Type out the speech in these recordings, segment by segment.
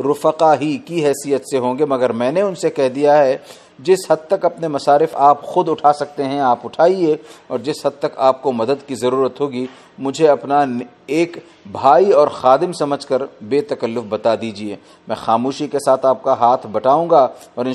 रुफ़ा ही की हैसियत से होंगे मगर मैंने उनसे कह दिया है जिस हद तक अपने मसारफ आप ख़ुद उठा सकते हैं आप उठाइए और जिस हद तक आपको मदद की ज़रूरत होगी मुझे अपना एक भाई और ख़ादम समझ कर बेतकल्लुफ़ बता दीजिए मैं खामोशी के साथ आपका हाथ बटाऊँगा और इन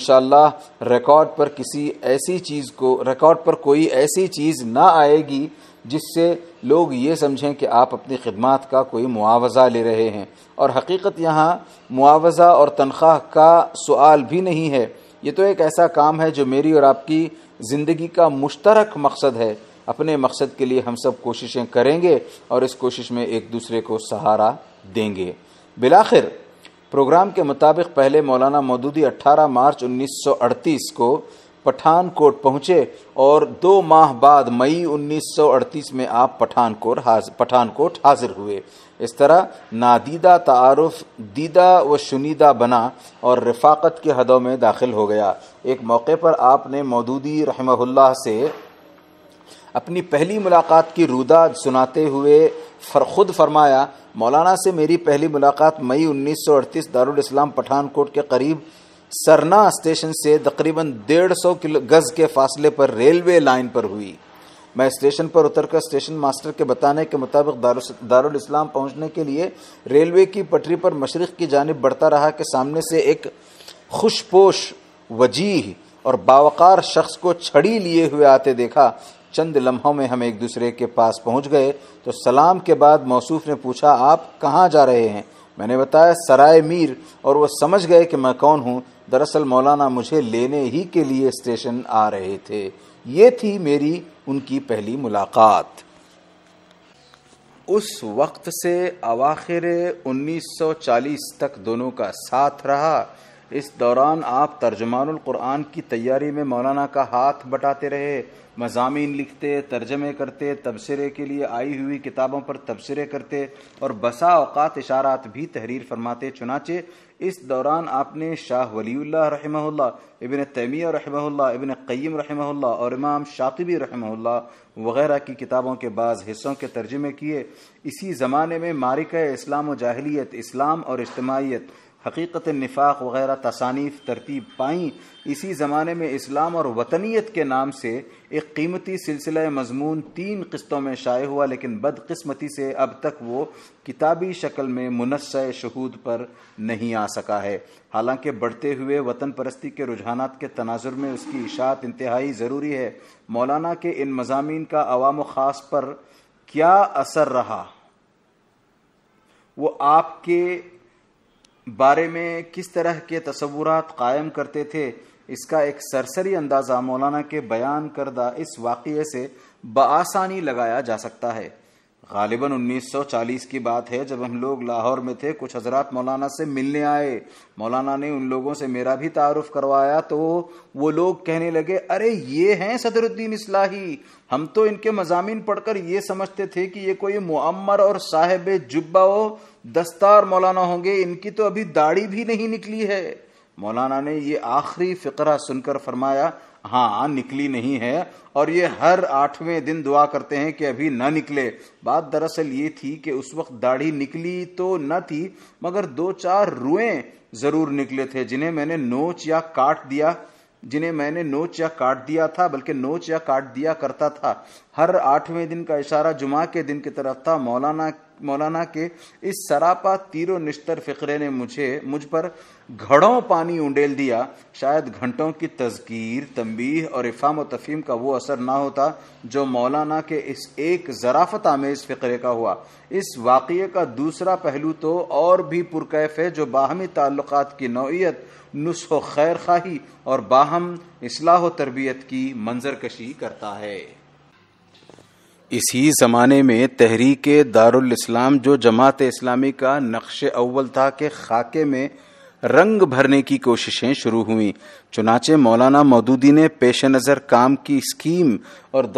रिकॉर्ड पर किसी ऐसी चीज़ को रिकॉर्ड पर कोई ऐसी चीज़ ना आएगी जिससे लोग ये समझें कि आप अपनी खिदमत का कोई मुआवजा ले रहे हैं और हकीकत यहाँ मुआवजा और तनख्वाह का सवाल भी नहीं है ये तो एक ऐसा काम है जो मेरी और आपकी ज़िंदगी का मुश्तरक मकसद है अपने मकसद के लिए हम सब कोशिशें करेंगे और इस कोशिश में एक दूसरे को सहारा देंगे बिलाखिर प्रोग्राम के मुताबिक पहले मौलाना मौदूदी अट्ठारह मार्च उन्नीस सौ अड़तीस को पठानकोट पहुंचे और दो माह बाद मई 1938 में आप पठानकोट हाज, पठानकोट हाजिर हुए इस तरह नादीदा तारफ़ दीदा व शुनीदा बना और रफाकत के हदों में दाखिल हो गया एक मौके पर आपने मौदूदी रहमहुल्लाह से अपनी पहली मुलाकात की रुदा सुनाते हुए फर खुद फरमाया मौलाना से मेरी पहली मुलाकात मई 1938 दारुल इस्लाम पठानकोट के करीब सरना स्टेशन से तकरीबन डेढ़ सौ किलो गज के फासले पर रेलवे लाइन पर हुई मैं स्टेशन पर उतरकर स्टेशन मास्टर के बताने के मुताबिक दारुल इस्लाम पहुंचने के लिए रेलवे की पटरी पर मशरक़ की जानब बढ़ता रहा कि सामने से एक खुशपोश वजीह और बावकार शख्स को छड़ी लिए हुए आते देखा चंद लम्हों में हम एक दूसरे के पास पहुंच गए तो सलाम के बाद मौसू ने पूछा आप कहाँ जा रहे हैं मैंने बताया सराय मीर और वह समझ गए कि मैं कौन हूँ दरअसल मौलाना मुझे लेने ही के लिए स्टेशन आ रहे थे ये थी मेरी उनकी पहली मुलाकात उस वक्त से अवाखिर 1940 तक दोनों का साथ रहा इस दौरान आप तर्जमानुल कुरान की तैयारी में मौलाना का हाथ बटाते रहे मजामी लिखते तर्जमे करते तबसरे के लिए आई हुई किताबों पर तबसरे करते और बसा औकात इशारात भी तहरीर फरमाते चुनाचे इस दौरान आपने शाह वलील्ला रहमल्ला इबन तैमिया रहमल्ला इबन क़य्यम रहमल्ला और इमाम शातिबी रहमल्ला वगैरह की किताबों के बाद हिस्सों के तर्जमे किए इसी ज़माने में मारिक इस्लाम व जाहलीत इस्लाम और इज्तमाहीत हकीकत नफ़ाक वगैरह तसानीफ तरतीब पाई इसी ज़माने में इस्लाम और वतनीत के नाम से एक कीमती सिलसिला मजमून तीन किस्तों में शाये हुआ लेकिन बदकस्मती से अब तक वो किताबी शक्ल में मुनस शहूद पर नहीं आ सका है हालांकि बढ़ते हुए वतन परस्ती के रुझान के तनाजुर में उसकी इशात इंतहाई ज़रूरी है मौलाना के इन मजामी का अवाम ख़ास पर क्या असर रहा वो आपके बारे में किस तरह के तस्वुरात कायम करते थे इसका एक सरसरी अंदाज़ा मौलाना के बयान करदा इस वाक़े से बसानी लगाया जा सकता है गालिबा 1940 की बात है जब हम लोग लाहौर में थे कुछ हजरत मौलाना से मिलने आए मौलाना ने उन लोगों से मेरा भी तारुफ करवाया तो वो लोग कहने लगे अरे ये हैं सदरुद्दीन इस्लाही हम तो इनके मजामी पढ़कर ये समझते थे कि ये कोई मुअम्मर और साहेब जुब्बा व दस्तार मौलाना होंगे इनकी तो अभी दाढ़ी भी नहीं निकली है मौलाना ने ये आखिरी फ़िक्रा सुनकर फरमाया हाँ निकली नहीं है और ये हर आठवें दिन दुआ करते हैं कि अभी ना निकले बात दरअसल ये थी कि उस वक्त दाढ़ी निकली तो न थी मगर दो चार रुए ज़रूर निकले थे जिन्हें मैंने नोच या काट दिया जिन्हें मैंने नोच या काट दिया था बल्कि नोच या काट दिया करता था हर आठवें दिन का इशारा जुमा के दिन की तरफ था मौलाना मौलाना के इस सरापा तीरो निश्तर फ़िक्रे ने मुझे मुझ पर घड़ों पानी उंडेल दिया शायद घंटों की तस्कीर तंबीह और इफ़ाम तफीम का वो असर ना होता जो मौलाना के इस एक ज़राफ़त आमेज़ फ़िक्रे का हुआ इस वाक्य का दूसरा पहलू तो और भी पुरकैफ़ है जो बाहमी ताल्लुक़ की नौीयत नुस्ख खैर खाही और बाहम असलाह तरबियत की मंजरकशी करता है इसी ज़माने में तहरीक दारुल इस्लाम जो जमात इस्लामी का नक्श अव्वल था के खाके में रंग भरने की कोशिशें शुरू हुई चुनाचे मौलाना मौदूदी ने पेश नज़र काम की स्कीम और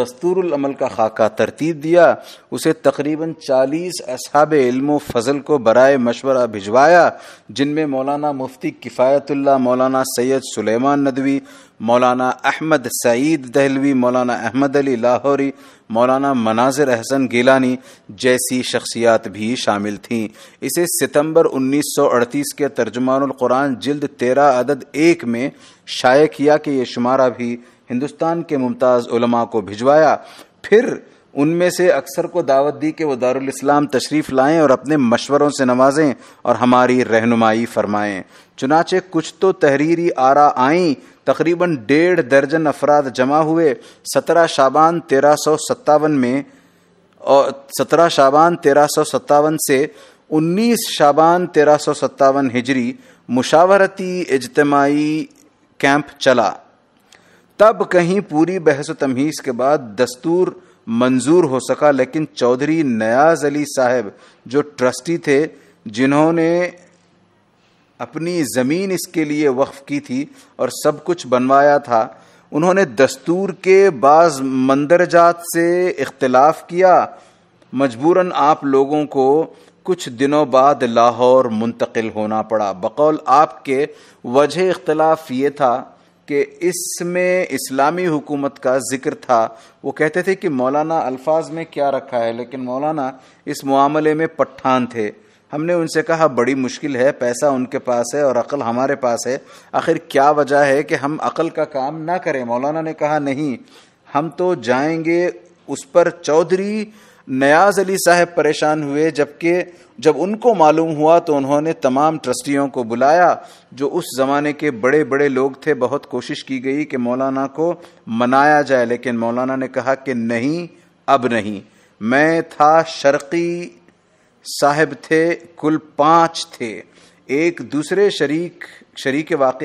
अमल का खाका तरतीब दिया उसे तकरीबन 40 असहाब इल्म फजल को बरए मशवरा भिजवाया जिनमें मौलाना मुफ्ती किफ़ायतुल्ला मौलाना सैयद सुलेमान नदवी मौलाना अहमद सईद दहलवी मौलाना अहमद अली लाहौरी मौलाना मनाजिर अहसन गिलानी जैसी शख्सियात भी शामिल थीं इसे सितंबर 1938 के कुरान जिल्द तेरह अदद एक में शाये किया कि यह शुमारा भी हिंदुस्तान के मुमताज़ को भिजवाया फिर उनमें से अक्सर को दावत दी कि वो दारुल इस्लाम तशरीफ़ लाएं और अपने मशवरों से नवाजें और हमारी रहनुमाई फरमाएं चुनाचे कुछ तो तहरीरी आरा आई तकरीबन डेढ़ दर्जन अफराद जमा हुए सत्रह शाबान तेरह सौ सत्तावन में और सत्रह शाबान तेरह सौ सत्तावन से उन्नीस शाबान तेरह सौ सत्तावन हिजरी मुशावरती इजतमाही कैंप चला तब कहीं पूरी बहस तमहीज़ के बाद दस्तूर मंजूर हो सका लेकिन चौधरी नयाज अली साहब जो ट्रस्टी थे जिन्होंने अपनी ज़मीन इसके लिए वक्फ की थी और सब कुछ बनवाया था उन्होंने दस्तूर के बाज़ मंदरजात से इख्तलाफ किया मजबूरन आप लोगों को कुछ दिनों बाद लाहौर मुंतकिल होना पड़ा बकौल आपके वजह इख्तलाफ ये था कि इसमें इस्लामी हुकूमत का जिक्र था वो कहते थे कि मौलाना अल्फाज में क्या रखा है लेकिन मौलाना इस मामले में पठान थे हमने उनसे कहा बड़ी मुश्किल है पैसा उनके पास है और अकल हमारे पास है आखिर क्या वजह है कि हम अकल का काम ना करें मौलाना ने कहा नहीं हम तो जाएंगे उस पर चौधरी नयाज अली साहब परेशान हुए जबकि जब उनको मालूम हुआ तो उन्होंने तमाम ट्रस्टियों को बुलाया जो उस ज़माने के बड़े बड़े लोग थे बहुत कोशिश की गई कि मौलाना को मनाया जाए लेकिन मौलाना ने कहा कि नहीं अब नहीं मैं था शर्की साहब थे कुल पांच थे एक दूसरे शरीक शरीक वाक़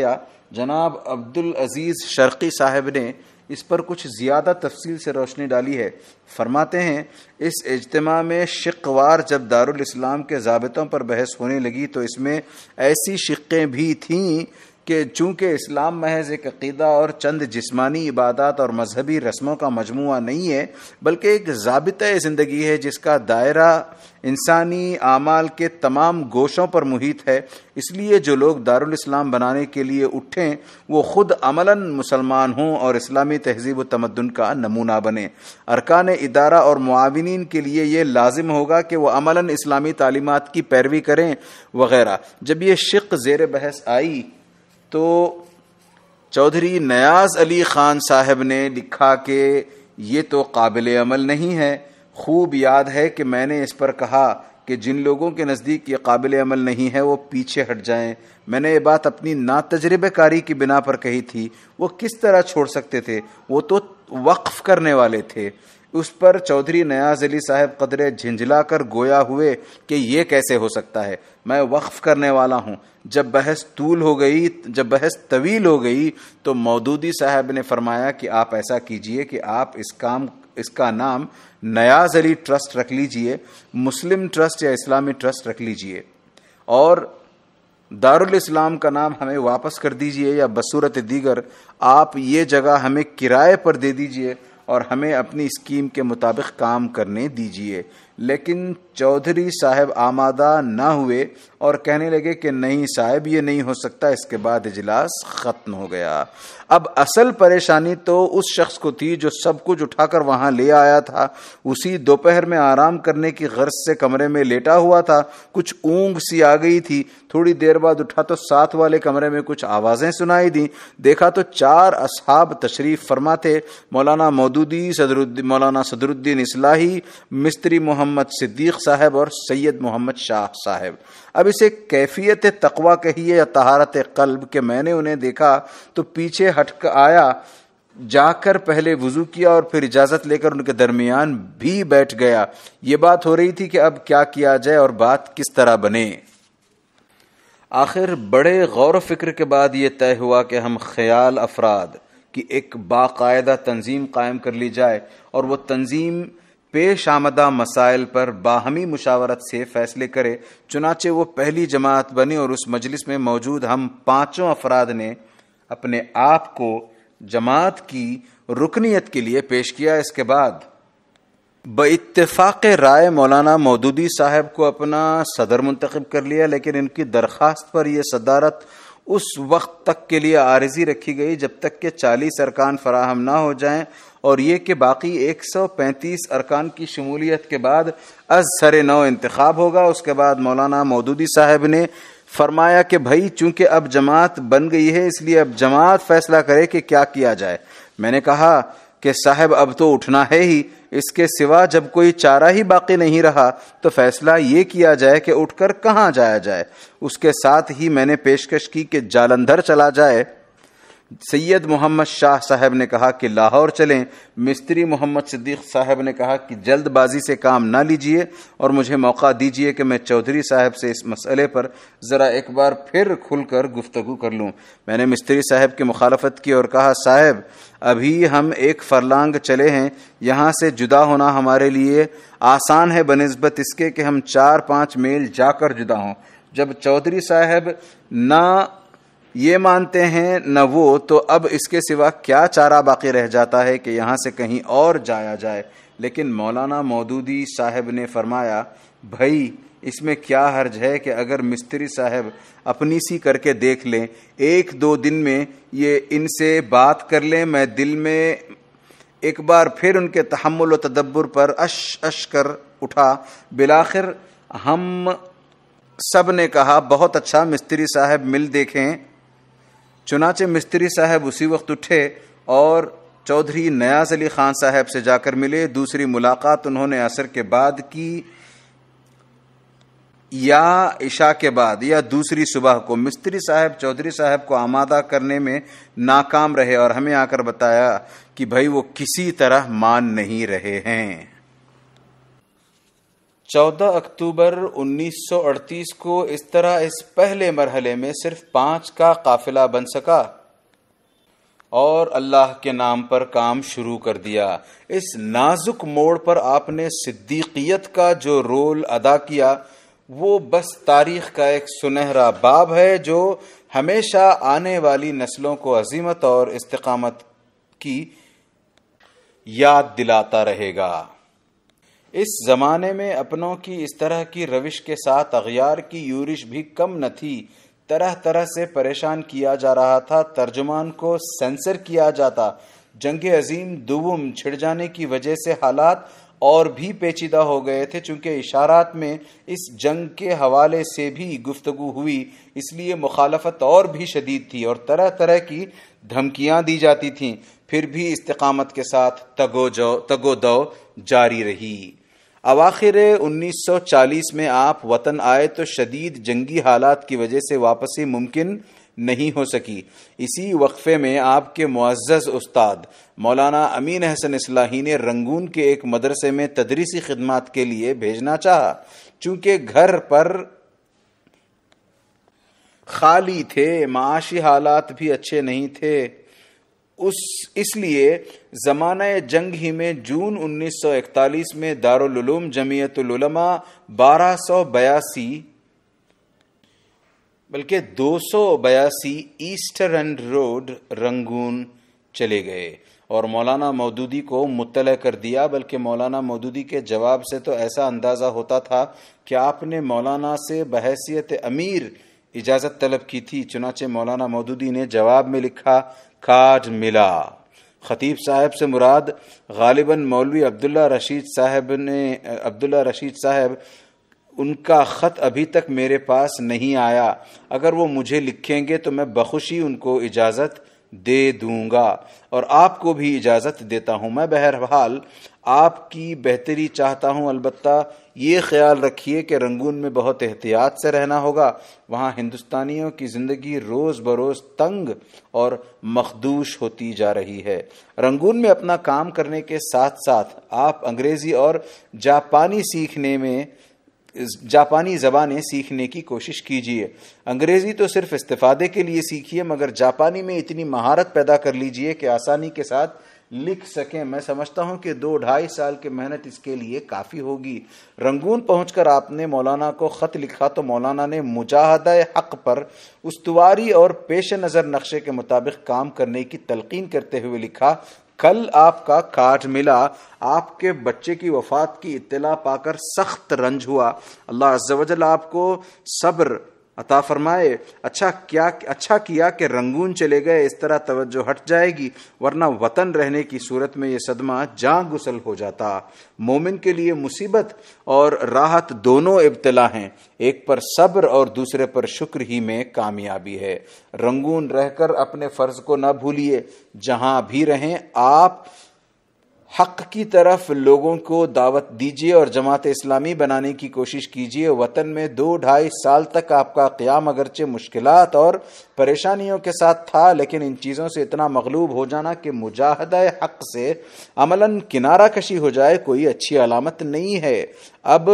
जनाब अब्दुल अजीज़ शर्की साहब ने इस पर कुछ ज़्यादा तफसील से रोशनी डाली है फरमाते हैं इस इजतमा में शिकवार जब दारुल इस्लाम के जबतों पर बहस होने लगी तो इसमें ऐसी शिक्कें भी थीं कि चूंकि इस्लाम महज एक अकीदा और चंद जिस्मानी इबादत और मजहबी रस्मों का मजमू नहीं है बल्कि एक जबत ज़िंदगी है जिसका दायरा इंसानी आमाल के तमाम गोशों पर मुहित है इसलिए जो लोग दारुल इस्लाम बनाने के लिए उठें वो खुद अमला मुसलमान हों और इस्लामी तहजीब तमदन का नमूना बने अरकान इदारा और मुआविन के लिए ये लाजिम होगा कि वह अमला इस्लामी तलीमत की पैरवी करें वगैरह जब यह शिक ज़ेर बहस आई तो चौधरी नयाज अली खान साहब ने लिखा कि ये तो काबिल अमल नहीं है खूब याद है कि मैंने इस पर कहा कि जिन लोगों के नज़दीक ये काबिल अमल नहीं है वो पीछे हट जाएं मैंने ये बात अपनी ना तजर्बेकारी की बिना पर कही थी वो किस तरह छोड़ सकते थे वो तो वक्फ करने वाले थे उस पर चौधरी नयाज अली साहब कदरे कर गोया हुए कि ये कैसे हो सकता है मैं वक्फ करने वाला हूँ जब बहस तूल हो गई जब बहस तवील हो गई तो मौदूदी साहब ने फरमाया कि आप ऐसा कीजिए कि आप इस काम इसका नाम नयाज अली ट्रस्ट रख लीजिए मुस्लिम ट्रस्ट या इस्लामी ट्रस्ट रख लीजिए और दारुल इस्लाम का नाम हमें वापस कर दीजिए या बसूरत दीगर आप ये जगह हमें किराए पर दे दीजिए और हमें अपनी स्कीम के मुताबिक काम करने दीजिए लेकिन चौधरी साहब आमादा न हुए और कहने लगे कि नहीं साहब ये नहीं हो सकता इसके बाद इजलास ख़त्म हो गया अब असल परेशानी तो उस शख्स को थी जो सब कुछ उठाकर वहां ले आया था उसी दोपहर में आराम करने की गर्ज से कमरे में लेटा हुआ था कुछ ऊंग सी आ गई थी थोड़ी देर बाद उठा तो साथ वाले कमरे में कुछ आवाजें सुनाई दी देखा तो चार असहाब तशरीफ फरमा थे मौलाना मौदूदी सदरुद्दीन मौलाना सदरुद्दीन इसलाही मिस्त्री मोहम्मद सिद्दीक साहब और सैयद मोहम्मद शाह साहब अब इसे कैफियत तकवा कहिए या तहारत कल्ब के मैंने उन्हें देखा तो पीछे हटक आया जाकर पहले वजू किया और फिर इजाजत लेकर उनके दरमियान भी बैठ गया ये बात हो रही थी कि अब क्या किया जाए और बात किस तरह बने आखिर बड़े गौर फिक्र के बाद यह तय हुआ कि हम ख्याल अफराद की एक बाकायदा तंजीम कायम कर ली जाए और वह तंजीम पेश आमदा मसाइल पर बाहमी मुशावरत से फैसले करे चुनाचे वो पहली जमात बनी और उस मजलिस में मौजूद हम पांचों अफराद ने अपने आप को जमात की रुकनीत के लिए पेश किया इसके बाद ब इतफाक़ राय मौलाना मौदूदी साहब को अपना सदर मुंतखब कर लिया लेकिन इनकी दरखास्त पर यह सदारत उस वक्त तक के लिए आरजी रखी गई जब तक के चालीस अरकान फराहम ना हो जाएं और ये कि बाकी 135 अरकान की शमूलियत के बाद अज सर नौ इंतखब होगा उसके बाद मौलाना मोदूदी साहब ने फरमाया कि भाई चूंकि अब जमात बन गई है इसलिए अब जमात फैसला करे कि क्या किया जाए मैंने कहा कि साहब अब तो उठना है ही इसके सिवा जब कोई चारा ही बाकी नहीं रहा तो फैसला ये किया जाए कि उठकर कहाँ जाया जाए उसके साथ ही मैंने पेशकश की कि जालंधर चला जाए सैयद मोहम्मद शाह साहब ने कहा कि लाहौर चलें मिस्त्री मोहम्मद सिद्दीक साहब ने कहा कि जल्दबाजी से काम ना लीजिए और मुझे मौका दीजिए कि मैं चौधरी साहब से इस मसले पर ज़रा एक बार फिर खुलकर गुफ्तगु कर लूँ मैंने मिस्त्री साहब की मुखालफत की और कहा साहब अभी हम एक फरलांग चले हैं यहाँ से जुदा होना हमारे लिए आसान है बनस्बत इसके कि हम चार पाँच मेल जाकर जुदा हों जब चौधरी साहब ना ये मानते हैं न वो तो अब इसके सिवा क्या चारा बाकी रह जाता है कि यहाँ से कहीं और जाया जाए लेकिन मौलाना मौदूदी साहब ने फरमाया भाई इसमें क्या हर्ज है कि अगर मिस्त्री साहब अपनी सी करके देख लें एक दो दिन में ये इनसे बात कर लें मैं दिल में एक बार फिर उनके तहमुल तदब्बर पर अश अश कर उठा बिलाखिर हम सब ने कहा बहुत अच्छा मिस्त्री साहब मिल देखें चुनाचे मिस्त्री साहब उसी वक्त उठे और चौधरी नयाज अली खान साहब से जाकर मिले दूसरी मुलाकात उन्होंने असर के बाद की या इशा के बाद या दूसरी सुबह को मिस्त्री साहब चौधरी साहब को आमादा करने में नाकाम रहे और हमें आकर बताया कि भाई वो किसी तरह मान नहीं रहे हैं 14 अक्टूबर 1938 को इस तरह इस पहले मरहले में सिर्फ पांच का काफिला बन सका और अल्लाह के नाम पर काम शुरू कर दिया इस नाजुक मोड़ पर आपने सिद्दीकियत का जो रोल अदा किया वो बस तारीख का एक सुनहरा बाब है जो हमेशा आने वाली नस्लों को अजीमत और इस्तकामत की याद दिलाता रहेगा इस जमाने में अपनों की इस तरह की रविश के साथ अगियार की यूरिश भी कम न थी तरह तरह से परेशान किया जा रहा था तर्जुमान को सेंसर किया जाता जंग अजीम दुबुम छिड़ जाने की वजह से हालात और भी पेचीदा हो गए थे चूंकि इशारात में इस जंग के हवाले से भी गुफ्तगु हुई इसलिए मुखालफत और भी शदीद थी और तरह तरह की धमकियां दी जाती थीं फिर भी इस्तकामत के साथ तगो जो तगो दो जारी रही अवाखिर 1940 में आप वतन आए तो शदीद जंगी हालात की वजह से वापसी मुमकिन नहीं हो सकी इसी वक्फे में आपके मुआज़ उस्ताद मौलाना अमीन हसन इसलाही ने रंगून के एक मदरसे में तदरीसी खदमात के लिए भेजना चाह चूंकि घर पर खाली थे माशी हालात भी अच्छे नहीं थे उस इसलिए ज़मान जंग ही में जून 1941 में दारुलूम जमीयतलमा बारह सौ बयासी बल्कि दो सौ बयासी ईस्टर्न रोड रंगून चले गए और मौलाना मौदूदी को मुतल कर दिया बल्कि मौलाना मौदूदी के जवाब से तो ऐसा अंदाज़ा होता था कि आपने मौलाना से बहसीत अमीर इजाज़त तलब की थी चुनाचे मौलाना मौदूदी ने जवाब में लिखा काट मिला ख़तीब साहब से मुराद गालिबा मौलवी अब्दुल्ला रशीद साहब ने अब्दुल्ला रशीद साहब उनका ख़त अभी तक मेरे पास नहीं आया अगर वो मुझे लिखेंगे तो मैं बखुशी उनको इजाज़त दे दूंगा और आपको भी इजाज़त देता हूँ मैं बहरहाल आपकी बेहतरी चाहता हूं अलबत्ता ये ख्याल रखिए कि रंगून में बहुत एहतियात से रहना होगा वहां हिंदुस्तानियों की ज़िंदगी रोज़ बरोज़ तंग और मखदूश होती जा रही है रंगून में अपना काम करने के साथ साथ आप अंग्रेज़ी और जापानी सीखने में जापानी ज़बानें सीखने की कोशिश कीजिए अंग्रेज़ी तो सिर्फ इस्तेफादे के लिए सीखिए मगर जापानी में इतनी महारत पैदा कर लीजिए कि आसानी के साथ लिख सकें मैं समझता हूं कि दो ढाई साल की मेहनत इसके लिए काफ़ी होगी रंगून पहुंचकर आपने मौलाना को ख़त लिखा तो मौलाना ने मुजाहद हक पर उस्तवारी और पेश नज़र नक्शे के मुताबिक काम करने की तलकीन करते हुए लिखा कल आपका काट मिला आपके बच्चे की वफात की इतला पाकर सख्त रंज हुआ अल्लाह आपको सब्र अता फरमाए अच्छा क्या अच्छा किया कि रंगून चले गए इस तरह तवज्जो हट जाएगी वरना वतन रहने की सूरत में यह सदमा जा गुसल हो जाता मोमिन के लिए मुसीबत और राहत दोनों इब्तला हैं एक पर सब्र और दूसरे पर शुक्र ही में कामयाबी है रंगून रहकर अपने फ़र्ज को ना भूलिए जहां भी रहें आप हक की तरफ लोगों को दावत दीजिए और जमात इस्लामी बनाने की कोशिश कीजिए वतन में दो ढाई साल तक आपका क्याम अगरचे मुश्किल और परेशानियों के साथ था लेकिन इन चीज़ों से इतना मगलूब हो जाना कि मुजाहद हक से अमला किनारा कशी हो जाए कोई अच्छी अलामत नहीं है अब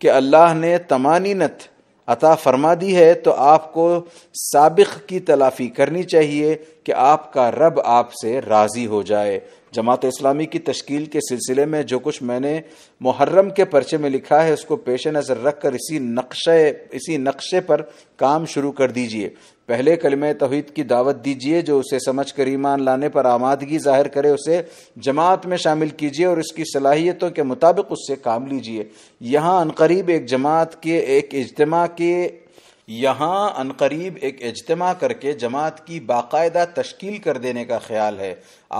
कि अल्लाह ने तमानीनत अता फरमा दी है तो आपको सबक की तलाफी करनी चाहिए कि आपका रब आपसे राज़ी हो जाए जमात इस्लामी की तश्कील के सिलसिले में जो कुछ मैंने मुहर्रम के पर्चे में लिखा है उसको पेश नज़र रख कर इसी नक्शे इसी नक्शे पर काम शुरू कर दीजिए पहले कलम तोहद की दावत दीजिए जो उसे समझ कर ईमान लाने पर आमादगी जाहिर करे उसे जमात में शामिल कीजिए और उसकी सलाहियतों के मुताबिक उससे काम लीजिए यहाँ अनकरीब एक जमात के एक अजतमा के यहाँ अनकरीब एक इजतमा करके जमात की बाकायदा तश्कील कर देने का ख्याल है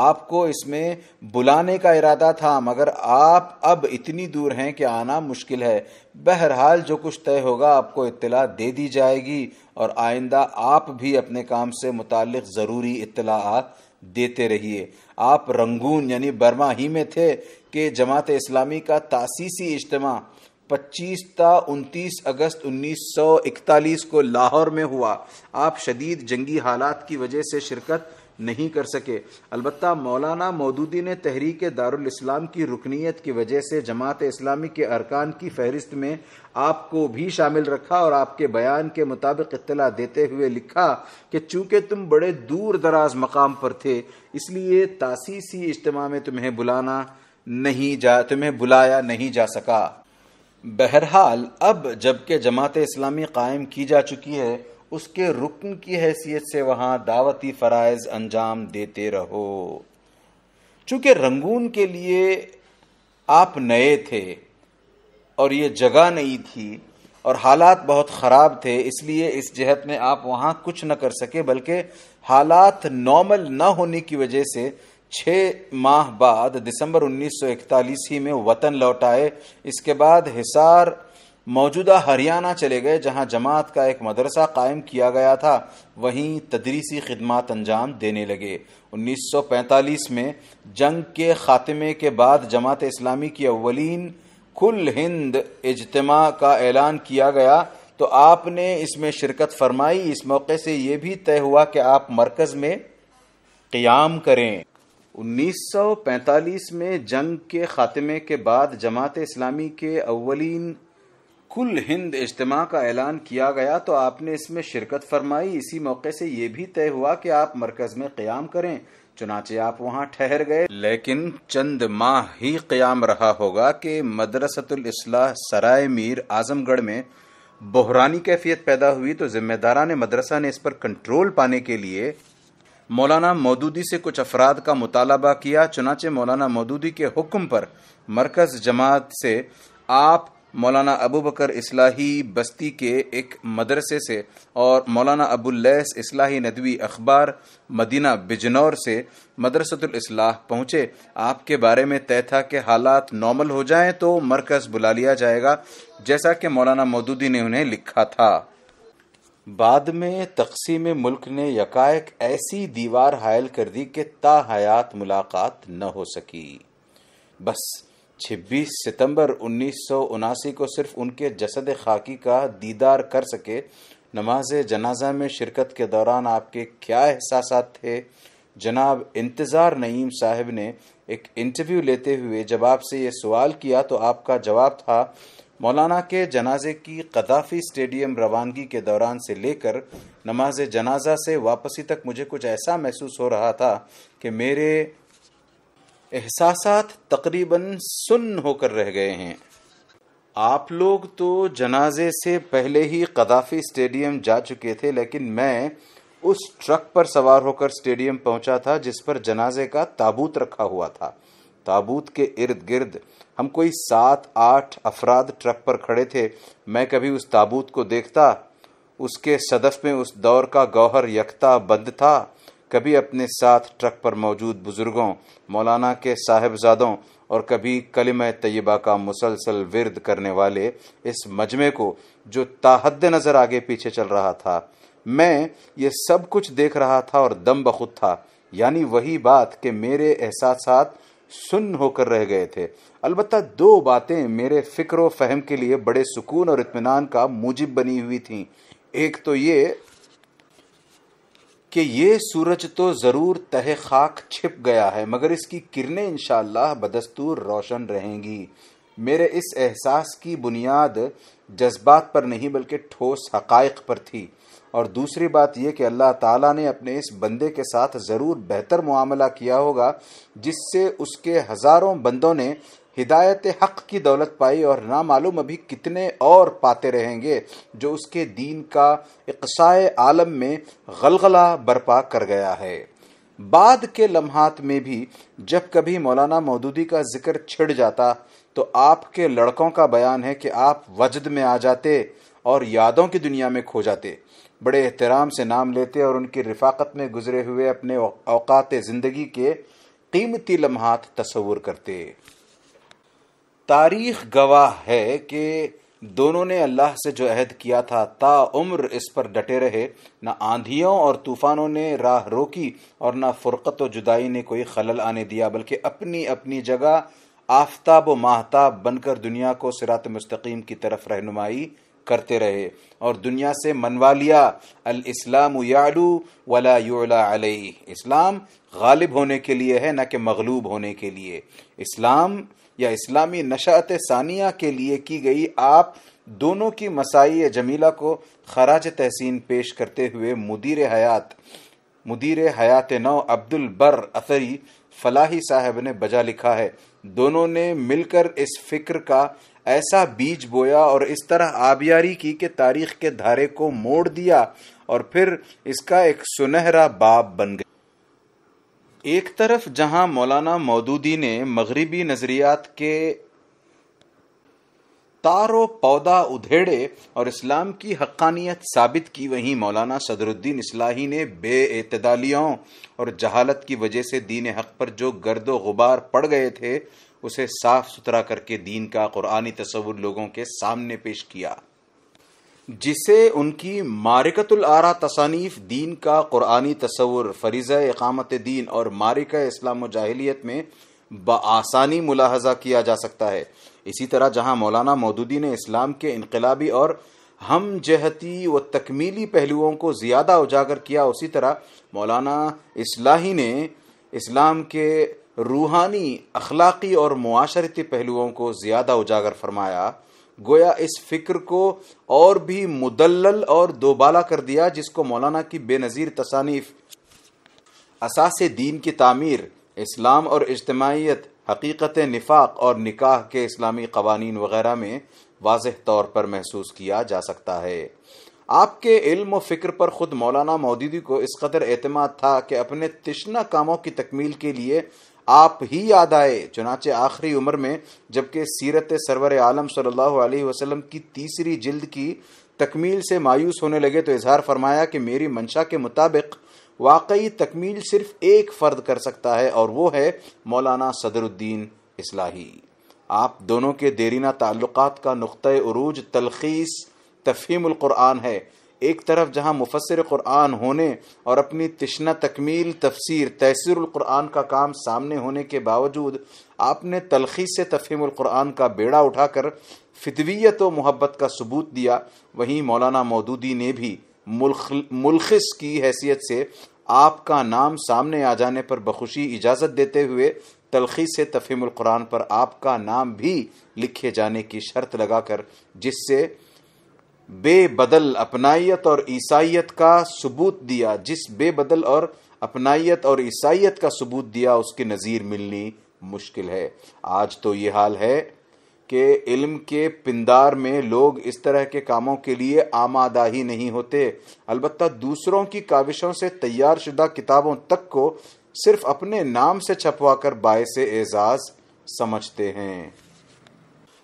आपको इसमें बुलाने का इरादा था मगर आप अब इतनी दूर हैं कि आना मुश्किल है बहरहाल जो कुछ तय होगा आपको इतला दे दी जाएगी और आइंदा आप भी अपने काम से मुतल ज़रूरी इतला देते रहिए आप रंगून यानी बर्मा ही में थे कि जमात इस्लामी का तासीसी इज्तम 25 ता 29 अगस्त 1941 को लाहौर में हुआ आप शदीद जंगी हालात की वजह से शिरकत नहीं कर सके अलबत् मौलाना मौदूदी ने तहरीक दारुल इस्लाम की रुकनीत की वजह से जमात इस्लामी के अरकान की फहरिस्त में आपको भी शामिल रखा और आपके बयान के मुताबिक इतला देते हुए लिखा कि चूंकि तुम बड़े दूर दराज मकाम पर थे इसलिए तासीसी इज्तम में तुम्हें बुलाना नहीं जा तुम्हें बुलाया नहीं जा सका बहरहाल अब जबकि जमात इस्लामी कायम की जा चुकी है उसके रुकन की हैसियत से वहां दावती फ़रज़ अंजाम देते रहो चूंकि रंगून के लिए आप नए थे और ये जगह नहीं थी और हालात बहुत ख़राब थे इसलिए इस जहत में आप वहाँ कुछ न कर सके बल्कि हालात नॉर्मल न होने की वजह से छह माह बाद दिसंबर 1941 ही में वतन लौट आए इसके बाद हिसार मौजूदा हरियाणा चले गए जहां जमात का एक मदरसा कायम किया गया था वहीं तदरीसी खिदमत अंजाम देने लगे 1945 में जंग के खात्मे के बाद जमात इस्लामी की अवलिन कुल हिंद इजतमा का ऐलान किया गया तो आपने इसमें शिरकत फरमाई इस मौके से ये भी तय हुआ कि आप मरकज़ में क्याम करें 1945 में जंग के ख़ात्मे के बाद जमात इस्लामी के अवलिन कुल हिंद इज्तम का ऐलान किया गया तो आपने इसमें शिरकत फरमाई इसी मौके से ये भी तय हुआ कि आप मरकज में क़्याम करें चुनाचे आप वहाँ ठहर गए लेकिन चंद माह ही क़्याम रहा होगा कि मदरसतुल इस्लाह सराय मीर आजमगढ़ में बहरानी कैफियत पैदा हुई तो जिम्मेदारा ने मदरसा ने इस पर कंट्रोल पाने के लिए मौलाना मौदूदी से कुछ अफराद का मुतालबा किया चुनाचे मौलाना मौदूदी के हुक्म पर मरकज़ जमात से आप मौलाना अबू बकर इस्लाही बस्ती के एक मदरसे से और मौलाना अबुल्लैस इस्लाही नदवी अखबार मदीना बिजनौर से मदरसतुल इसलाह पहुंचे आपके बारे में तय था कि हालात नॉर्मल हो जाएं तो मरकज़ बुला लिया जाएगा जैसा कि मौलाना मौदूदी ने उन्हें लिखा था बाद में तकसीम मुल्क ने यकायक ऐसी दीवार हायल कर दी कि हयात मुलाकात न हो सकी बस 26 सितंबर उन्नीस को सिर्फ उनके जसद खाकी का दीदार कर सके नमाज जनाजा में शिरकत के दौरान आपके क्या एहसास थे जनाब इंतज़ार नईम साहब ने एक इंटरव्यू लेते हुए जब आपसे ये सवाल किया तो आपका जवाब था मौलाना के जनाजे की कदाफी स्टेडियम रवानगी के दौरान से लेकर नमाज जनाजा से वापसी तक मुझे कुछ ऐसा महसूस हो रहा था कि मेरे एहसास तकरीबन सुन्न होकर रह गए हैं आप लोग तो जनाजे से पहले ही कदाफी स्टेडियम जा चुके थे लेकिन मैं उस ट्रक पर सवार होकर स्टेडियम पहुंचा था जिस पर जनाजे का ताबूत रखा हुआ था ताबूत के इर्द गिर्द हम कोई सात आठ अफराद ट्रक पर खड़े थे मैं कभी उस ताबूत को देखता उसके सदफ में उस दौर का गौहर यकता बंद था कभी अपने साथ ट्रक पर मौजूद बुजुर्गों मौलाना के साहेबजादों और कभी कलम तयबा का मुसलसल विरद करने वाले इस मजमे को जो ताहद नज़र आगे पीछे चल रहा था मैं ये सब कुछ देख रहा था और दम बखुद था यानी वही बात कि मेरे एहसास सुन्न होकर रह गए थे अलबत्त दो बातें मेरे फिक्र व फहम के लिए बड़े सुकून और इतमान का मूजिब बनी हुई थी एक तो ये कि ये सूरज तो ज़रूर तह खाक छिप गया है मगर इसकी किरणें इंशाल्लाह बदस्तूर रोशन रहेंगी मेरे इस एहसास की बुनियाद जज्बात पर नहीं बल्कि ठोस हकायक पर थी और दूसरी बात यह कि अल्लाह ताला ने अपने इस बंदे के साथ ज़रूर बेहतर मामला किया होगा जिससे उसके हज़ारों बंदों ने हिदायत हक की दौलत पाई और ना मालूम अभी कितने और पाते रहेंगे जो उसके दीन का इकसाए आलम में गलगला बरपा कर गया है बाद के लम्हात में भी जब कभी मौलाना मौदूदी का जिक्र छिड़ जाता तो आपके लड़कों का बयान है कि आप वजद में आ जाते और यादों की दुनिया में खो जाते बड़े एहतराम से नाम लेते और उनकी रिफाकत में गुजरे हुए अपने अवकात ज़िंदगी के कीमती लम्हात तस्वूर करते तारीख गवाह है कि दोनों ने अल्लाह से जो अहद किया था ताम्र इस पर डटे रहे न आंधियों और तूफानों ने राह रोकी और न फुरकत व जुदाई ने कोई खलल आने दिया बल्कि अपनी अपनी जगह आफ्ताब व माहताब बनकर दुनिया को सिरात मस्तकीम की तरफ रहनुमाई करते रहे और दुनिया से मनवा लिया अल इस्लाम याडू वला योला अलई इस्लाम गालिब होने के लिए है न कि मगलूब होने के लिए इस्लाम या इस्लामी नशात सानिया के लिए की गई आप दोनों की मसाई जमीला को खराज तहसीन पेश करते हुए मुदीर हयात मुदीर हयात नौ अब्दुल बर असरी फलाही साहब ने बजा लिखा है दोनों ने मिलकर इस फिक्र का ऐसा बीज बोया और इस तरह आबियारी की कि तारीख के धारे को मोड़ दिया और फिर इसका एक सुनहरा बाप बन गया एक तरफ जहां मौलाना मौदूदी ने मगरबी नजरियात के तारो पौधा उधेड़े और इस्लाम की हक्कानियत साबित की वहीं मौलाना सदरुद्दीन इस्लाही ने बेतदालियों और जहालत की वजह से दीन हक पर जो गर्द गुबार पड़ गए थे उसे साफ सुथरा करके दीन का कुरानी तस्वुर लोगों के सामने पेश किया जिसे उनकी मारिकतुल आरा तसानीफ दीन का कुरानी तस्वुर फरीज़ इकामत दीन और मारिक इस्लाम जाहलीत में बसानी मुलाहजा किया जा सकता है इसी तरह जहां मौलाना मौदूदी ने इस्लाम के इनकलाबी और हम जहती व तकमीली पहलुओं को ज़्यादा उजागर किया उसी तरह मौलाना इसलाही ने इस्लाम के रूहानी अखलाकी और मुआशरती पहलुओं को ज़्यादा उजागर फरमाया गोया इस फिक्र को और भी मुदल और दोबाला कर दिया जिसको मौलाना की बेनज़ीर तसानीफ असास दीन की तमीर इस्लाम और इज्तमाहीत हकीकत निफाक और निकाह के इस्लामी कवानीन वगैरह में वाज तौर पर महसूस किया जा सकता है आपके इल्म व फिक्र पर खुद मौलाना मोदी को इस कदर एतमाद था कि अपने तिश्ना कामों की तकमील के लिए आप ही याद आए चुनाचे आखिरी उम्र में जबकि सीरत सरवर आलम सल्लल्लाहु अलैहि वसल्लम की तीसरी जिल्द की तकमील से मायूस होने लगे तो इजहार फरमाया कि मेरी मंशा के मुताबिक वाकई तकमील सिर्फ एक फ़र्द कर सकता है और वो है मौलाना सदरुद्दीन इस्लाही आप दोनों के देरीना ताल्लुकात का नुक़ अरूज तलखीस तफहीमल है एक तरफ जहां मुफसर कुरान होने और अपनी तिश्ना तकमील तफसीर कुरान का काम सामने होने के बावजूद आपने तलखी से कुरान का बेड़ा उठाकर फितवियत व मोहब्बत का सबूत दिया वहीं मौलाना मौदूदी ने भी मुलखिस की हैसियत से आपका नाम सामने आ जाने पर बखुशी इजाज़त देते हुए तलखी से कुरान पर आपका नाम भी लिखे जाने की शर्त लगाकर जिससे बेबदल अपनाइत और ईसाइत का सबूत दिया जिस बेबदल और अपनाइत और ईसाइत का सबूत दिया उसकी नज़ीर मिलनी मुश्किल है आज तो ये हाल है कि इल्म के पिंदार में लोग इस तरह के कामों के लिए आमादा ही नहीं होते अलबत् दूसरों की काविशों से तैयार शुदा किताबों तक को सिर्फ अपने नाम से छपवा कर बायस एजाज समझते हैं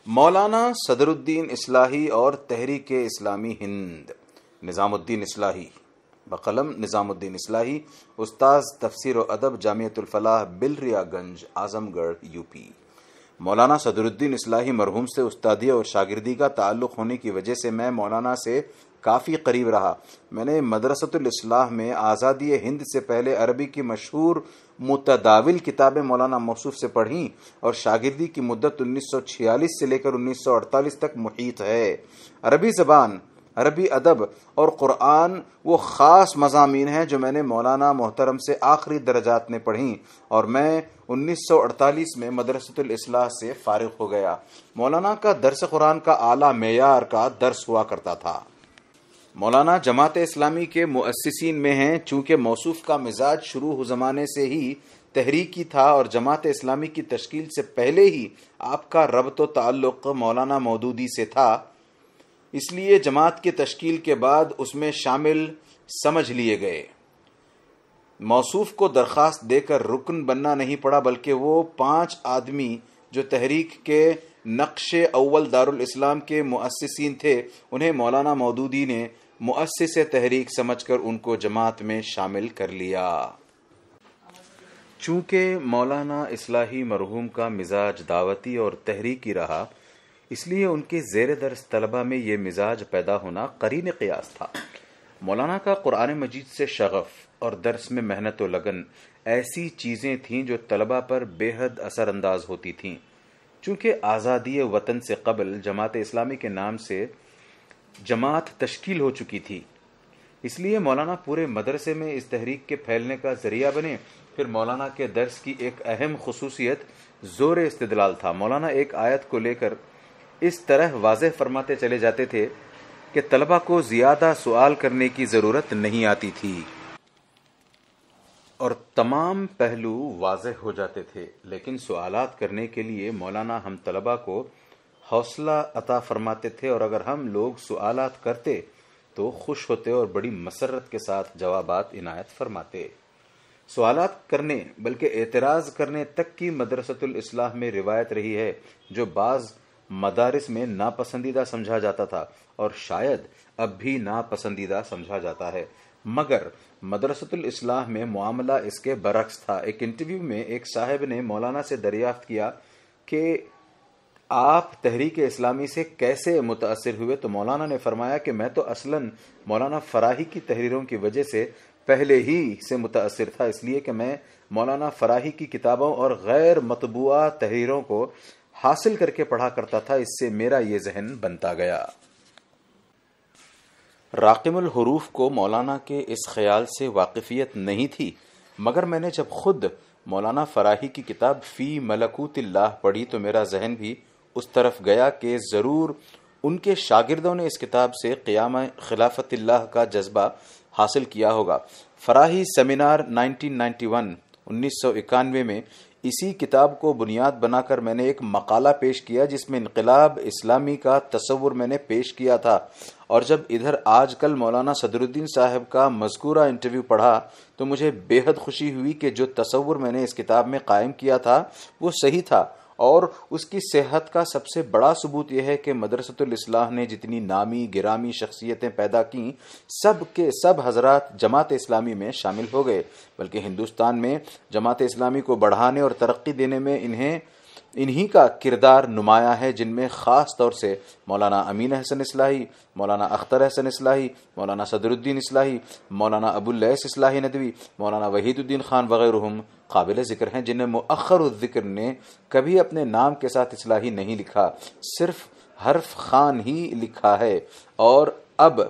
मौलाना सदरुद्दीन इस्लाही और तहरीक इस्लामी हिंद निज़ामुद्दीन इस्लाही बकलम निज़ामुद्दीन इस्लाही उस्ताज तफसर अदब जामियतुलफलाह बिलरियागंज आजमगढ़ यूपी मौलाना सदरुद्दीन इस्लाही मरहूम से उस्तादी और शागिर्दी का ताल्लुक़ होने की वजह से मैं मौलाना से काफ़ी करीब रहा मैंने मदरसतुल इस्लाह में आज़ादी हिंद से पहले अरबी की मशहूर मुतदाविल किताबें मौलाना मौसूफ से पढ़ी और शागिर्दी की मुद्दत 1946 से लेकर 1948 तक मुहित है अरबी ज़बान अरबी अदब और क़ुरान वो ख़ास मजामी हैं जो मैंने मौलाना मोहतरम से आखिरी दर्जात में पढ़ी और मैं उन्नीस सौ अड़तालीस में मदरसतलाह से फारग हो गया मौलाना का दरस कुरान का आला मैार का दर्स हुआ करता था मौलाना जमात इस्लामी के मुसिन में हैं चूंकि मौसूफ का मिजाज शुरू हो ज़माने से ही तहरीकी था और जमात इस्लामी की तश्कील से पहले ही आपका रबत ताल्लुक़ मौलाना मौदूदी से था इसलिए जमात की तश्कील के बाद उसमें शामिल समझ लिए गए मौसूफ को दरख्वास्त देकर रुकन बनना नहीं पड़ा बल्कि वो पांच आदमी जो तहरीक के नक्श अव्वल दारुल इस्लाम के मुसिन थे उन्हें मौलाना मौदूदी ने मुअस्स तहरीक समझकर उनको जमात में शामिल कर लिया चूंकि मौलाना इसलाही मरहूम का मिजाज दावती और तहरीकी रहा इसलिए उनके जेर दर्ज तलबा में यह मिजाज पैदा होना करीन क़यास था मौलाना का कुरान मजीद से शगफ़ और दर्स में मेहनत व लगन ऐसी चीज़ें थीं जो तलबा पर बेहद असरअंदाज होती थीं चूंकि आज़ादी वतन से कबल जमात इस्लामी के नाम से जमात तश्कील हो चुकी थी इसलिए मौलाना पूरे मदरसे में इस तहरीक के फैलने का जरिया बने फिर मौलाना के दर्स की एक अहम खसूसियत ज़ोर इस्तलाल था मौलाना एक आयत को लेकर इस तरह वाज फरमाते चले जाते थे कि तलबा को ज़्यादा सवाल करने की ज़रूरत नहीं आती थी और तमाम पहलू वाज हो जाते थे लेकिन सवालत करने के लिए मौलाना हम तलबा को हौसला अता फरमाते थे और अगर हम लोग सुआलात करते तो खुश होते और बड़ी मसरत के साथ जवाबात इनायत फरमाते सवालत करने बल्कि एतराज़ करने तक की मदरसतुल इस्लाह में रिवायत रही है जो बाज़ मदारिस में नापसंदीदा समझा जाता था और शायद अब भी नापसंदीदा समझा जाता है मगर मदरसतुल इस्लाह में मामला इसके बरक्स था एक इंटरव्यू में एक साहब ने मौलाना से दरियाफ्त किया कि आप तहरीक इस्लामी से कैसे मुतासर हुए तो मौलाना ने फरमाया कि मैं तो असलन मौलाना फराही की तहरीरों की वजह से पहले ही से मुतासर था इसलिए कि मैं मौलाना फराही की किताबों और गैर मतबूआ तहरीरों को हासिल करके पढ़ा करता था इससे मेरा ये जहन बनता गया राकिमल हरूफ को मौलाना के इस ख्याल से वाकिफियत नहीं थी मगर मैंने जब खुद मौलाना फराही की किताब फ़ी मलकूत पढ़ी तो मेरा जहन भी उस तरफ गया कि ज़रूर उनके शागिर्दों ने इस किताब से क़्याम खिलाफत का जज्बा हासिल किया होगा फराही सेमिनार 1991 1991 में इसी किताब को बुनियाद बनाकर मैंने एक मकाला पेश किया जिसमें इनकलाब इस्लामी का तस्वुर मैंने पेश किया था और जब इधर आजकल मौलाना सदरुद्दीन साहब का मजकूरा इंटरव्यू पढ़ा तो मुझे बेहद खुशी हुई कि जो तस्वुर मैंने इस किताब में कायम किया था वो सही था और उसकी सेहत का सबसे बड़ा सबूत यह है कि मदरसतुल ने जितनी नामी गिरामी शख्सियतें पैदा की सब के सब हजरा जमात इस्लामी में शामिल हो गए बल्कि हिंदुस्तान में जमात इस्लामी को बढ़ाने और तरक्की देने में इन्हें इन्हीं का किरदार नुमाया है जिनमें ख़ास तौर से मौलाना अमीन हसन इसलाही मौलाना अख्तर हसन इसलाही मौलाना सदरुद्दीन इसलाही मौलाना अबुल्लैस इसलाही नदवी मौलाना वहीदुद्दीन खान वगैरह काबिल ज़िक्र हैं जिन्हें मखर ज़िक्र ने कभी अपने नाम के साथ इस्लाही नहीं लिखा सिर्फ हरफ खान ही लिखा है और अब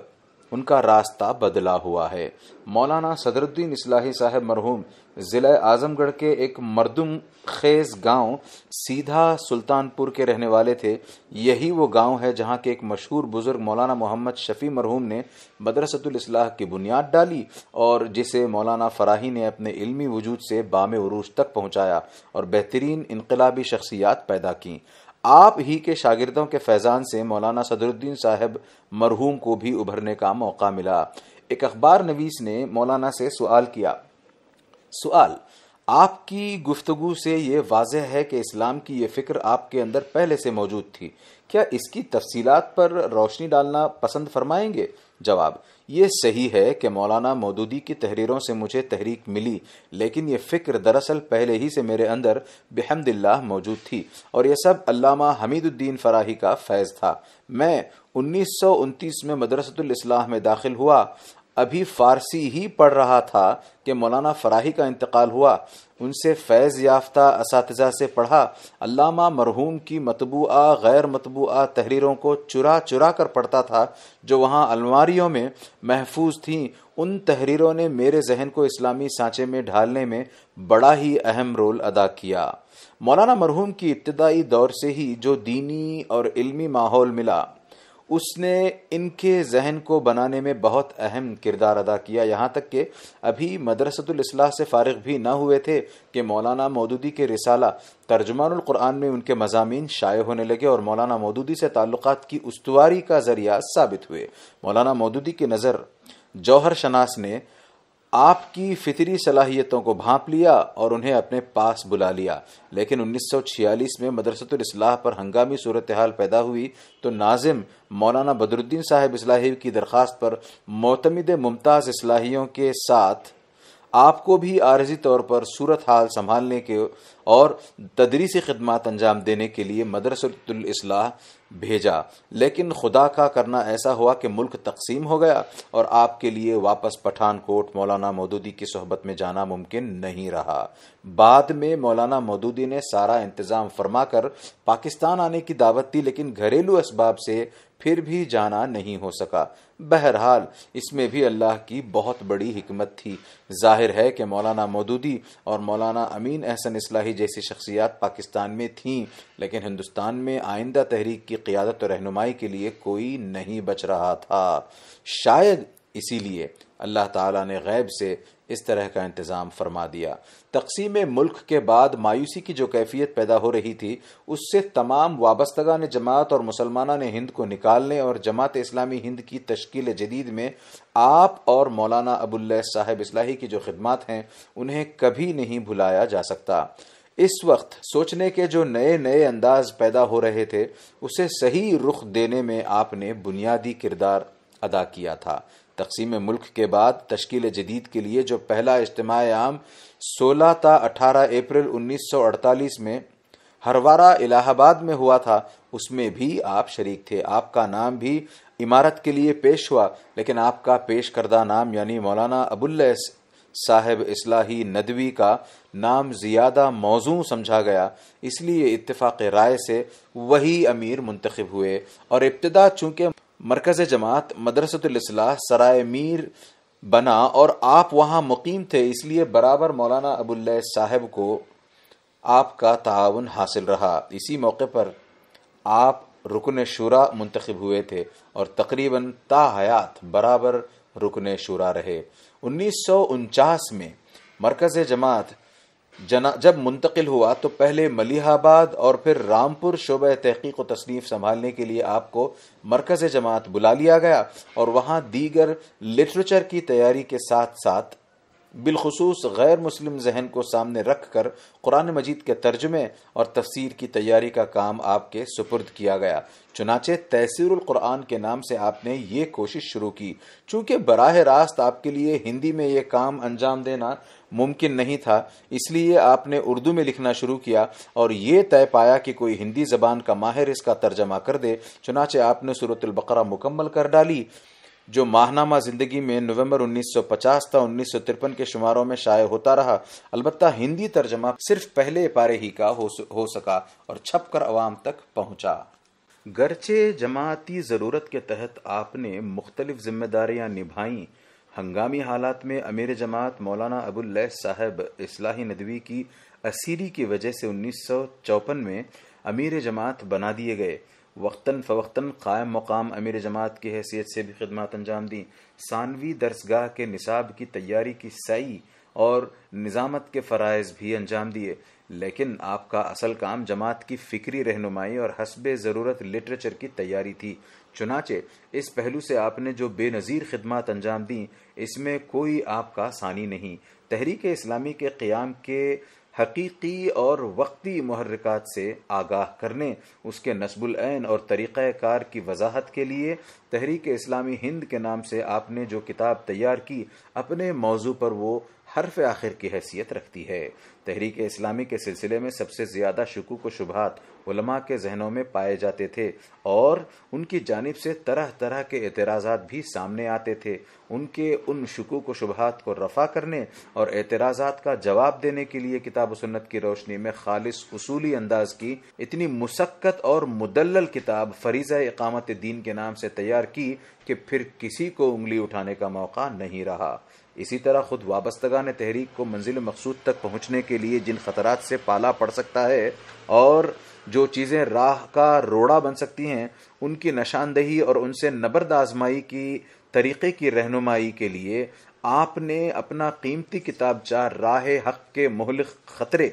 उनका रास्ता बदला हुआ है मौलाना सदरुद्दीन इसलाही साहब मरहूम ज़िला आज़मगढ़ के एक मरदम खेज गांव सीधा सुल्तानपुर के रहने वाले थे यही वो गांव है जहां के एक मशहूर बुज़ुर्ग मौलाना मोहम्मद शफ़ी मरहूम ने मदरसतुल इस्लाह की बुनियाद डाली और जिसे मौलाना फ़राही ने अपने इल्मी वजूद से बाम उरूज तक पहुंचाया और बेहतरीन इनकलाबी शख्सियात पैदा की आप ही के शागिर्दों के फैज़ान से मौलाना सदरुद्दीन साहब मरहूम को भी उभरने का मौका मिला एक अखबार नवीस ने मौलाना से सवाल किया सवाल आपकी गुफ्तु से ये वाज है कि इस्लाम की यह फ़िक्र आपके अंदर पहले से मौजूद थी क्या इसकी तफसी पर रोशनी डालना पसंद फरमाएंगे जवाब ये सही है कि मौलाना मौदूदी की तहरीरों से मुझे तहरीक मिली लेकिन ये फ़िक्र दरअसल पहले ही से मेरे अंदर बेहमदिल्ला मौजूद थी और यह सब अलामा हमीदुद्दीन फ़राही का फैज़ था मैं उन्नीस सौ उनतीस में मदरसतुल में दाखिल हुआ अभी फारसी ही पढ़ रहा था कि मौलाना फराही का इंतकाल हुआ उनसे फैज़ याफ्ता इस से पढ़ा अल्लामा मरहूम की मतबूआ गैर मतबूआ तहरीरों को चुरा चुरा कर पढ़ता था जो वहाँ अलमारियों में महफूज थीं उन तहरीरों ने मेरे जहन को इस्लामी सांचे में ढालने में बड़ा ही अहम रोल अदा किया मौलाना मरहूम की इब्तदाई दौर से ही जो दीनी और इल्मी माहौल मिला उसने इनके जहन को बनाने में बहुत अहम किरदार अदा किया यहाँ तक कि अभी मदरसतुल से फारग भी ना हुए थे कि मौलाना मौदूदी के रिसाला तर्जुमान में उनके मजामी शाये होने लगे और मौलाना मौदूदी से ताल्लुक़ की उसवारी का जरिया साबित हुए मौलाना मौदूदी की नज़र जौहर शनास ने आपकी फितरी सलाहियतों को भांप लिया और उन्हें अपने पास बुला लिया लेकिन 1946 में मदरसत इस्लाह पर हंगामी सूरत हाल पैदा हुई तो नाजिम मौलाना बदरुद्दीन साहेब इस्लाही की दरख्वास्त पर मोतमद मुमताज़ इस्लाहियों के साथ आपको भी आरजी तौर पर सूरत हाल संभालने के और तदरीसी खदमात अंजाम देने के लिए मदरसतुल इस्लाह भेजा लेकिन खुदा का करना ऐसा हुआ कि मुल्क तकसीम हो गया और आपके लिए वापस पठानकोट मौलाना मौदूदी की सोहबत में जाना मुमकिन नहीं रहा बाद में मौलाना मौदूदी ने सारा इंतज़ाम फरमा कर पाकिस्तान आने की दावत दी लेकिन घरेलू इसबाब से फिर भी जाना नहीं हो सका बहरहाल इसमें भी अल्लाह की बहुत बड़ी हिकमत थी जाहिर है कि मौलाना मौदूदी और मौलाना अमीन अहसन इसलाही जैसी शख्सियात पाकिस्तान में थीं लेकिन हिंदुस्तान में आइंदा तहरीक की क़्यादत और रहनुमाई के लिए कोई नहीं बच रहा था शायद इसीलिए अल्लाह ताला ने गैब से इस तरह का इंतज़ाम फरमा दिया तकसीम मुल्क के बाद मायूसी की जो कैफियत पैदा हो रही थी उससे तमाम वाबस्तगा ने जमात और मुसलमाना ने हिंद को निकालने और जमात इस्लामी हिंद की तश्कील जदीद में आप और मौलाना अबुल्ल साहेब इस्लाही की जो खिदमत हैं उन्हें कभी नहीं भुलाया जा सकता इस वक्त सोचने के जो नए नए अंदाज पैदा हो रहे थे उसे सही रुख देने में आपने बुनियादी किरदार अदा किया था तकसीम मुल्क के बाद तश्कील जदीद के लिए जो पहला इज्तम आम सोलह था अठारह अप्रैल उन्नीस सौ अड़तालीस में हरवारा इलाहाबाद में हुआ था उसमें भी आप शरीक थे आपका नाम भी इमारत के लिए पेश हुआ लेकिन आपका पेश करदा नाम यानी मौलाना अबुल्ल साहेब इसलाही नदवी का नाम ज़्यादा मौजू समझा गया इसलिए इतफाक राय से वही अमीर मुंतखब हुए और इब्तदा चूंकि मरकज़ जमात मदरसतलाह सराय मीर बना और आप वहाँ मुकीम थे इसलिए बराबर मौलाना अबुल्ल साहब को आपका ताउन हासिल रहा इसी मौके पर आप रुकन शुरा मुंतखब हुए थे और तकरीबन हयात बराबर रुकन शुरा रहे उन्नीस सौ उनचास में मरकज़ जमात जना जब मुंतकिल हुआ तो पहले मलिहाबाद और फिर रामपुर शोब तहकीक व तसनीफ संभालने के लिए आपको मरकज़ जमात बुला लिया गया और वहाँ दीगर लिटरेचर की तैयारी के साथ साथ बिलखसूस गैर मुस्लिम जहन को सामने रख कर कुरान मजीद के तर्जमे और तफसीर की तैयारी का काम आपके सुपुर्द किया गया चुनाचे तहसीर कुरान के नाम से आपने ये कोशिश शुरू की चूँकि बराह रास्त आपके लिए हिंदी में ये काम अंजाम देना मुमकिन नहीं था इसलिए आपने उर्दू में लिखना शुरू किया और ये तय पाया कि कोई हिंदी ज़बान का माहिर इसका तर्जमा कर दे चुनाचे आपने सूरतुल्बकरा मुकम्मल कर डाली जो माहनामा जिंदगी में नवंबर 1950 था उन्नीस के शुमारों में शाये होता रहा अलबत् हिंदी तर्जमा सिर्फ पहले पारे ही का हो, हो सका और छपकर अवाम तक पहुंचा गरचे जमाती ज़रूरत के तहत आपने मुख्तलिफ जिम्मेदारियां निभाई हंगामी हालात में अमीर जमात मौलाना अबुल्ल साहब इसलाही नदवी की असीरी की वजह से उन्नीस में अमीर जमात बना दिए गए वक्ता फ़वक्ता क़ायम मकाम अमीर जमात की हैसियत से भी खदमात अंजाम दी सानवी दरसगाह के निसाब की तैयारी की सही और निज़ामत के फ़रज़ भी अंजाम दिए लेकिन आपका असल काम जमात की फ़िक्री रहनुमाई और हसब ज़रूरत लिटरेचर की तैयारी थी चुनाचे इस पहलू से आपने जो बेनज़ीर खदमात अंजाम दी इसमें कोई आपका सानी नहीं तहरीक इस्लामी के क़्याम के हकीकी और वक्ती महरक़ात से आगाह करने उसके नसबुल और तरीक़ाकार की वजाहत के लिए तहरीक इस्लामी हिंद के नाम से आपने जो किताब तैयार की अपने मौजू पर वो हरफ आखिर की हैसियत रखती है तहरीक इस्लामी के सिलसिले में सबसे ज़्यादा शकूक व शुभात उलमा के जहनों में पाए जाते थे और उनकी जानब से तरह तरह के एतराज़ात भी सामने आते थे उनके उन शकूक व शुबहत को रफ़ा करने और एतराज़ात का जवाब देने के लिए किताब सुन्नत की रोशनी में खालिश उसूली अंदाज की इतनी मुसक्कत और मुदल किताब फरीजा इकामत दीन के नाम से तैयार की कि फिर किसी को उंगली उठाने का मौका नहीं रहा इसी तरह खुद वाबस्तगा ने तहरीक को मंजिल मकसूद तक पहुँचने के लिए जिन खतरात से पाला पड़ सकता है और जो चीज़ें राह का रोड़ा बन सकती हैं उनकी निशानदेही और उनसे नबर्द आजमाई की तरीक़े की रहनुमाई के लिए आपने अपना कीमती किताब चार राह हक के मोहलिक ख़तरे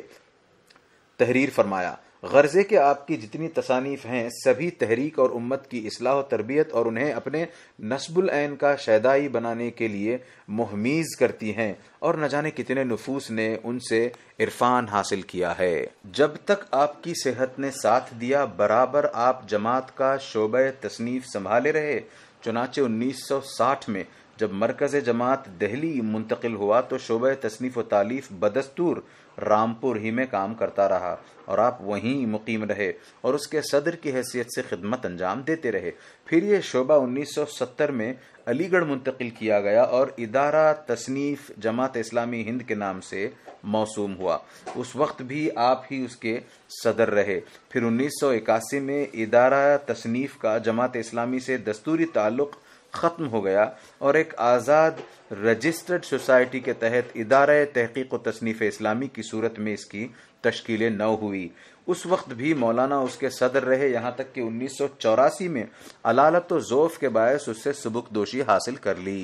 तहरीर फरमाया गर्जे के आपकी जितनी तसानीफ हैं सभी तहरीक और उम्मत की असलाह तरबियत और उन्हें अपने नस्बुलैन का शैदाई बनाने के लिए मुहमीज़ करती हैं और न जाने कितने नफूस ने उनसे इरफान हासिल किया है जब तक आपकी सेहत ने साथ दिया बराबर आप जमात का शोब तसनीफ संभाले रहे चुनाचे उन्नीस सौ साठ में जब मरकज़ जमात दहली मुंतकिल हुआ तो शोब तसनीफ़ व तालीफ़ बदस्तूर रामपुर ही में काम करता रहा और आप वहीं मुकीम रहे और उसके सदर की हैसियत से खिदमत अंजाम देते रहे फिर ये शोबा 1970 में अलीगढ़ मुंतकिल किया गया और इदारा तसनीफ़ जमात इस्लामी हिंद के नाम से मौसूम हुआ उस वक्त भी आप ही उसके सदर रहे फिर 1981 में इदारा तसनीफ़ का जमात इस्लामी से दस्तूरी ताल्लुक़ ख़त्म हो गया और एक आज़ाद रजिस्टर्ड सोसाइटी के तहत इदार तहकीक तसनीफ़ इस्लामी की सूरत में इसकी तश्कीलें न हुई उस वक्त भी मौलाना उसके सदर रहे यहाँ तक कि उन्नीस में अलालत जोफ के बायस उससे दोषी हासिल कर ली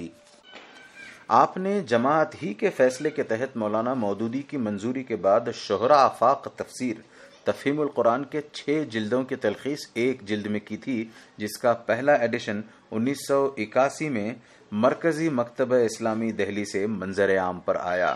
आपने जमात ही के फैसले के तहत मौलाना मौदूदी की मंजूरी के बाद शहरा आफाक तफसीर तफीमान कुरान के छह जिल्दों की तलखीस एक जिल्द में की थी जिसका पहला एडिशन 1981 में मरकज़ी मकतब इस्लामी दहली से मंजर आम पर आया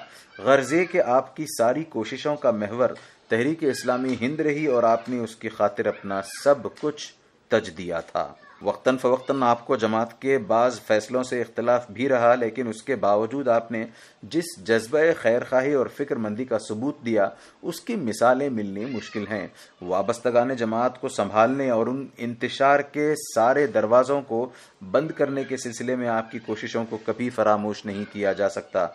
गर्जे के आपकी सारी कोशिशों का महवर तहरीक इस्लामी हिंद रही और आपने उसकी खातिर अपना सब कुछ तज दिया था वक्ता फ़वक्ता आपको जमात के बाद फ़ैसलों से इख्तलाफ भी रहा लेकिन उसके बावजूद आपने जिस जज्ब खैर खाही और फ़िक्रमंदी का सबूत दिया उसकी मिसालें मिलनी मुश्किल हैं वाबस्तगान जमात को संभालने और उन इंतशार के सारे दरवाज़ों को बंद करने के सिलसिले में आपकी कोशिशों को कभी फरामोश नहीं किया जा सकता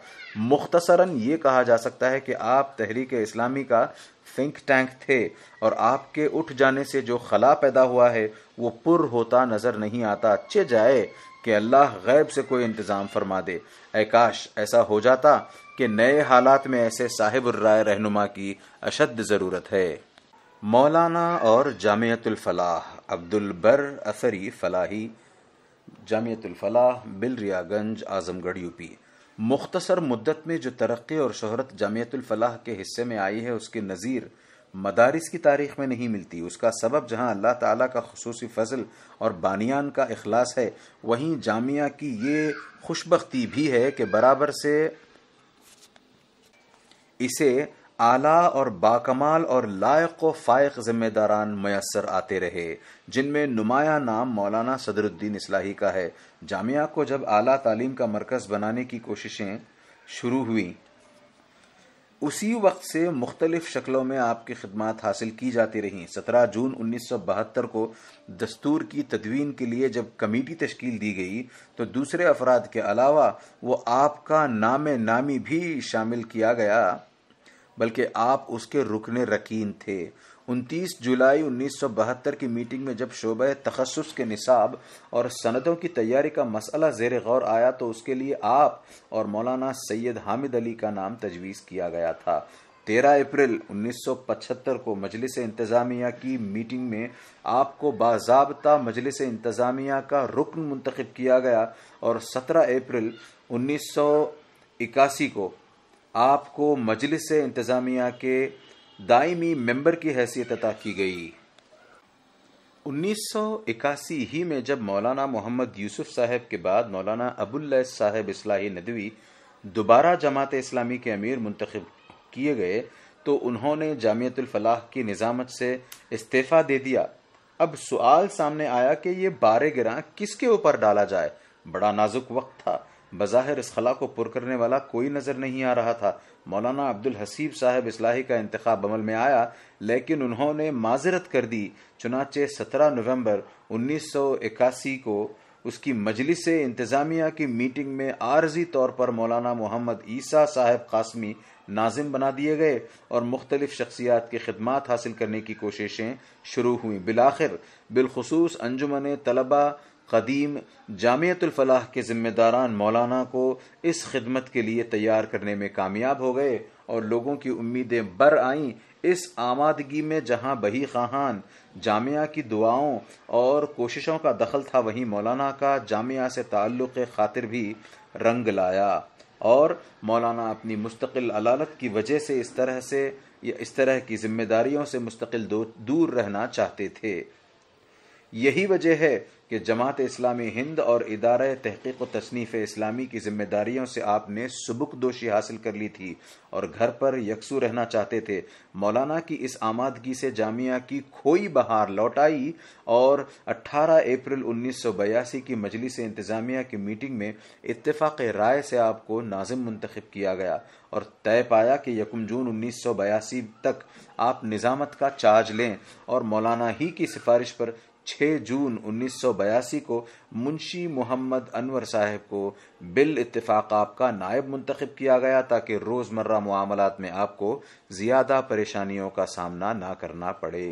मुख्तसरा ये कहा जा सकता है कि आप तहरीक इस्लामी का थिंक टैंक थे और आपके उठ जाने से जो खला पैदा हुआ है वो पुर होता नजर नहीं आता अच्छे जाए कि अल्लाह गैब से कोई इंतज़ाम फरमा दे ऐकाश ऐसा हो जाता कि नए हालात में ऐसे साहिब राय रहनुमा की अशद ज़रूरत है मौलाना और फलाह अब्दुल बर असरी फलाही बिल रियागंज आजमगढ़ यूपी मुख्तसर मुद्दत में जो तरक्की और शहरत जामियतुलफलाह के हिस्से में आई है उसके नज़ीर मदारस की तारीख में नहीं मिलती उसका सबब जहां अल्लाह ताला का खसूसी फजल और बानियान का अखलास है वहीं जामिया की ये खुशबख्ती भी है कि बराबर से इसे आला और बाकमाल और लायक व फायक जिम्मेदारान मैसर आते रहे जिनमें नुमाया नाम मौलाना सदरुद्दीन इस्लाही का है जामिया को जब आला तालीम का मरकज़ बनाने की कोशिशें शुरू हुई उसी वक्त से मुख्तलिफ शक्लों में आपकी खदमात हासिल की जाती रहीं सत्रह जून उन्नीस सौ बहत्तर को दस्तूर की तदवीन के लिए जब कमेटी तश्कील दी गई तो दूसरे अफराद के अलावा वो आपका नाम नामी भी शामिल किया गया बल्कि आप उसके रुकने रकीन थे 29 जुलाई 1972 की मीटिंग में जब शोब तखसस के निसाब और सनदों की तैयारी का मसला जेर गौर आया तो उसके लिए आप और मौलाना सैयद हामिद अली का नाम तजवीज़ किया गया था 13 अप्रैल 1975 को मजलिस इंतज़ामिया की मीटिंग में आपको बाबा मजलिस इंतज़ामिया का रुकन मुंतखब किया गया और 17 अप्रैल इक्यासी को आपको मजलिस इंतज़ामिया के दायमी मेंबर की हैसियत अदा की गई 1981 ही में जब मौलाना मोहम्मद यूसुफ साहब के बाद मौलाना अबुल्ल साहेब इस्लाही नदवी दोबारा जमात इस्लामी के अमीर मुंतखब किए गए तो उन्होंने जामियतुलफलाह की निज़ामत से इस्तीफ़ा दे दिया अब सवाल सामने आया कि ये बारे गिरा किसके ऊपर डाला जाए बड़ा नाजुक वक्त था बज़ाहिर इस खला को पुर करने वाला कोई नज़र नहीं आ रहा था मौलाना अब्दुल हसीब साहब इसलाही का इंतखब अमल में आया लेकिन उन्होंने माजरत कर दी चुनाचे 17 नवंबर 1981 को उसकी मजलिस इंतज़ामिया की मीटिंग में आर्जी तौर पर मौलाना मोहम्मद ईसा साहब कासमी नाजिम बना दिए गए और मुख्तलिफ शख्सियात की खदमात हासिल करने की कोशिशें शुरू हुई बिलाखिर बिलखसूस अंजुमन तलबा कदीम जामियतुलफलाह के ज़िम्मेदारान मौलाना को इस खिदमत के लिए तैयार करने में कामयाब हो गए और लोगों की उम्मीदें बर आईं इस आमादगी में जहां बही खान जामिया की दुआओं और कोशिशों का दखल था वहीं मौलाना का जामिया से ताल्लुक़ खातिर भी रंग लाया और मौलाना अपनी मुस्तकिल अलालत की वजह से इस तरह से या इस तरह की जिम्मेदारियों से मुस्तकिल दूर रहना चाहते थे यही वजह है कि जमात इस्लामी हिंद और इदार तहकीक व तसनीफ़ इस्लामी की जिम्मेदारियों से आपने सबक दोषी हासिल कर ली थी और घर पर यकसू रहना चाहते थे मौलाना की इस आमादगी से जामिया की खोई बहार लौट आई और 18 अप्रैल 1982 की मजलिस इंतज़ामिया की मीटिंग में इतफ़ाक़ राय से आपको नाजिम मुंतखब किया गया और तय पाया कि यकम जून उन्नीस तक आप निज़ामत का चार्ज लें और मौलाना ही की सिफारिश पर 6 जून 1982 को मुंशी मोहम्मद अनवर साहब को बिल इतफाक आपका नायब मुंतखब किया गया ताकि रोज़मर्रा मामलात में आपको ज़्यादा परेशानियों का सामना ना करना पड़े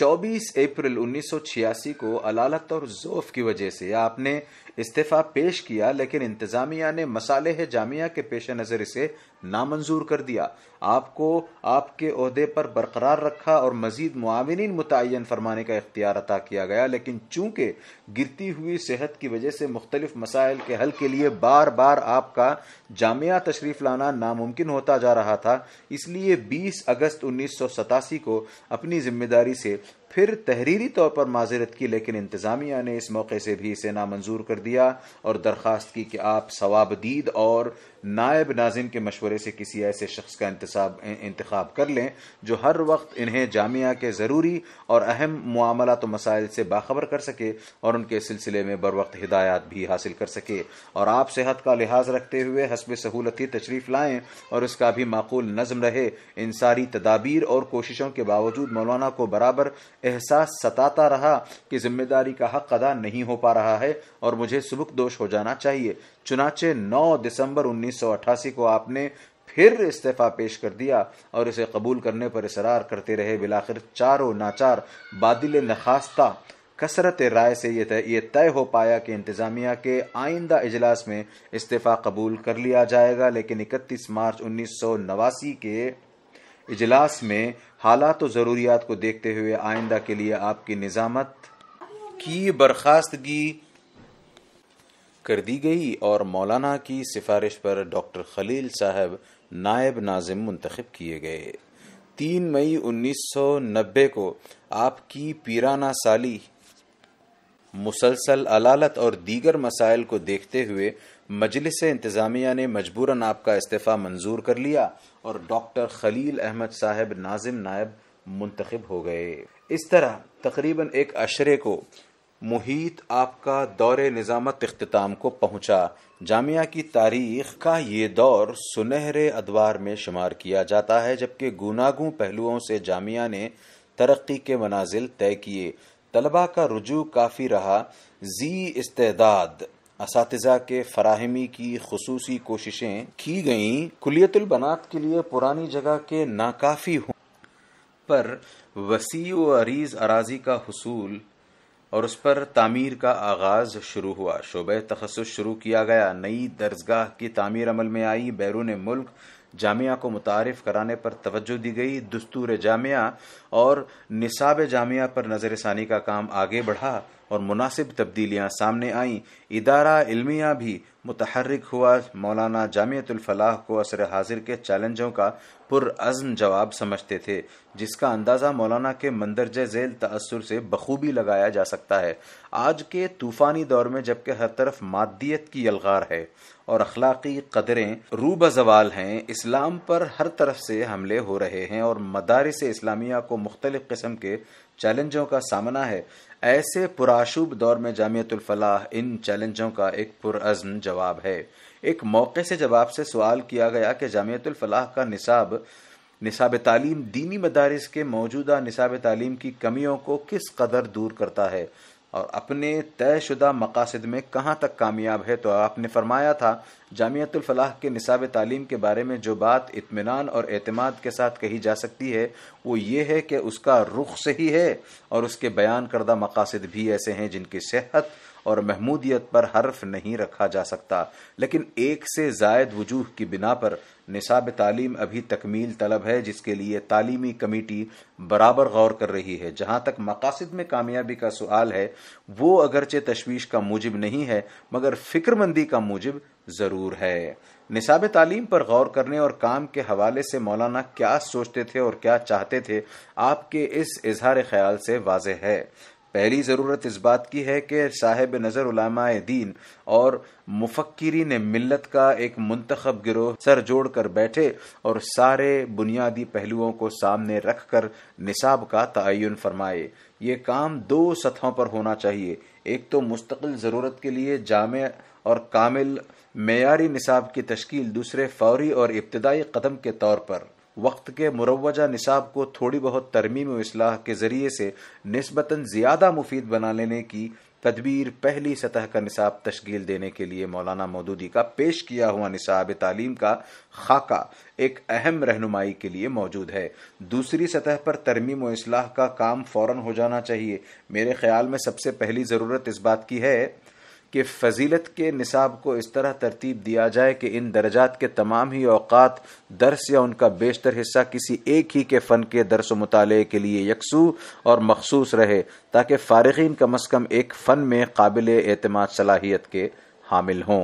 24 अप्रैल 1986 को अलालत और जोफ की वजह से आपने इस्तीफा पेश किया लेकिन इंतजामिया ने मसाले जामिया के पेश नज़र इसे नामंजूर कर दिया आपको आपके अहदे पर बरकरार रखा और मजीद मुआविन मुतन फरमाने का इख्तियार अता किया गया लेकिन चूंकि गिरती हुई सेहत की वजह से मुख्तलिफ मसाइल के हल के लिए बार बार आपका जामिया तशरीफ लाना नामुमकिन होता जा रहा था इसलिए बीस अगस्त उन्नीस सौ सतासी को अपनी जिम्मेदारी से फिर तहरीरी तौर पर माजरत की लेकिन इंतज़ामिया ने इस मौके से भी इसे नामंजूर कर दिया और दरख्वास्त की कि आप सवाबदीद और नायब नाजिम के मशवरे से किसी ऐसे शख्स का इंतसाब इंतखब कर लें जो हर वक्त इन्हें जामिया के ज़रूरी और अहम मामला तो मसाइल से बाखबर कर सके और उनके सिलसिले में बर वक्त हिदायत भी हासिल कर सके और आप सेहत का लिहाज रखते हुए हसब सहूलती तशरीफ़ लाएँ और इसका भी माकूल नज़म रहे इन सारी तदाबीर और कोशिशों के बावजूद मौलाना को बराबर एहसास सताता रहा कि जिम्मेदारी का हक अदा नहीं हो पा रहा है और मुझे सबक दोष हो जाना चाहिए चुनाचे नौ दिसंबर उन्नीस 1988 को आपने फिर इस्तीफा पेश कर दिया और इसे कबूल करने पर इसरार करते रहे बिलाखिर चारों नाचार बादल नखास्ता कसरत राय से ये तय तय हो पाया कि इंतज़ामिया के आइंदा इजलास में इस्तीफ़ा कबूल कर लिया जाएगा लेकिन 31 मार्च उन्नीस के इजलास में हालात और ज़रूरियात को देखते हुए आइंदा के लिए आपकी निज़ामत की बर्खास्तगी कर दी गई और मौलाना की सिफारिश पर डॉक्टर खलील साहब नायब नाजिम मुंतखब किए गए तीन मई 1990 को आपकी पीराना साली मुसलसल अलालत और दीगर मसाइल को देखते हुए मजलिस इंतज़ामिया ने मजबूरन आपका इस्तीफ़ा मंजूर कर लिया और डॉक्टर खलील अहमद साहब नाजिम नायब मुंतखब हो गए इस तरह तकरीबन एक अशरे को मुहित आपका दौर निज़ामत अख्ताम को पहुंचा जामिया की तारीख का ये दौर सुनहरे अदवार में शुमार किया जाता है जबकि गुनागु पहलुओं से जामिया ने तरक्की के मनाजिल तय किए तलबा का रुजू काफ़ी रहा जी इस्तेदाद इस के फराहमी की खसूसी कोशिशें की गई कुलियतुलबनात के लिए पुरानी जगह के नाकाफ़ी पर वसी व अरीज अराजी का हसूल और उस पर तामीर का आगाज शुरू हुआ शोब तखस शुरू किया गया नई दर्जगाह की तामीर अमल में आई बैरून मुल्क जामिया को मुतारफ कराने पर तोज्जो दी गई दस्तूर जामिया और निसाब जामिया पर नज़र षानी का काम आगे बढ़ा और मुनासिब तब्दीलियां सामने आईं इदारा इल्मिया भी मुतहरक हुआ मौलाना जामियतुलफलाह को असर हाजिर के चैलेंजों का पुरज़म जवाब समझते थे जिसका अंदाज़ा मौलाना के मंदरज झेल तसर से बखूबी लगाया जा सकता है आज के तूफ़ानी दौर में जबकि हर तरफ मादियत की यलगार है और अखलाकी कदरें रूब जवाल हैं इस्लाम पर हर तरफ से हमले हो रहे हैं और मदारस इस्लामिया को मुख्तलिफ़ कस्म के चैलेंजों का सामना है ऐसे पुराशुभ दौर में जामियतफलाह इन चैलेंजों का एक पुरज़म जवाब है एक मौके से जवाब से सवाल किया गया कि जामियतफलाह का निसाब निसाब तालीम दीनी मदारस के मौजूदा निसाब तालीम की कमियों को किस कदर दूर करता है और अपने तयशुदा मकासद में कहाँ तक कामयाब है तो आपने फरमाया था जामियतुलफलाह के निसाब तालीम के बारे में जो बात इतमान और अतमाद के साथ कही जा सकती है वो ये है कि उसका रुख सही है और उसके बयान करदा मकासद भी ऐसे हैं जिनकी सेहत और महमूदियत पर हर्फ नहीं रखा जा सकता लेकिन एक से जायद वजूह की बिना पर निसाब तालीम अभी तकमील तलब है जिसके लिए तालीमी कमेटी बराबर गौर कर रही है जहां तक मकासद में कामयाबी का सवाल है वो अगरचे तशवीश का मूजब नहीं है मगर फिक्रमंदी का मूजब ज़रूर है निसाब तालीम पर गौर करने और काम के हवाले से मौलाना क्या सोचते थे और क्या चाहते थे आपके इस इजहार ख्याल से वाज है पहली ज़रूरत इस बात की है कि साहिब नज़र उलामा दीन और मुफक्री ने मिलत का एक मुंतखब गिरोह सर जोड़ कर बैठे और सारे बुनियादी पहलुओं को सामने रख कर निसाब का तयन फरमाए ये काम दो सतहों पर होना चाहिए एक तो मुस्तकिल ज़रूरत के लिए जाम और कामिल मैारी निसाब की तश्कील दूसरे फौरी और इब्तदाई कदम के तौर पर वक्त के मुरवजा निसाब को थोड़ी बहुत तरमीम असलाह के ज़रिए से नस्बता ज़्यादा मुफीद बना लेने की तदबीर पहली सतह का निसाब तश्कील देने के लिए मौलाना मोदूदी का पेश किया हुआ निसाब तालीम का खाका एक अहम रहनुमाई के लिए मौजूद है दूसरी सतह पर तरमीम असलाह का काम फौरन हो जाना चाहिए मेरे ख्याल में सबसे पहली ज़रूरत इस बात की है कि फजीलत के निसाब को इस तरह तरतीब दिया जाए कि इन दर्जात के तमाम ही अवकात दर्स या उनका बेशतर हिस्सा किसी एक ही के फ़न के दरस मताल के लिए यकसू और मखसूस रहे ताकि फ़ारगीन कम अज़ कम एक फ़न में काबिल एतम सलाहियत के हामिल हों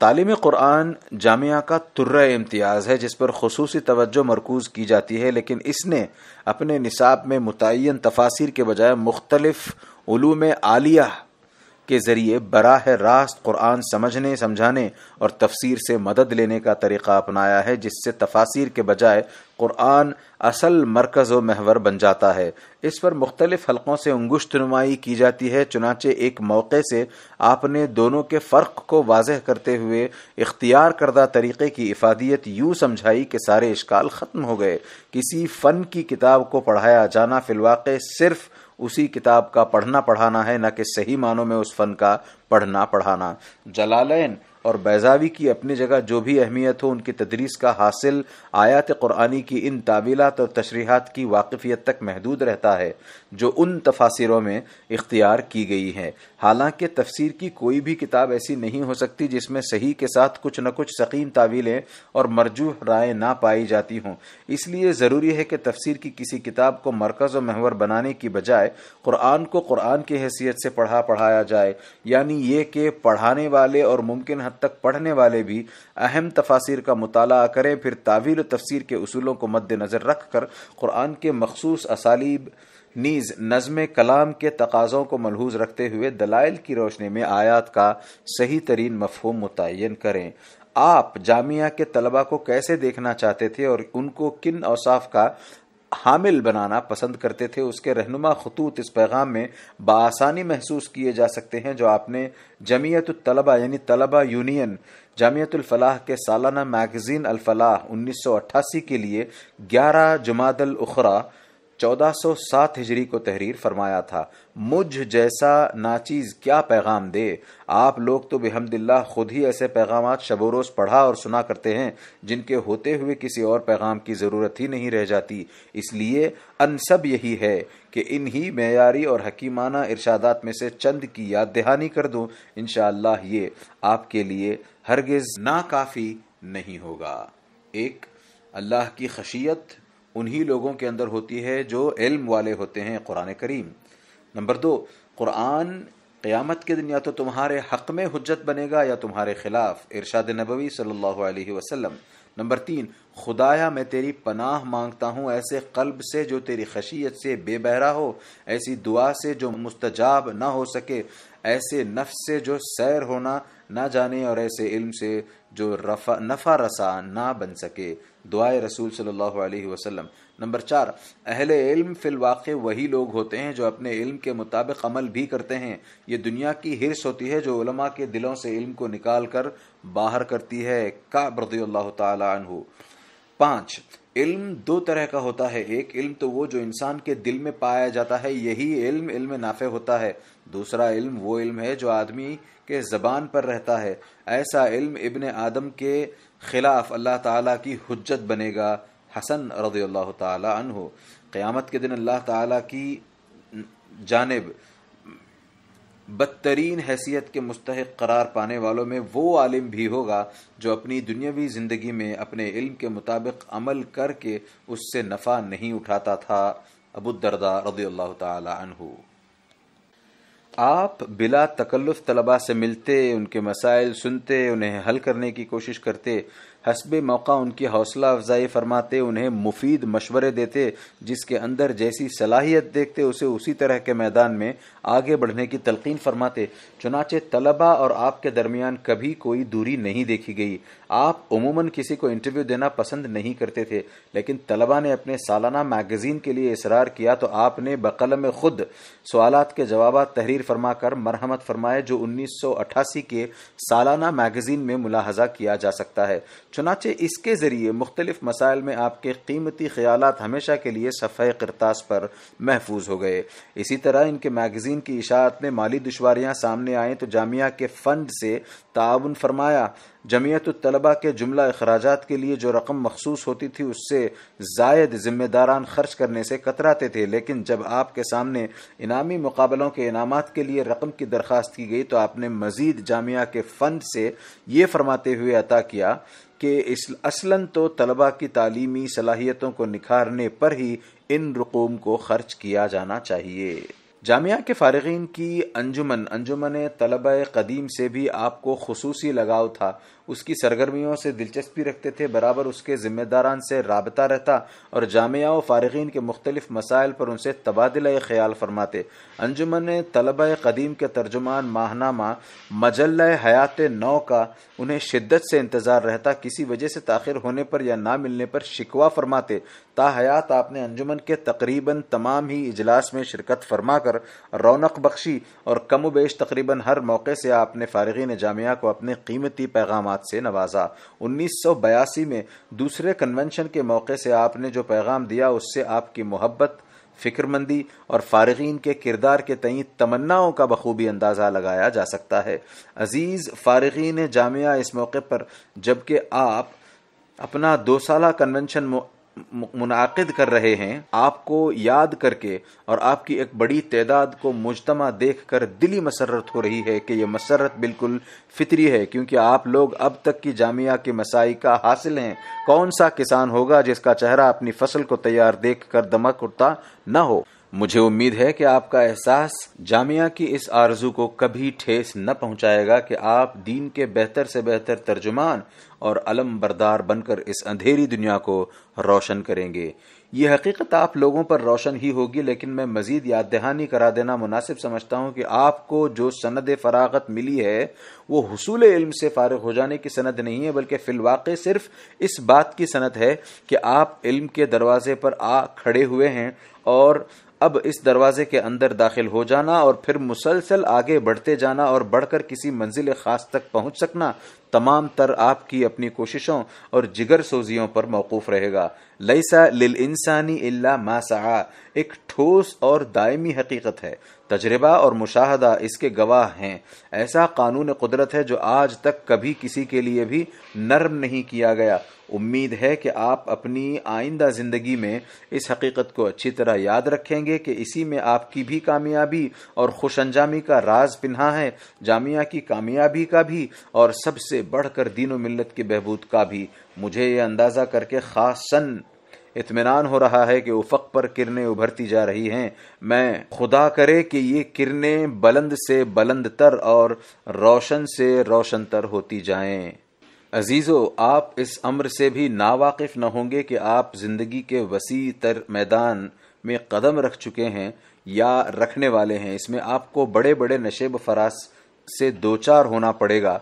तालीम क़ुरान जामिया का तुर्र इम्तियाज़ है जिस पर खसूस तवज्जो मरकूज़ की जाती है लेकिन इसने अपने निसाब में मुतन तफासिर के बजाय मुख्तलफ़ आलिया के ज़रिए बराह रास्त कुरान समझने समझाने और तफसीर से मदद लेने का तरीक़ा अपनाया है जिससे तफासिर के बजाय कुरान असल मरकज़ व महवर बन जाता है इस पर मुख्तलिफ हलकों से अंगुश्त नुमाई की जाती है चुनाचे एक मौके से आपने दोनों के फ़र्क को वाजह करते हुए इख्तियार करदा तरीक़े की इफादियत यूँ समझाई कि सारे इश्काल ख़त्म हो गए किसी फ़न की किताब को पढ़ाया जाना फिलवाके सिर्फ़ उसी किताब का पढ़ना पढ़ाना है न कि सही मानों में उस फन का पढ़ना पढ़ाना जलालैन और बैजावी की अपनी जगह जो भी अहमियत हो उनकी तदरीस का हासिल आयात कुरानी की इन तावीलात और तशरीहत की वाकफियत तक महदूद रहता है जो उन तफासिरों में इख्तियार की गई है हालांकि तफसीर की कोई भी किताब ऐसी नहीं हो सकती जिसमें सही के साथ कुछ न कुछ सकीम तावीलें और मरजूह राय ना पाई जाती हों इसलिए ज़रूरी है कि तफसीर की किसी किताब को मरकज़ और महवर बनाने की बजाय क़ुरान को क़ुरान की हैसियत से पढ़ा पढ़ाया जाए यानी ये कि पढ़ाने वाले और मुमकिन हद तक पढ़ने वाले भी अहम तफासिर का मुताल करें फिर तावील तफसीर के असूलों को मद्दनज़र रख कर क़ुरान के मखसूस असालीब नीज नज़म कलाम के तकाज़ों को मलहूज रखते हुए दलाइल की रोशनी में आयात का सही तरीन मफहम मुतन करें आप जामिया के तलबा को कैसे देखना चाहते थे और उनको किन औसाफ का हामिल बनाना पसंद करते थे उसके रहनुमा खतूत इस पैगाम में बासानी महसूस किए जा सकते हैं जो आपने जमीयत तलबा यानी तलबा यूनियन जामियतलफलाह के सालाना मैगज़ीन अलफलाह 1988 के लिए 11 जुमादल उखरा 1407 हिजरी को तहरीर फरमाया था मुझ जैसा नाचीज क्या पैगाम दे आप लोग तो बेहमदिल्ला खुद ही ऐसे पैगाम शबोरोज पढ़ा और सुना करते हैं जिनके होते हुए किसी और पैगाम की ज़रूरत ही नहीं रह जाती इसलिए अनसब यही है कि ही मैारी और हकीमाना इर्शादात में से चंद की याद दहानी कर दूँ इन ये आपके लिए हरगिज़ नाकाफ़ी नहीं होगा एक अल्लाह की खशियत उन्हीं लोगों के अंदर होती है जो इल्म वाले होते हैं कुरान करीम नंबर दो कुरान क़यामत के दिन या तो तुम्हारे हक़ में हजत बनेगा या तुम्हारे खिलाफ इरशाद नबवी सल्लल्लाहु अलैहि वसल्लम नंबर तीन खुदाया मैं तेरी पनाह मांगता हूँ ऐसे कल्ब से जो तेरी खशियत से बेबहरा हो ऐसी दुआ से जो मुस्तजाब ना हो सके ऐसे नफ्स से जो सैर होना ना जाने और ऐसे इल्म से जो रफा नफा रसा ना बन सके दुआ रसूल सल्लल्लाहु अलैहि वसल्लम नंबर चार अहल इल्म फिल वाक़ वही लोग होते हैं जो अपने इल्म के मुताबिक अमल भी करते हैं ये दुनिया की हिरस होती है जो उलमा के दिलों से इल्म को निकाल कर बाहर करती है का बरदी तु पाँच इल्म दो तरह का होता है एक इल्म तो वो जो इंसान के दिल में पाया जाता है यही इल्म इल्म नाफे होता है दूसरा इल्म वो इल्म है जो आदमी के ज़बान पर रहता है ऐसा इल्म इबन आदम के खिलाफ अल्लाह ताला की हजत बनेगा हसन रदी अल्लाह तहु क़यामत के दिन अल्लाह ताला की जानब बदतरीन हैसियत के मुस्तक करार पाने वालों में वो आलिम भी होगा जो अपनी दुनियावी ज़िंदगी में अपने इल्म के मुताबिक अमल करके उससे नफ़ा नहीं उठाता था अबू दरदा रदी अल्लाह तहु आप बिला तकल्लुफ तलबा से मिलते उनके मसाइल सुनते उन्हें हल करने की कोशिश करते हसब मौका उनकी हौसला अफजाई फरमाते उन्हें मुफीद मशवरे देते जिसके अंदर जैसी सलाहियत देखते उसे उसी तरह के मैदान में आगे बढ़ने की तलकीन फरमाते चुनाचे तलबा और आपके दरमियान कभी कोई दूरी नहीं देखी गई आप उमूमन किसी को इंटरव्यू देना पसंद नहीं करते थे लेकिन तलबा ने अपने सालाना मैगजीन के लिए इसरार किया तो आपने बकलम खुद सवाल के जवाब तहरीर फरमा कर मरहमत फरमाए जो उन्नीस सौ अट्ठासी के सालाना मैगजीन में मुलाहजा किया जा सकता है चुनाचे इसके जरिए मुख्तलिफ मसाइल में आपके कीमती ख्याल हमेशा के लिए सफ़े करतास पर महफूज हो गए इसी तरह इनके मैगजीन सिंह की इशात में माली दुशवारियां सामने आएँ तो जामिया के फंड से ताउन फरमाया जमीयत तलबा के जुमला अखराज के लिए जो रकम मखसूस होती थी उससे जायद जिम्मेदारान खर्च करने से कतराते थे लेकिन जब आपके सामने इनामी मुकाबलों के इनाम के लिए रकम की दरखास्त की गई तो आपने मजीद जामिया के फंड से ये फरमाते हुए अता किया कि असलन तो तलबा की तालीमी सलाहियतों को निखारने पर ही इन रकूम को खर्च किया जाना चाहिए जामिया के फ़ारगीन की अंजुमन अंजुमन तलब कदीम से भी आपको खसूसी लगाव था उसकी सरगर्मियों से दिलचस्पी रखते थे बराबर उसके जिम्मेदारान से रबता रहता और जामिया व फ़ारगीन के मुख्तलिफ मसाइल पर उनसे तबादला ख्याल फरमाते अंजुमन तलब कदीम के तर्जुमान माहनामा मजल हयात नौ का उन्हें शिद्दत से इंतज़ार रहता किसी वजह से ताखिर होने पर या ना मिलने पर शिकवा फरमाते ताहयात आपने अंजुमन के तकरीबन तमाम ही इजलास में शिरकत फरमा कर रौनक बख्शी और कम बेश तकरीबन हर मौके से आपने फ़ारगीन जामिया को अपने कीमती पैगाम हाथ से नवाजा 1982 में दूसरे कन्वेंशन के मौके से आपने जो पैगाम दिया उससे आपकी मोहब्बत फिक्रमंदी और फारगीन के किरदार के तयी तमन्नाओं का बखूबी अंदाज़ा लगाया जा सकता है अजीज़ फारगीन जामिया इस मौके पर जबकि आप अपना दो साल कन्वेंशन मुनद कर रहे हैं आपको याद करके और आपकी एक बड़ी तदाद को मुजतमा देख कर दिली मसरत हो रही है कि यह मसरत बिल्कुल फितरी है क्योंकि आप लोग अब तक की जामिया के मसाई का हासिल हैं कौन सा किसान होगा जिसका चेहरा अपनी फसल को तैयार देख कर दमक उठता न हो मुझे उम्मीद है कि आपका एहसास जामिया की इस आरजू को कभी ठेस न पहुंचाएगा कि आप दीन के बेहतर से बेहतर तर्जुमान और अलम बरदार बनकर इस अंधेरी दुनिया को रोशन करेंगे ये हकीकत आप लोगों पर रोशन ही होगी लेकिन मैं मजीद याद दहानी करा देना मुनासिब समझता हूँ कि आपको जो सनद फरागत मिली है वो हसूल इल्म से फारग हो जाने की सनद नहीं है बल्कि फिलवाक़ सिर्फ इस बात की सनद है कि आप इल्म के दरवाजे पर आ खड़े हुए हैं और अब इस दरवाजे के अंदर दाखिल हो जाना और फिर मुसलसल आगे बढ़ते जाना और बढ़कर किसी मंजिल खास तक पहुंच सकना तमाम तर आपकी अपनी कोशिशों और जिगर सोजियों पर मौकूफ़ रहेगा लईसा लिल इंसानी इल्ला मा एक ठोस और दायमी हकीकत है तजर्बा और मुशाहदा इसके गवाह हैं ऐसा कानून कुदरत है जो आज तक कभी किसी के लिए भी नर्म नहीं किया गया उम्मीद है कि आप अपनी आइंदा ज़िंदगी में इस हकीकत को अच्छी तरह याद रखेंगे कि इसी में आपकी भी कामयाबी और खुश अंजामी का राज पिन्हा है जामिया की कामयाबी का भी और सबसे बढ़कर दीन मिल्लत के बहबूद का भी मुझे ये अंदाज़ा करके ख़ासन इतमान हो रहा है कि उफक पर किरने उभरती जा रही हैं मैं खुदा करे कि ये किरने बुलंद से बुलंद तर और रोशन से रोशन तर होती जाए अजीज़ो आप इस अम्र से भी नावाकिफ न होंगे कि आप ज़िंदगी के वसी तर मैदान में कदम रख चुके हैं या रखने वाले हैं इसमें आपको बड़े बड़े नशेब फरास से चार होना पड़ेगा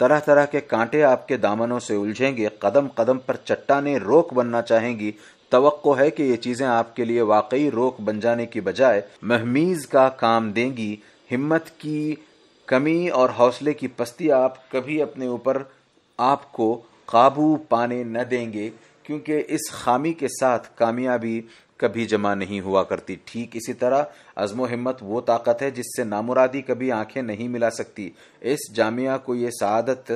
तरह तरह के कांटे आपके दामनों से उलझेंगे कदम कदम पर चट्टाने रोक बनना चाहेंगी तो है कि ये चीज़ें आपके लिए वाकई रोक बन जाने की बजाय महमीज का काम देंगी हिम्मत की कमी और हौसले की पस्ती आप कभी अपने ऊपर आपको काबू पाने न देंगे क्योंकि इस खामी के साथ कामयाबी कभी जमा नहीं हुआ करती ठीक इसी तरह अजमो हिम्मत वो ताकत है जिससे नामुरादी कभी आंखें नहीं मिला सकती इस जामिया को ये सदत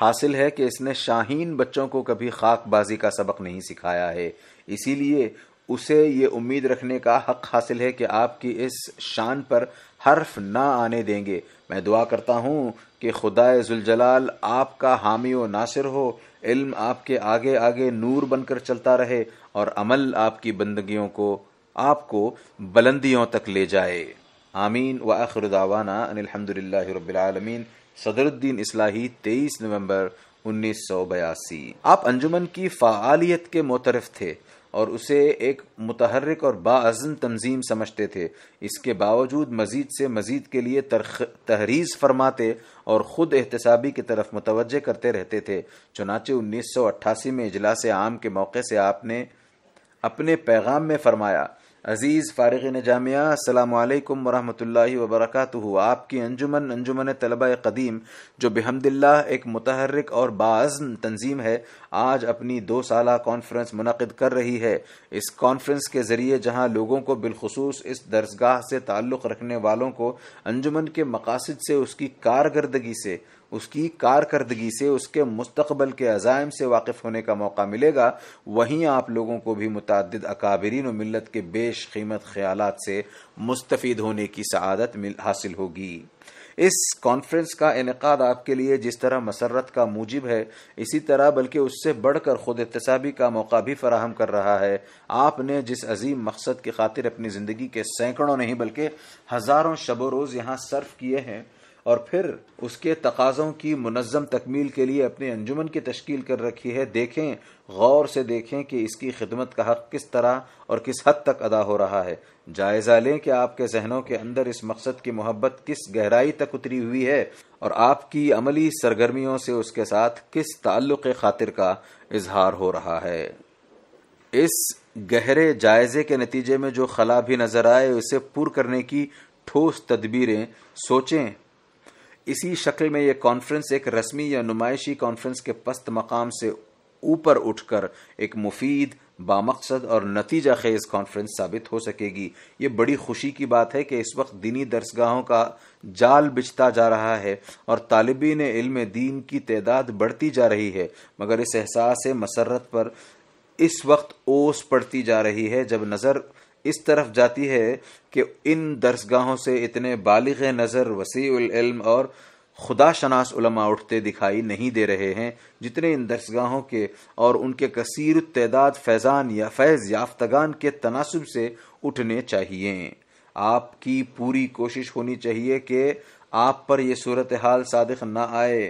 हासिल है कि इसने शाहीन बच्चों को कभी खाकबाजी का सबक नहीं सिखाया है इसीलिए उसे ये उम्मीद रखने का हक हासिल है कि आपकी इस शान पर हर्फ ना आने देंगे मैं दुआ करता हूँ कि खुदाए जुलजलाल आपका हामी व नासिर हो इल्म आपके आगे आगे नूर बनकर चलता रहे और अमल आपकी बंदगियों को आपको बुलंदियों तक ले जाए आमीन व आखिर दावाना अनिलहमदिल्ला रबालमीन सदरुद्दीन इस्लाही तेईस नवंबर उन्नीस सौ बयासी आप अंजुमन की फ़ालियत के मोतरफ थे और उसे एक मुतहरक और बाज़म तंजीम समझते थे इसके बावजूद मजीद से मजीद के लिए तहरीज फरमाते और ख़ुद एहतसाबी की तरफ मुतवजह करते रहते थे चुनाचे 1988 में इजलास आम के मौके से आपने अपने पैगाम में फरमाया अज़ीज़ फ़ारग नजामिया अल्लाम वरहमल वबरक आपकी अंजुमन अंजुमन तलबा कदीम जो बेहमदिल्ला एक मतहरक और बाज तंजीम है आज अपनी दो साल कॉन्फ्रेंस मुनद कर रही है इस कॉन्फ्रेंस के ज़रिए जहाँ लोगों को बिलखसूस इस दरसगाह से ताल्लुक़ रखने वालों को अंजुमन के मकासद से उसकी कारकर्दगी से उसकी कारकर्दगी से उसके मुस्तबल के अजायम से वाकिफ़ होने का मौका मिलेगा वहीं आप लोगों को भी मुतद अकाबरीन मिलत के बेश कीमत ख्याल से मुस्तफ़ होने की सआदत हासिल होगी इस कॉन्फ्रेंस का इनका आपके लिए जिस तरह मसरत का मूजिब है इसी तरह बल्कि उससे बढ़कर खुद एहतसाबी का मौका भी फराहम कर रहा है आपने जिस अजीम मकसद की खातिर अपनी ज़िंदगी के सैकड़ों नहीं बल्कि हज़ारों शबो रोज़ यहाँ सर्फ किए हैं और फिर उसके तकाज़ों की मुनजम तकमील के लिए अपने अंजुमन की तश्कील कर रखी है देखें गौर से देखें कि इसकी खिदमत का हक किस तरह और किस हद तक अदा हो रहा है जायज़ा लें कि आपके जहनों के अंदर इस मकसद की मोहब्बत किस गहराई तक उतरी हुई है और आपकी अमली सरगर्मियों से उसके साथ किस ताल्लुक़ खातिर का इजहार हो रहा है इस गहरे जायजे के नतीजे में जो खला भी नजर आए उसे पुर करने की ठोस तदबीरें सोचें इसी शक्ल में यह कॉन्फ्रेंस एक रस्मी या नुमाइशी कॉन्फ्रेंस के पस्त मकाम से ऊपर उठकर एक मुफीद बामकसद और नतीजा खेज कॉन्फ्रेंस साबित हो सकेगी ये बड़ी खुशी की बात है कि इस वक्त दीनी दरसगाहों का जाल बिछता जा रहा है और तालिबिन इल्म दीन की तादाद बढ़ती जा रही है मगर इस एहसास मसरत पर इस वक्त ओस पड़ती जा रही है जब नज़र इस तरफ जाती है कि इन दरसगाहों से इतने बालिग नज़र वसी इल्म और खुदा शनास उलमा उठते दिखाई नहीं दे रहे हैं जितने इन दरसगाहों के और उनके कसीर तदाद फैज़ान या फैज़ याफ्तगान के तनासब से उठने चाहिए आपकी पूरी कोशिश होनी चाहिए कि आप पर यह सूरत हाल सादिक ना आए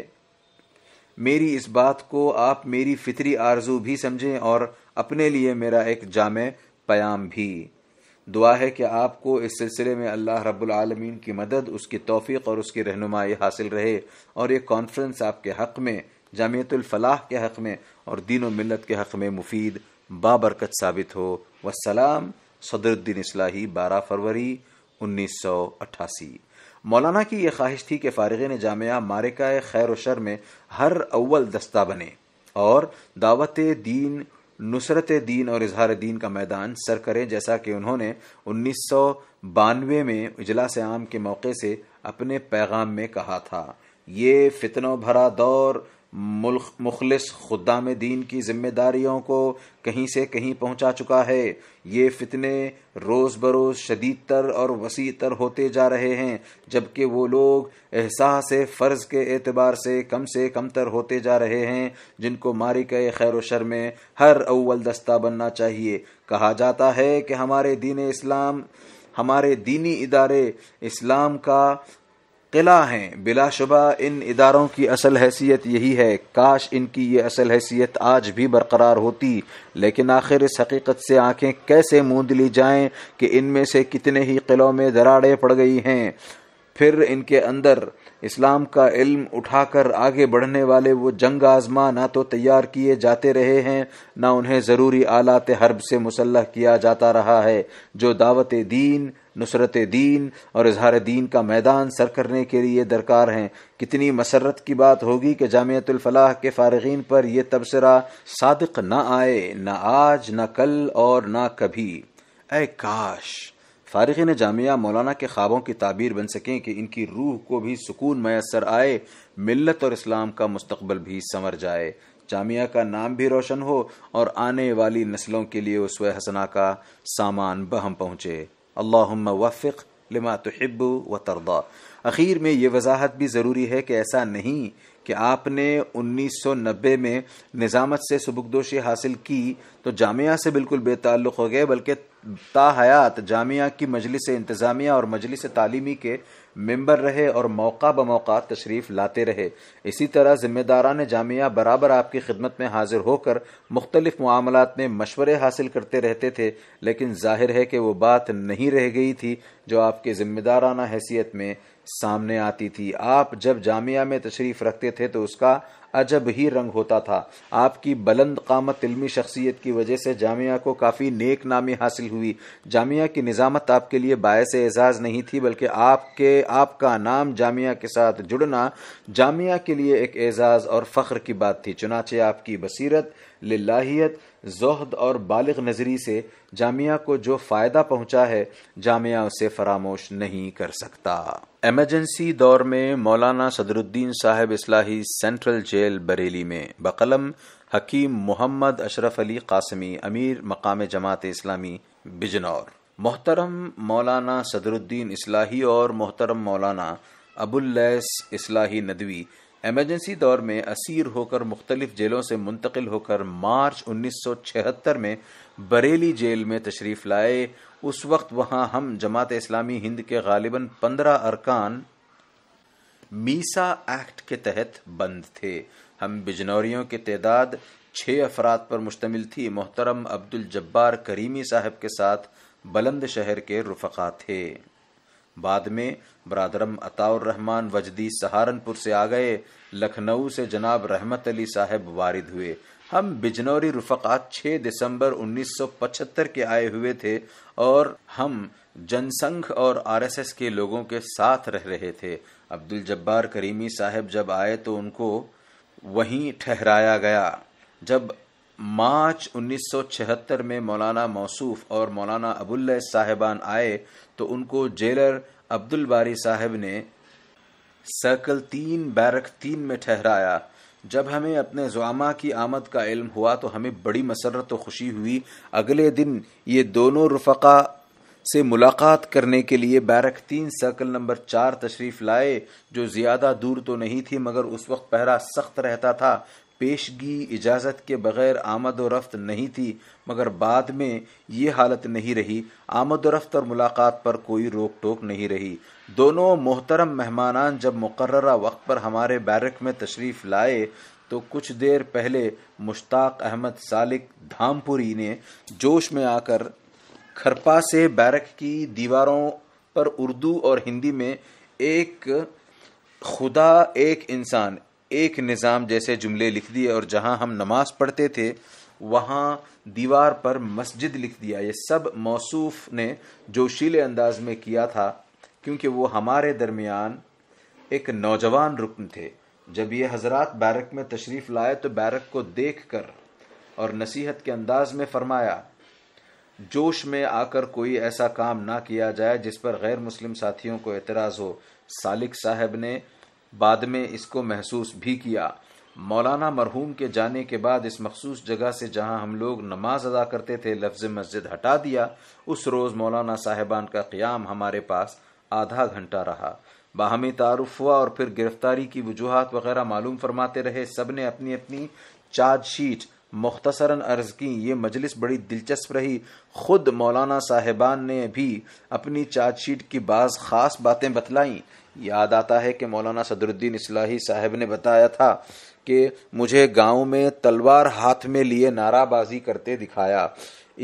मेरी इस बात को आप मेरी फितरी आरजू भी समझें और अपने लिए मेरा एक जाम प्याम भी दुआ है कि आपको इस सिलसिले में अल्लाह रब्बुल आलमीन की मदद उसकी तौफीक और उसकी रहनुमाई हासिल रहे और ये कॉन्फ्रेंस आपके हक़ में जामियतफलाह के हक़ में और दीन व मिलत के हक़ में मुफीद बाबरकत साबित हो वसलाम सदरुद्दीन इस्लाही बारह फरवरी उन्नीस सौ अट्ठासी मौलाना की यह ख्वाहिश थी कि फारिग ने जामिया मारिका खैर शर में हर अव्वल दस्ता बने और दावत दीन नुसरत दीन और इजहार दीन का मैदान सर करें जैसा कि उन्होंने उन्नीस में इजलास आम के मौके से अपने पैगाम में कहा था ये फितनों भरा दौर मुखलिस खुदाम दीन की जिम्मेदारियों को कहीं से कहीं पहुंचा चुका है ये फितने रोज़ बरोज़ शदीद तर और वसी तर होते जा रहे हैं जबकि वो लोग एहसास फ़र्ज के एतबार से कम से कम तर होते जा रहे हैं जिनको मारी गए खैर शर में हर अव्वल दस्ता बनना चाहिए कहा जाता है कि हमारे दीन इस्लाम हमारे दीनी इदारे इस्लाम का किला हैं बिलाशुबा इन इदारों की असल हैसियत यही है काश इनकी ये असल हैसियत आज भी बरकरार होती लेकिन आखिर इस हकीकत से आंखें कैसे मूंद ली जाएं कि इनमें से कितने ही किलों में दराड़े पड़ गई हैं फिर इनके अंदर इस्लाम का इल्म उठाकर आगे बढ़ने वाले वो जंग आजमा ना तो तैयार किए जाते रहे हैं ना उन्हें ज़रूरी आलात हर्ब से मुसल्ह किया जाता रहा है जो दावत दीन नुसरत दीन और इजहार दीन का मैदान सर करने के लिए दरकार हैं कितनी मसरत की बात होगी कि जामियतफलाह के फारगीन पर यह तबसरा सादक ना आए ना आज न कल और न कभी ए काश फारगीन जामिया मौलाना के ख्वाबों की ताबीर बन सकें कि इनकी रूह को भी सुकून मैसर आए मिलत और इस्लाम का मुस्तबल भी समर जाए जामिया का नाम भी रोशन हो और आने वाली नस्लों के लिए उस हसना का सामान बहम पहुंचे अल्लाम वफ़िक लमा तहब व तरदा अखीर में ये वजाहत भी ज़रूरी है कि ऐसा नहीं कि आपने 1990 में निज़ामत से सबकदोशी हासिल की तो जामिया से बिल्कुल बेताल्लुक़ हो गए बल्कि हयात जामिया की मजलिस इंतज़ामिया और मजलिस तालीमी के मेम्बर रहे और मौका ब मौका तशरीफ़ लाते रहे इसी तरह ज़िम्मेदारान जामिया बराबर आपकी खिदमत में हाजिर होकर मुख्तलिफ मामलात में मशवरे हासिल करते रहते थे लेकिन जाहिर है कि वो बात नहीं रह गई थी जो आपके ज़िम्मेदाराना हैसियत में सामने आती थी आप जब जामिया में तशरीफ़ रखते थे तो उसका अजब ही रंग होता था आपकी बुलंद कामत इलमी शख्सियत की वजह से जामिया को काफ़ी नेक नामी हासिल हुई जामिया की निज़ामत आपके लिए बायस एजाज़ नहीं थी बल्कि आपके आपका नाम जामिया के साथ जुड़ना जामिया के लिए एक एजाज़ और फ़ख्र की बात थी चुनाचे आपकी बसीरत लाहियत जहद और बालिग नज़री से जामिया को जो फायदा पहुंचा है जामिया उसे फरामोश नहीं कर सकता एमरजेंसी दौर में मौलाना सदरुद्दीन साहब इसलाही सेंट्रल जेल बरेली में बकलम हकीम मोहम्मद अशरफ अली कासमी अमीर मकाम जमात इस्लामी बिजनौर मोहतरम मौलाना सदरुद्दीन इसलाही और मोहतरम मौलाना अबुल्लैस इसलाही नदवी एमरजेंसी दौर में असीर होकर मुख्तलिफ जेलों से मुंतकिल होकर मार्च 1976 में बरेली जेल में तशरीफ लाए उस वक्त वहां हम जमात इस्लामी हिंद के गालिबन पंद्रह अरकान मीसा एक्ट के तहत बंद थे हम बिजनौरियों की तादाद छः अफराद पर मुश्तमिल थी मोहतरम अब्दुल जब्बार करीमी साहब के साथ बुलंद शहर के रुफका थे बाद में बरदरम अताउर रहमान वजदी सहारनपुर से आ गए लखनऊ से जनाब रहमत अली साहब वारिद हुए हम बिजनौरी रुफकात 6 दिसंबर 1975 के आए हुए थे और हम जनसंघ और आरएसएस के लोगों के साथ रह रहे थे अब्दुल जब्बार करीमी साहब जब आए तो उनको वहीं ठहराया गया जब मार्च 1976 में मौलाना मौसूफ और मौलाना अबुल्ल साहेबान आए तो उनको जेलर अब्दुल बारी साहब ने सर्कल तीन बैरक तीन में ठहराया जब हमें अपने जुआमा की आमद का इल्म हुआ तो हमें बड़ी मसरत और खुशी हुई अगले दिन ये दोनों रफका से मुलाकात करने के लिए बैरक तीन सर्कल नंबर चार तशरीफ़ लाए जो ज़्यादा दूर तो नहीं थी मगर उस वक्त पहरा सख्त रहता था पेशगी इजाज़त के बग़ैर आमद और रफ्त नहीं थी मगर बाद में ये हालत नहीं रही आमद और रफ्त और मुलाकात पर कोई रोक टोक नहीं रही दोनों मोहतरम मेहमान जब मुकर्रा वक्त पर हमारे बैरक में तशरीफ़ लाए तो कुछ देर पहले मुश्ताक अहमद सालिक धामपुरी ने जोश में आकर खरपा से बैरक की दीवारों पर उर्दू और हिंदी में एक खुदा एक इंसान एक निज़ाम जैसे जुमले लिख दिए और जहां हम नमाज पढ़ते थे वहां दीवार पर मस्जिद लिख दिया ये सब मौसूफ ने जोशीले अंदाज में किया था क्योंकि वो हमारे दरमियान एक नौजवान रुकन थे जब ये हजरत बैरक में तशरीफ़ लाए तो बैरक को देख कर और नसीहत के अंदाज में फरमाया जोश में आकर कोई ऐसा काम ना किया जाए जिस पर गैर मुस्लिम साथियों को एतराज़ हो सालिक साहब ने बाद में इसको महसूस भी किया मौलाना मरहूम के जाने के बाद इस मखसूस जगह से जहां हम लोग नमाज अदा करते थे लफ्ज मस्जिद हटा दिया उस रोज़ मौलाना साहिबान का क़्याम हमारे पास आधा घंटा रहा बाहमी तारुफ हुआ और फिर गिरफ्तारी की वजूहत वगैरह मालूम फरमाते रहे सब ने अपनी अपनी चार्ज शीट मुख्तसरन अर्ज की ये मजलिस बड़ी दिलचस्प रही खुद मौलाना साहेबान ने भी अपनी चार्ज शीट की बाज़ ख़ास बातें बतलाईं याद आता है कि मौलाना सदरुद्दीन इस्लाही साहब ने बताया था कि मुझे गांव में तलवार हाथ में लिए नाराबाजी करते दिखाया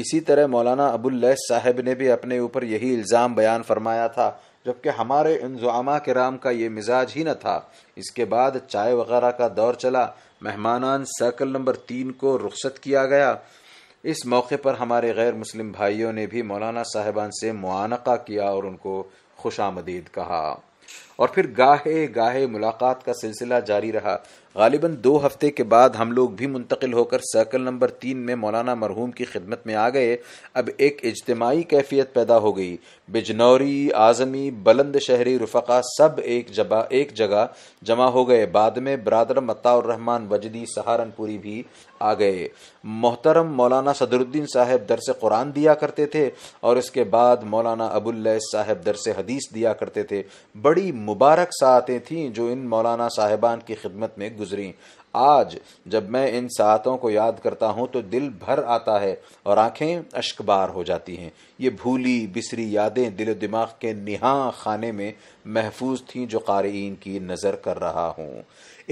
इसी तरह मौलाना लह साहब ने भी अपने ऊपर यही इल्ज़ाम बयान फरमाया था जबकि हमारे इंजामा कराम का ये मिजाज ही न था इसके बाद चाय वगैरह का दौर चला मेहमानान सर्कल नंबर तीन को रुख्सत किया गया इस मौके पर हमारे गैर मुस्लिम भाइयों ने भी मौलाना साहेबान से मुआनका किया और उनको खुशामदीद कहा और फिर गाहे गाहे मुलाकात का सिलसिला जारी रहा गालिबन दो हफ्ते के बाद हम लोग भी मुंतकिल होकर सर्कल नंबर तीन में मौलाना मरहूम की खिदमत में आ गए अब एक इजतमाही कैफियत पैदा हो गई बिजनौरी आजमी बुलंद शहरी रुफका सब एक जबा एक जगह जमा हो गए बाद में बरदर मताउररहमान वजदी सहारनपुरी भी आ गए मोहतरम मौलाना सदरुद्दीन साहब दरस कुरान दिया करते थे और इसके बाद मौलाना अबुल्ल साहब दरस हदीस दिया करते थे बड़ी मुबारक सातें थीं जो इन मौलाना साहेबान की खिदमत में गुजरी आज जब मैं इन सातों को याद करता हूं तो दिल भर आता है और आंखें अश्कबार हो जाती हैं ये भूली बिसरी यादें दिल दिमाग के निहा खाने में महफूज थीं जो क़ारीन की नज़र कर रहा हूं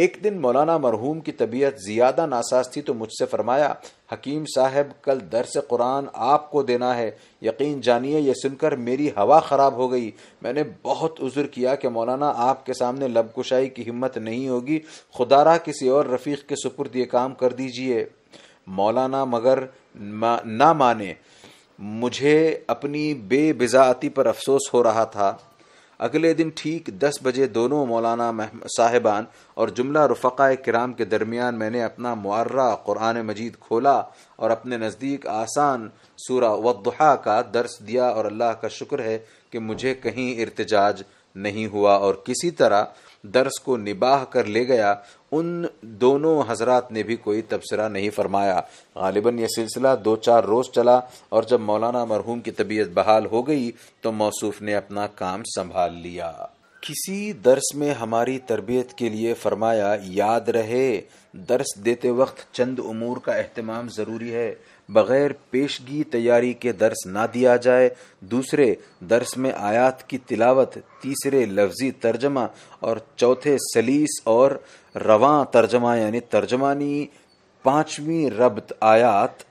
एक दिन मौलाना मरहूम की तबीयत ज़्यादा नासाज थी तो मुझसे फरमाया हकीम साहब कल दरस कुरान आपको देना है यकीन जानिए यह सुनकर मेरी हवा ख़राब हो गई मैंने बहुत उजर किया कि मौलाना आपके सामने लबकुशाई की हिम्मत नहीं होगी खुदारा किसी और रफ़ीक के सुपुर्द ये काम कर दीजिए मौलाना मगर ना माने मुझे अपनी बेबिजाती पर अफसोस हो रहा था अगले दिन ठीक दस बजे दोनों मौलाना साहेबान और जुमला रफ़ा कराम के दरमियान मैंने अपना मुआर्रा कुरान मजीद खोला और अपने नज़दीक आसान सूरा वदहा का दर्स दिया और अल्लाह का शुक्र है कि मुझे कहीं इरतजाज नहीं हुआ और किसी तरह दर्स को निबाह कर ले गया उन दोनों हजरत ने भी कोई तबसरा नहीं फरमाया गालिबन यह सिलसिला दो चार रोज़ चला और जब मौलाना मरहूम की तबीयत बहाल हो गई तो मौसूफ ने अपना काम संभाल लिया किसी दर्स में हमारी तरबियत के लिए फरमाया याद रहे दर्स देते वक्त चंद उमूर का अहतमाम ज़रूरी है बग़ैर पेशगी तैयारी के दर्स ना दिया जाए दूसरे दर्स में आयात की तिलावत तीसरे लफ्जी तर्जमा और चौथे सलीस और रवा तर्जमा यानी तर्जमानी पांचवी रब्त आयात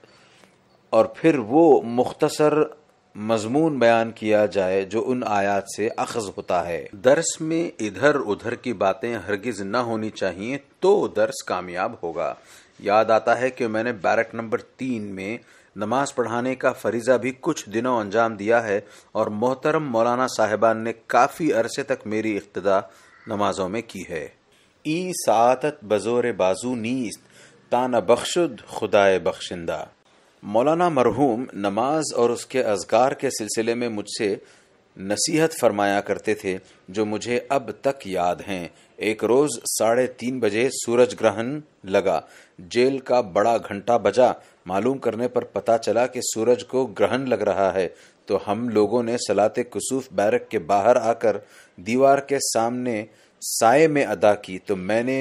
और फिर वो मुख्तसर मजमून बयान किया जाए जो उन आयात से अखज होता है दर्स में इधर उधर की बातें हरगिज न होनी चाहिए तो दर्स कामयाब होगा याद आता है कि मैंने बैरक नंबर तीन में नमाज पढ़ाने का फरीजा भी कुछ दिनों अंजाम दिया है और मोहतरम मौलाना साहेबान ने काफ़ी अरसे तक मेरी इब्तदा नमाजों में की है ई सातत बजोर बाजू नीस्त ताना बख्शुद खुदाए बख्शिंदा मौलाना मरहूम नमाज और उसके अजगार के सिलसिले में मुझसे नसीहत फरमाया करते थे जो मुझे अब तक याद हैं एक रोज साढ़े तीन बजे सूरज ग्रहण लगा जेल का बड़ा घंटा बजा मालूम करने पर पता चला कि सूरज को ग्रहण लग रहा है तो हम लोगों ने सलाते कुसूफ बैरक के बाहर आकर दीवार के सामने साय में अदा की तो मैंने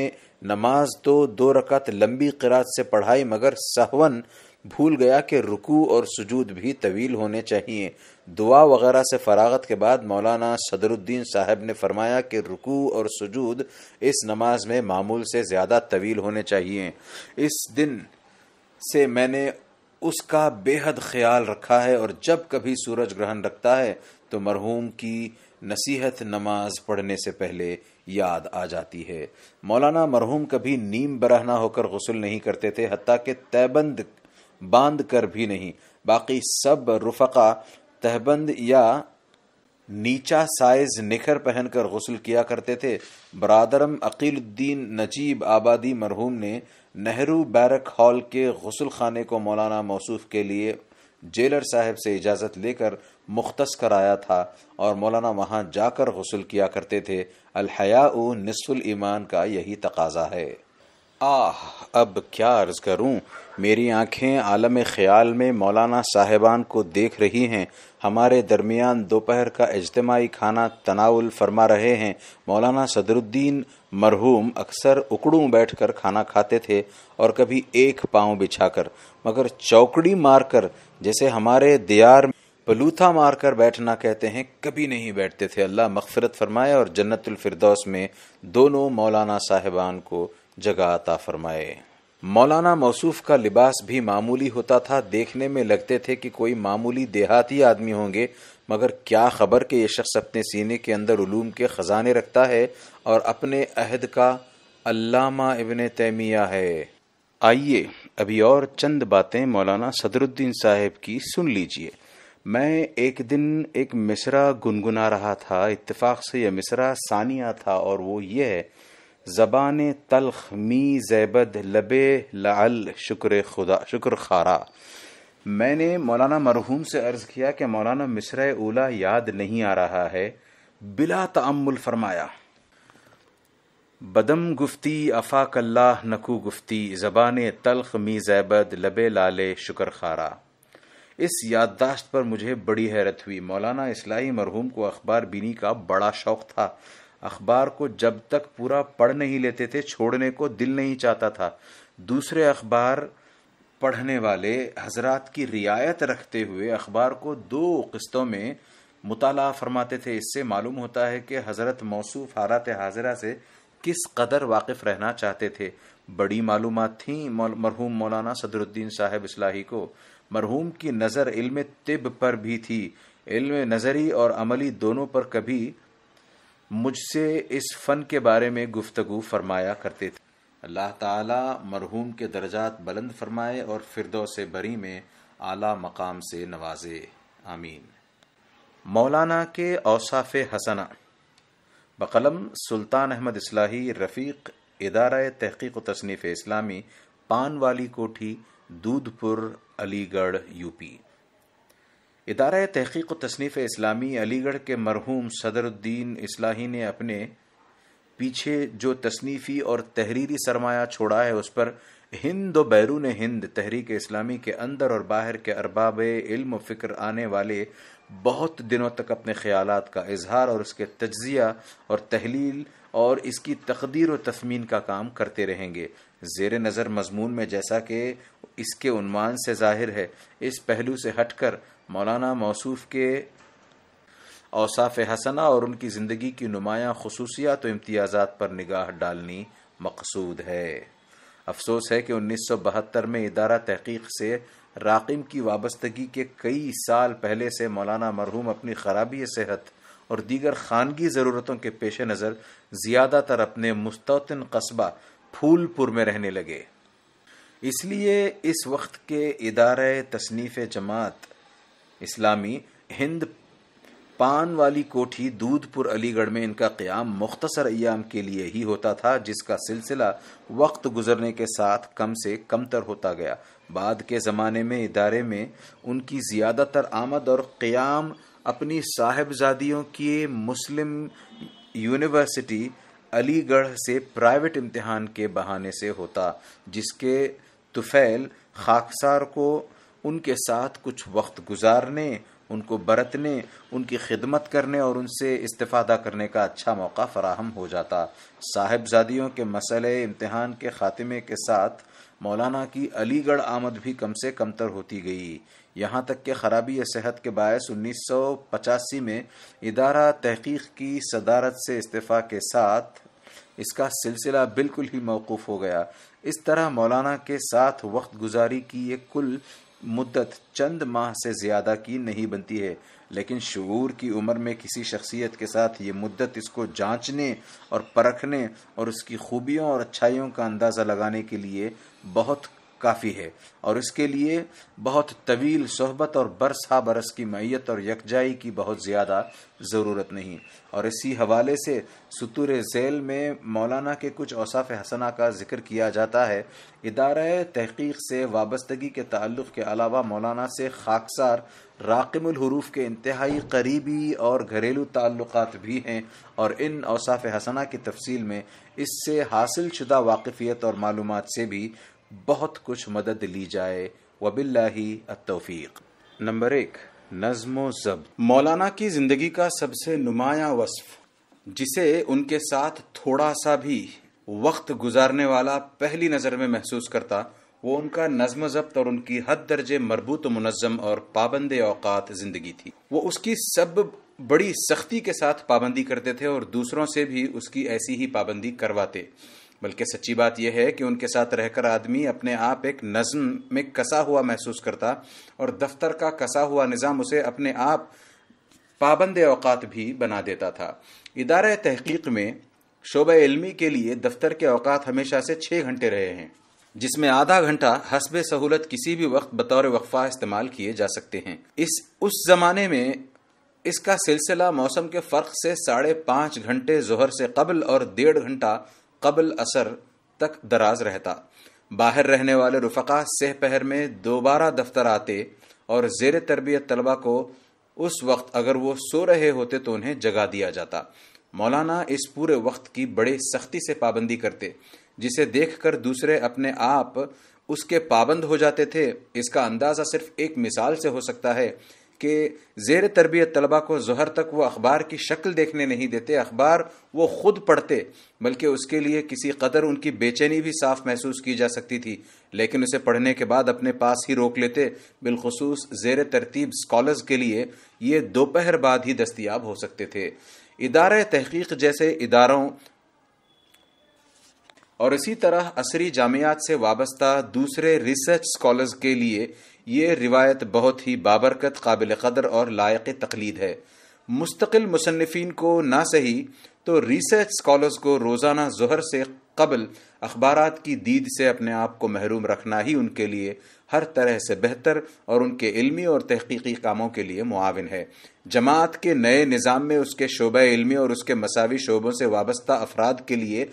नमाज तो दो रकत लंबी किरात से पढ़ाई मगर सहवन भूल गया कि रुकू और सुजूद भी तवील होने चाहिए दुआ वगैरह से फरागत के बाद मौलाना सदरुद्दीन साहब ने फरमाया कि रुकू और सुजूद इस नमाज में मामूल से ज़्यादा तवील होने चाहिए इस दिन से मैंने उसका बेहद ख्याल रखा है और जब कभी सूरज ग्रहण रखता है तो मरहूम की नसीहत नमाज पढ़ने से पहले याद आ जाती है मौलाना मरहूम कभी नीम बरहना होकर गसल नहीं करते थे हती के तयबंद बांध कर भी नहीं बाकी सब रुफका तहबंद या नीचा साइज निखर पहनकर गसल किया करते थे बरदरम अकीलुद्दीन नजीब आबादी मरहूम ने नेहरू बैरक हॉल के गसल खाने को मौलाना मौसू के लिए जेलर साहब से इजाज़त लेकर मुख्त कराया था और मौलाना वहाँ जाकर गसल किया करते थे अलहया नसफ़ुल ईमान का यही तकाजा है आह अब क्या अर्ज़ करूँ मेरी आँखें आलम ख्याल में मौलाना साहिबान को देख रही हैं हमारे दरमियान दोपहर का इजतमाही खाना तनाउल फरमा रहे हैं मौलाना सदरुद्दीन मरहूम अक्सर उकड़ू बैठ कर खाना खाते थे और कभी एक पाँव बिछा कर मगर चौकड़ी मारकर जैसे हमारे दियार बलूथा मारकर बैठना कहते हैं कभी नहीं बैठते थे अल्लाह मगफरत फरमाए और जन्नतुल फिरदौस में दोनों मौलाना साहिबान को जगह अता फरमाए मौलाना मौसूफ का लिबास भी मामूली होता था देखने में लगते थे कि कोई मामूली देहाती आदमी होंगे मगर क्या खबर कि ये शख्स अपने सीने के अंदर उलूम के ख़जाने रखता है और अपने अहद का अल्लामा इबन तैमिया है आइए अभी और चंद बातें मौलाना सदरुद्दीन साहब की सुन लीजिए मैं एक दिन एक मिसरा गुनगुना रहा था इत्तेफाक से यह मिसरा सानिया था और वो ये है जबान तलख मी जैबद लबे लाल शुक्र खुदा शुक्र खारा मैंने मौलाना मरहूम से अर्ज़ किया कि मौलाना मिसरा ओला याद नहीं आ रहा है बिला तमुल फरमाया बदम गुफ्ती अफ़ाकल्ला नकू गुफ्ती ज़बान तलख मी जैबद लबे लाले शुक्र खारा इस याददाश्त पर मुझे बड़ी हैरत हुई मौलाना इस्लाही मरहूम को अखबार बीनी का बड़ा शौक था अखबार को जब तक पूरा पढ़ नहीं लेते थे छोड़ने को दिल नहीं चाहता था दूसरे अखबार पढ़ने वाले हजरात की रियायत रखते हुए अखबार को दो किस्तों में मुताला फरमाते थे इससे मालूम होता है कि हज़रत मौसूफ हालत हाजरा से किस कदर वाकिफ़ रहना चाहते थे बड़ी मालूम थी मरहूम मौलाना सदरुद्दीन साहेब इसलाही को मरहूम की नज़र इल्म तिब पर भी थी इल्म नज़री और अमली दोनों पर कभी मुझसे इस फ़न के बारे में गुफ्तगु फरमाया करते थे अल्लाह ताला मरहूम के दर्जात बुलंद फरमाए और फिरदौ से बरी में आला मकाम से नवाजे आमीन मौलाना के औसाफ हसना बकलम सुल्तान अहमद इस्लाही रफ़ीक इदारा तहकीक तसनीफ़ इस्लामी पान वाली कोठी दूधपुर अलीगढ़ यूपी इदारा तहकीक तसनीफ़ इस्लामी अलीगढ़ के मरहूम सदरुद्दीन इस्लाही ने अपने पीछे जो तसनीफ़ी और तहरीरी सरमाया छोड़ा है उस पर हिंद व बैरून हिंद तहरीक इस्लामी के अंदर और बाहर के अरबाब इल्म फ़िक्र आने वाले बहुत दिनों तक अपने ख्याल का इजहार और उसके तजिया और तहलील और इसकी तकदीर व तस्मीन का काम करते रहेंगे जेर नज़र मजमून में जैसा कि इसके उन्मान से जाहिर है इस पहलू से हटकर मौलाना मौसूफ के औसाफ हसना और उनकी ज़िंदगी की नुमाया खसूसियात तो इम्तियाज़ात पर निगाह डालनी मकसूद है अफसोस है कि 1972 में इदारा तहकीक से राकिम की वाबस्तगी के कई साल पहले से मौलाना मरहूम अपनी खराबी सेहत और दीगर खानगी ज़रूरतों के पेश नज़र ज़्यादातर अपने मुस्तौतन कस्बा फूलपुर में रहने लगे इसलिए इस वक्त के इदारे तसनीफ़ जमात इस्लामी हिंद पान वाली कोठी दूधपुर अलीगढ़ में इनका क़्याम मुख्तसर अयाम के लिए ही होता था जिसका सिलसिला वक्त गुजरने के साथ कम से कमतर होता गया बाद के ज़माने में इदारे में उनकी ज़्यादातर आमद और क़्याम अपनी साहेबजादियों की मुस्लिम यूनिवर्सिटी अलीगढ़ से प्राइवेट इम्तहान के बहाने से होता जिसके तुफैल खाकसार को उनके साथ कुछ वक्त गुजारने उनको बरतने उनकी खिदमत करने और उनसे इस्तादा करने का अच्छा मौका फराहम हो जाता साहिबजादियों के मसले इम्तहान के ख़ात्मे के साथ मौलाना की अलीगढ़ आमद भी कम से कम तर होती गई यहाँ तक के खराबी या सेहत के बायस उन्नीस सौ पचासी में इदारा तहकीक की सदारत से इस्तीफ़ा के साथ इसका सिलसिला बिल्कुल ही मौकूफ़ हो गया इस तरह मौलाना के साथ वक्त गुजारी की ये कुल मुद्दत चंद माह से ज़्यादा की नहीं बनती है लेकिन शूर की उम्र में किसी शख्सियत के साथ ये मुद्दत इसको जांचने और परखने और उसकी खूबियों और अच्छाइयों का अंदाज़ा लगाने के लिए बहुत काफ़ी है और इसके लिए बहुत तवील सहबत और बरसा बरस की मैयत और यकजाई की बहुत ज़्यादा ज़रूरत नहीं और इसी हवाले से सतूर झैल में मौलाना के कुछ औसाफ हसना का जिक्र किया जाता है इदारा तहकीक से वाबस्तगी के ताल्लुक़ के अलावा मौलाना से खाकसार राकमहरूफ के इंतहाई करीबी और घरेलू ताल्लुक भी हैं और इन औसाफ हसना की तफसील में इससे हासिल शुदा वाकफ़ियत और मालूम से भी बहुत कुछ मदद ली जाए वबिल्लाही तोफ़ीक नंबर एक नज्म जब मौलाना की ज़िंदगी का सबसे नुमाया वस्फ जिसे उनके साथ थोड़ा सा भी वक्त गुजारने वाला पहली नज़र में महसूस करता वो उनका नज्म जब्त और उनकी हद दर्जे मरबूत मुनज़म और पाबंद अवकात ज़िंदगी थी वो उसकी सब बड़ी सख्ती के साथ पाबंदी करते थे और दूसरों से भी उसकी ऐसी ही पाबंदी करवाते बल्कि सच्ची बात यह है कि उनके साथ रहकर आदमी अपने आप एक नज्म में कसा हुआ महसूस करता और दफ्तर का कसा हुआ निज़ाम उसे अपने आप पाबंद अवकात भी बना देता था इदार तहकीक में शोब इलमी के लिए दफ्तर के अवकात हमेशा से छः घंटे रहे हैं जिसमें आधा घंटा हसब सहूलत किसी भी वक्त बतौर वक्फा इस्तेमाल किए जा सकते हैं इस उस ज़माने में इसका सिलसिला मौसम के फ़र्क से साढ़े पाँच घंटे जहर से कबल और डेढ़ घंटा कबल असर तक दराज रहता बाहर रहने वाले रुफका सह पहर में दोबारा दफ्तर आते और जेर तरबियत तलबा को उस वक्त अगर वो सो रहे होते तो उन्हें जगा दिया जाता मौलाना इस पूरे वक्त की बड़े सख्ती से पाबंदी करते जिसे देख कर दूसरे अपने आप उसके पाबंद हो जाते थे इसका अंदाज़ा सिर्फ एक मिसाल से हो सकता है कि ज़ेर तरबियत तलबा को जहर तक वो अखबार की शक्ल देखने नहीं देते अखबार वो ख़ुद पढ़ते बल्कि उसके लिए किसी कदर उनकी बेचैनी भी साफ महसूस की जा सकती थी लेकिन उसे पढ़ने के बाद अपने पास ही रोक लेते बिलखसूस ज़ेर तरतीब स्कॉलर्स के लिए ये दोपहर बाद ही दस्तियाब हो सकते थे इदार तहकीक जैसे इदारों और इसी तरह असरी जामियात से वाबस्ता दूसरे रिसर्च स्कॉलर्स के लिए ये रिवायत बहुत ही बाबरकत काबिल कदर और लायक तकलीद है मुस्तकिल मुसनफिन को ना सही तो रिसर्च स्कॉलर्स को रोज़ाना जहर से कबल अखबार की दीद से अपने आप को महरूम रखना ही उनके लिए हर तरह से बेहतर और उनके इल्मी और तहकीकी कामों के लिए मुआवन है जमात के नए निज़ाम में उसके शोब इल्मी और उसके मसावी शोबों से वाबस्ता अफराद के लिए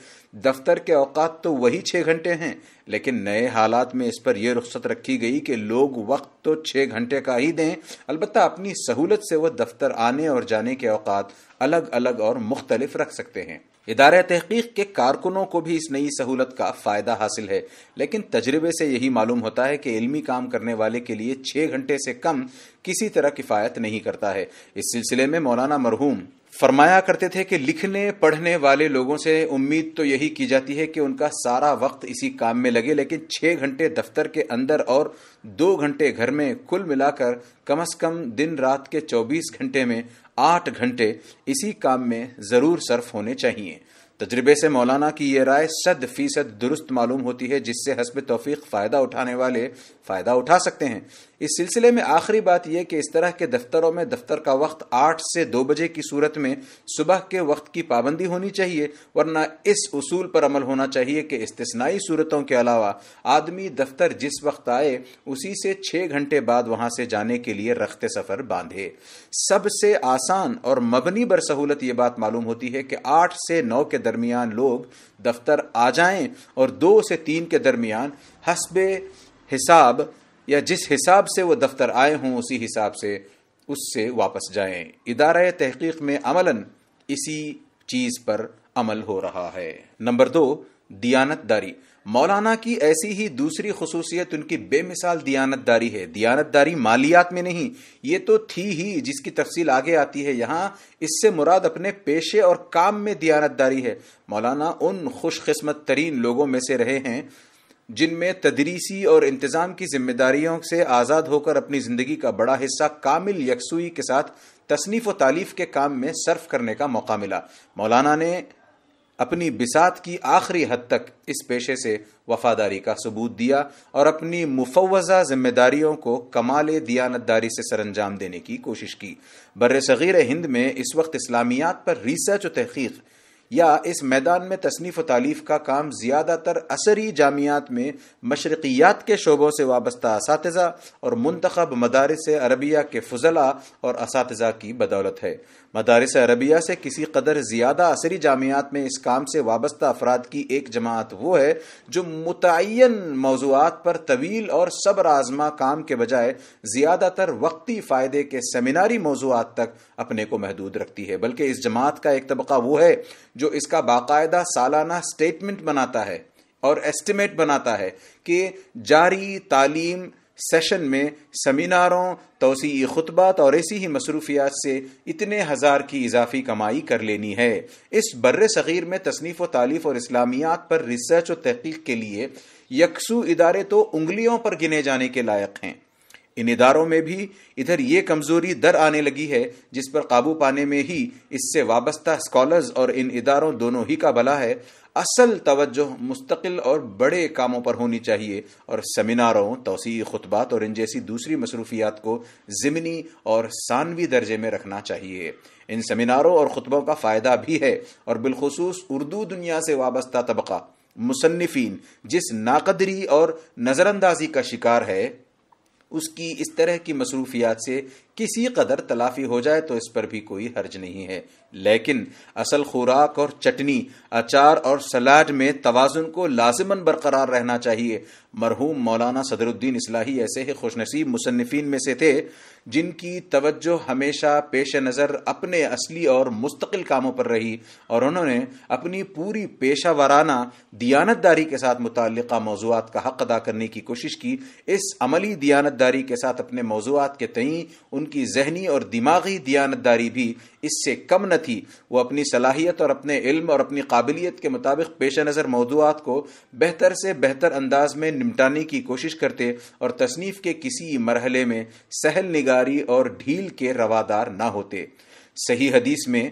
दफ्तर के अवकात तो वही छः घंटे हैं लेकिन नए हालात में इस पर यह रुख्सत रखी गई कि लोग वक्त तो छः घंटे का ही दें अलबत् अपनी सहूलत से वह दफ्तर आने और जाने के अवकात अलग अलग और मुख्तलिफ रख सकते हैं इदार तहकीक के कारकुनों को भी इस नई सहूलत का फ़ायदा हासिल है लेकिन तजर्बे से यही मालूम होता है कि इलमी काम करने वाले के लिए छह घंटे से कम किसी तरह किफ़ायत नहीं करता है इस सिलसिले में मौलाना मरहूम फरमाया करते थे कि लिखने पढ़ने वाले लोगों से उम्मीद तो यही की जाती है कि उनका सारा वक्त इसी काम में लगे लेकिन छह घंटे दफ्तर के अंदर और दो घंटे घर में कुल मिलाकर कम से कम दिन रात के 24 घंटे में आठ घंटे इसी काम में ज़रूर सर्फ होने चाहिए तजर्बे से मौलाना की ये राय सद फीसद दुरुस्त मालूम होती है जिससे हसब तोफीक फ़ायदा उठाने वाले फायदा उठा सकते हैं इस सिलसिले में आखिरी बात यह कि इस तरह के दफ्तरों में दफ्तर का वक्त आठ से दो बजे की सूरत में सुबह के वक्त की पाबंदी होनी चाहिए वरना इस उसूल पर अमल होना चाहिए कि इस्तेसनाई सूरतों के अलावा आदमी दफ्तर जिस वक्त आए उसी से छह घंटे बाद वहां से जाने के लिए रखते सफर बांधे सबसे आसान और मबनी बर सहूलत यह बात मालूम होती है कि आठ से नौ के दरमियान लोग दफ्तर आ जाएं और दो से तीन के दरमियान हसबे हिसाब या जिस हिसाब से वो दफ्तर आए हों उसी हिसाब से उससे वापस जाएं इदारा तहकीक में अमलन इसी चीज़ पर अमल हो रहा है नंबर दो दियानतदारी मौलाना की ऐसी ही दूसरी खसूसियत उनकी बेमिसाल दियानतदारी है दियानतदारी मालियात में नहीं ये तो थी ही जिसकी तफसील आगे आती है यहाँ इससे मुराद अपने पेशे और काम में दियानतदारी है मौलाना उन खुशकस्मत तरीन लोगों में से रहे हैं जिनमें तदरीसी और इंतज़ाम की जिम्मेदारियों से आज़ाद होकर अपनी ज़िंदगी का बड़ा हिस्सा कामिल यकसुई के साथ तसनीफ़ व तालीफ के काम में सर्फ करने का मौका मिला मौलाना ने अपनी बिसात की आखिरी हद तक इस पेशे से वफादारी का सबूत दिया और अपनी मुफवजा जिम्मेदारियों को कमाल दियानतदारी से सरंजाम देने की कोशिश की बर सग़ीर हिंद में इस वक्त इस्लामियात पर रिसर्च और तहकीक़ या इस मैदान में तसनीफ़ तालीफ का काम ज़्यादातर असरी जामियात में मशरकियात के शोबों से वाबस्ता इस और मंतखब मदारस अरबिया के फजला और इस की बदौलत है मदारस अरबिया से किसी कदर ज़्यादा असरी जामियात में इस काम से वाबस्ता अफराद की एक जमात वो है जो मुतन मौजूद पर तवील और सब्र आजमा काम के बजाय ज़्यादातर वक्ती फ़ायदे के सेमिनारी मौजूद तक अपने को महदूद रखती है बल्कि इस जमात का एक तबका वो है जो इसका बाकायदा सालाना स्टेटमेंट बनाता है और एस्टिमेट बनाता है कि जारी तालीम सेशन में सेमिनारों तोसी खुतबात और ऐसी ही मसरूफियात से इतने हज़ार की इजाफी कमाई कर लेनी है इस बर सग़ीर में तसनीफ़ व तालीफ और इस्लामियात पर रिसर्च और तहकीक के लिए यकसू इदारे तो उंगलियों पर गिने जाने के लायक हैं इन इदारों में भी इधर ये कमज़ोरी दर आने लगी है जिस पर काबू पाने में ही इससे वाबस्ता स्कॉलर्स और इन इदारों दोनों ही का भला है असल तवज्जो मुस्तकिल और बड़े कामों पर होनी चाहिए और सेमिनारों तोसी खुतबात और इन जैसी दूसरी मसरूफियात को जिमनी और सानवी दर्जे में रखना चाहिए इन सेमिनारों और ख़ुतबों का फ़ायदा भी है और बिलखसूस उर्दू दुनिया से वाबस्ता तबका मुसनफिन जिस नाकदरी और नज़रअंदाजी का शिकार है उसकी इस तरह की मसरूफियात से किसी कदर तलाफी हो जाए तो इस पर भी कोई हर्ज नहीं है लेकिन असल खुराक और चटनी अचार और सलाद में तोज़ुन को लाजमन बरकरार रहना चाहिए मरहूम मौलाना सदरुद्दीन इसलाही ऐसे ही खुशनसीब मुसनफिन में से थे जिनकी तवज्जो हमेशा पेश नज़र अपने असली और मुस्तकिल कामों पर रही और उन्होंने अपनी पूरी पेशा वाराना दियानतदारी के साथ मुतल मौजूद का हक अदा करने की कोशिश की इस अमली दियानतदारी के साथ अपने मौजूद के तयी उन उनकी जहनी और दिमागी दियानतदारी भी इससे कम न थी वो अपनी सलाहियत और अपने इल्म और अपनी काबिलियत के मुताबिक पेश नज़र मौजूद को बेहतर से बेहतर अंदाज में निपटाने की कोशिश करते और तसनीफ़ के किसी मरहले में सहल निगारी और ढील के रवादार ना होते सही हदीस में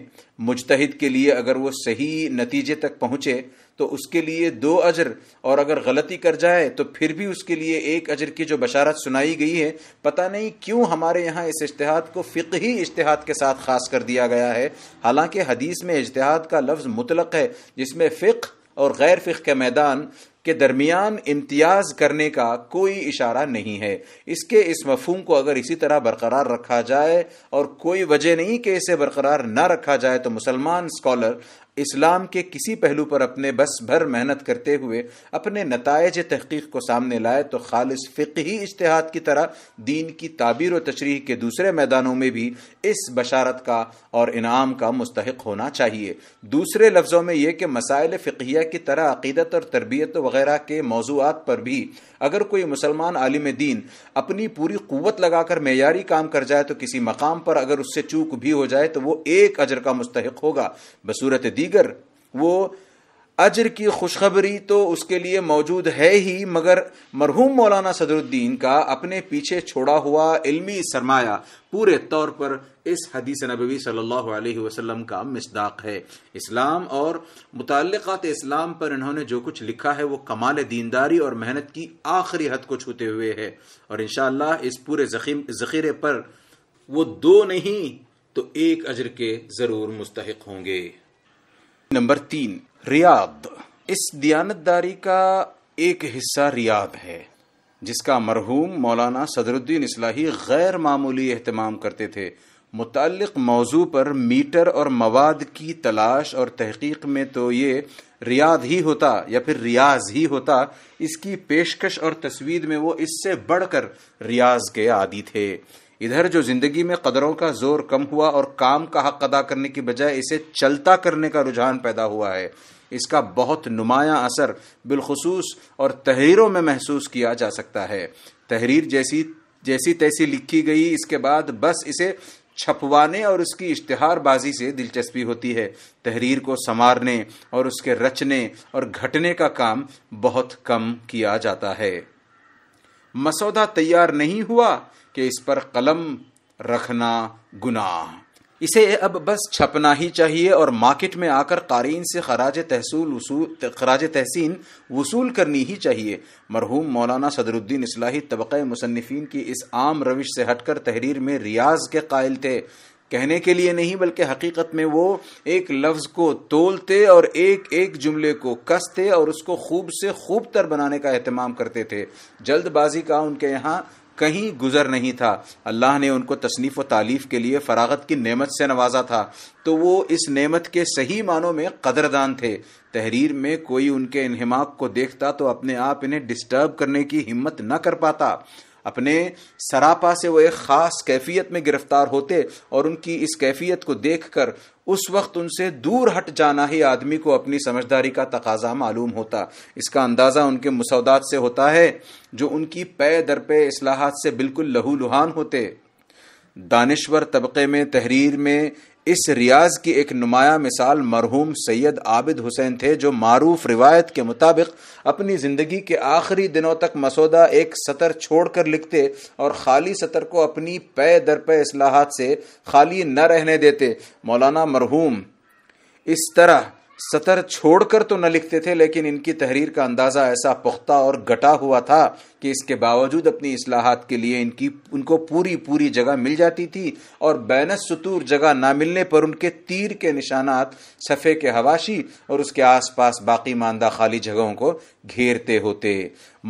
मुजतहिद के लिए अगर वो सही नतीजे तक पहुंचे तो उसके लिए दो अजर और अगर गलती कर जाए तो फिर भी उसके लिए एक अजर की जो बशारत सुनाई गई है पता नहीं क्यों हमारे यहाँ इस इश्तहाद को फिक ही इश्तहाद के साथ खास कर दिया गया है हालांकि हदीस में इश्तहाद का लफ्ज़ मुतलक है जिसमें फ़िक और गैर फ़िक के मैदान के दरमियान इम्तियाज करने का कोई इशारा नहीं है इसके इस मफहम को अगर इसी तरह बरकरार रखा जाए और कोई वजह नहीं कि इसे बरकरार ना रखा जाए तो मुसलमान स्कॉलर इस्लाम के किसी पहलू पर अपने बस भर मेहनत करते हुए अपने नतज तहकीक को सामने लाए तो खालिस फ़िकी इश्तहाद की तरह दीन की ताबीर व तशरी के दूसरे मैदानों में भी इस बशारत का और इनाम का मुस्तक होना चाहिए दूसरे लफ्ज़ों में यह कि मसाइल फ़िकिया की तरह अकीदत और तरबियत वगैरह के मौजूद पर भी अगर कोई मुसलमान आलिम दीन अपनी पूरी कुवत लगाकर मैारी काम कर जाए तो किसी मकाम पर अगर उससे चूक भी हो जाए तो वो एक अजर का मुस्तक होगा बसूरत दीगर वो अजर की खुशखबरी तो उसके लिए मौजूद है ही मगर मरहूम मौलाना सदरुद्दीन का अपने पीछे छोड़ा हुआ इल्मी सरमाया पूरे तौर पर इस हदीस नबी सल्लल्लाहु अलैहि वसल्लम का मिसदाक है इस्लाम और मुतक़ात इस्लाम पर इन्होंने जो कुछ लिखा है वो कमाल दीनदारी और मेहनत की आखिरी हद को छूते हुए है और इन शाह इस पूरे जखीरे पर वो दो नहीं तो एक अजर के ज़रूर मुस्तक होंगे नंबर तीन रियाद इस दियानतदारी का एक हिस्सा रियाद है जिसका मरहूम मौलाना सदरुद्दीन इसलाही गैर मामूली अहतमाम करते थे मुतल मौजू पर मीटर और मवाद की तलाश और तहकीक में तो ये रियाद ही होता या फिर रियाज ही होता इसकी पेशकश और तस्वीर में वो इससे बढ़कर रियाज के आदि थे इधर जो जिंदगी में कदरों का जोर कम हुआ और काम का हक अदा करने की बजाय इसे चलता करने का रुझान पैदा हुआ है इसका बहुत नुमाया असर बिलखसूस और तहरीरों में महसूस किया जा सकता है तहरीर जैसी जैसी तैसी लिखी गई इसके बाद बस इसे छपवाने और उसकी इश्तहारबाजी से दिलचस्पी होती है तहरीर को संवारने और उसके रचने और घटने का काम बहुत कम किया जाता है मसौदा तैयार नहीं हुआ कि इस पर कलम रखना गुनाह इसे अब बस छपना ही चाहिए और मार्केट में आकर कारीन से खराज तहसूल खराज तहसीन वसूल करनी ही चाहिए मरहूम मौलाना सदरुद्दीन इसलाही तबक़ मुसनफ़ीन की इस आम रविश से हटकर तहरीर में रियाज के कायल थे कहने के लिए नहीं बल्कि हकीकत में वो एक लफ्ज़ को तोलते और एक एक जुमले को कसते और उसको खूब से खूब तर बनाने का अहतमाम करते थे जल्दबाजी का उनके यहाँ कहीं गुजर नहीं था अल्लाह ने उनको तसनीफ़ व तालीफ़ के लिए फ़रागत की नेमत से नवाजा था तो वो इस नेमत के सही मानों में कदरदान थे तहरीर में कोई उनके इनहमाक को देखता तो अपने आप इन्हें डिस्टर्ब करने की हिम्मत न कर पाता अपने सरापा से वो एक ख़ास कैफियत में गिरफ्तार होते और उनकी इस कैफियत को देखकर उस वक्त उनसे दूर हट जाना ही आदमी को अपनी समझदारी का तकाजा मालूम होता इसका अंदाज़ा उनके मसौदात से होता है जो उनकी पे दर पे असलाहत से बिल्कुल लहूलुहान होते दानश्वर तबके में तहरीर में इस रियाज की एक नुमाया मिसाल मरहूम सैयद आबिद हुसैन थे जो मारूफ रिवायत के मुताबिक अपनी ज़िंदगी के आखिरी दिनों तक मसौदा एक सतर छोड़कर लिखते और खाली सतर को अपनी पै दर पे असलाहत से खाली न रहने देते मौलाना मरहूम इस तरह सतर छोड़कर तो न लिखते थे लेकिन इनकी तहरीर का अंदाज़ा ऐसा पुख्ता और गटा हुआ था कि इसके बावजूद अपनी असलाहत के लिए इनकी उनको पूरी पूरी जगह मिल जाती थी और बैन सतूर जगह ना मिलने पर उनके तीर के निशानात सफ़े के हवाशी और उसके आसपास बाकी मानदा खाली जगहों को घेरते होते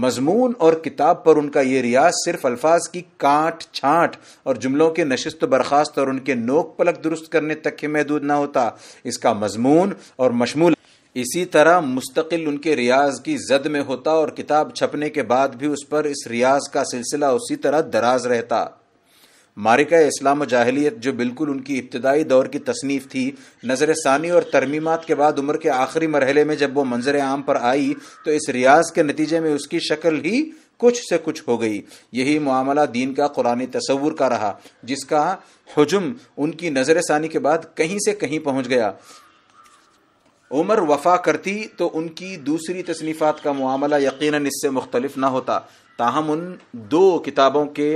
मजमून और किताब पर उनका ये रियाज सिर्फ अल्फाज की काट छांट और जुमलों के नशस्त बर्खास्त और उनके नोक पलक दुरुस्त करने तक के महदूद ना होता इसका मजमून और मशमूल इसी तरह मुस्तकिल उनके रियाज की जद में होता और किताब छपने के बाद भी उस पर इस रियाज का सिलसिला उसी तरह दराज रहता मारिका इस्लाम जाहलीत जो बिल्कुल उनकी इब्तदाई दौर की तसनीफ थी नज़र सानी और तरमीमत के बाद उम्र के आखिरी मरहले में जब वो मंजर आम पर आई तो इस रियाज के नतीजे में उसकी शक्ल ही कुछ से कुछ हो गई यही मामला दीन का कुरानी तस्वुर का रहा जिसका हजुम उनकी नज़र सानी के बाद कहीं से कहीं पहुंच गया उमर वफा करती तो उनकी दूसरी तसनीफ़ात का मामला यकीन इससे मुख्तलिफ ना होता ताहम उन दो किताबों के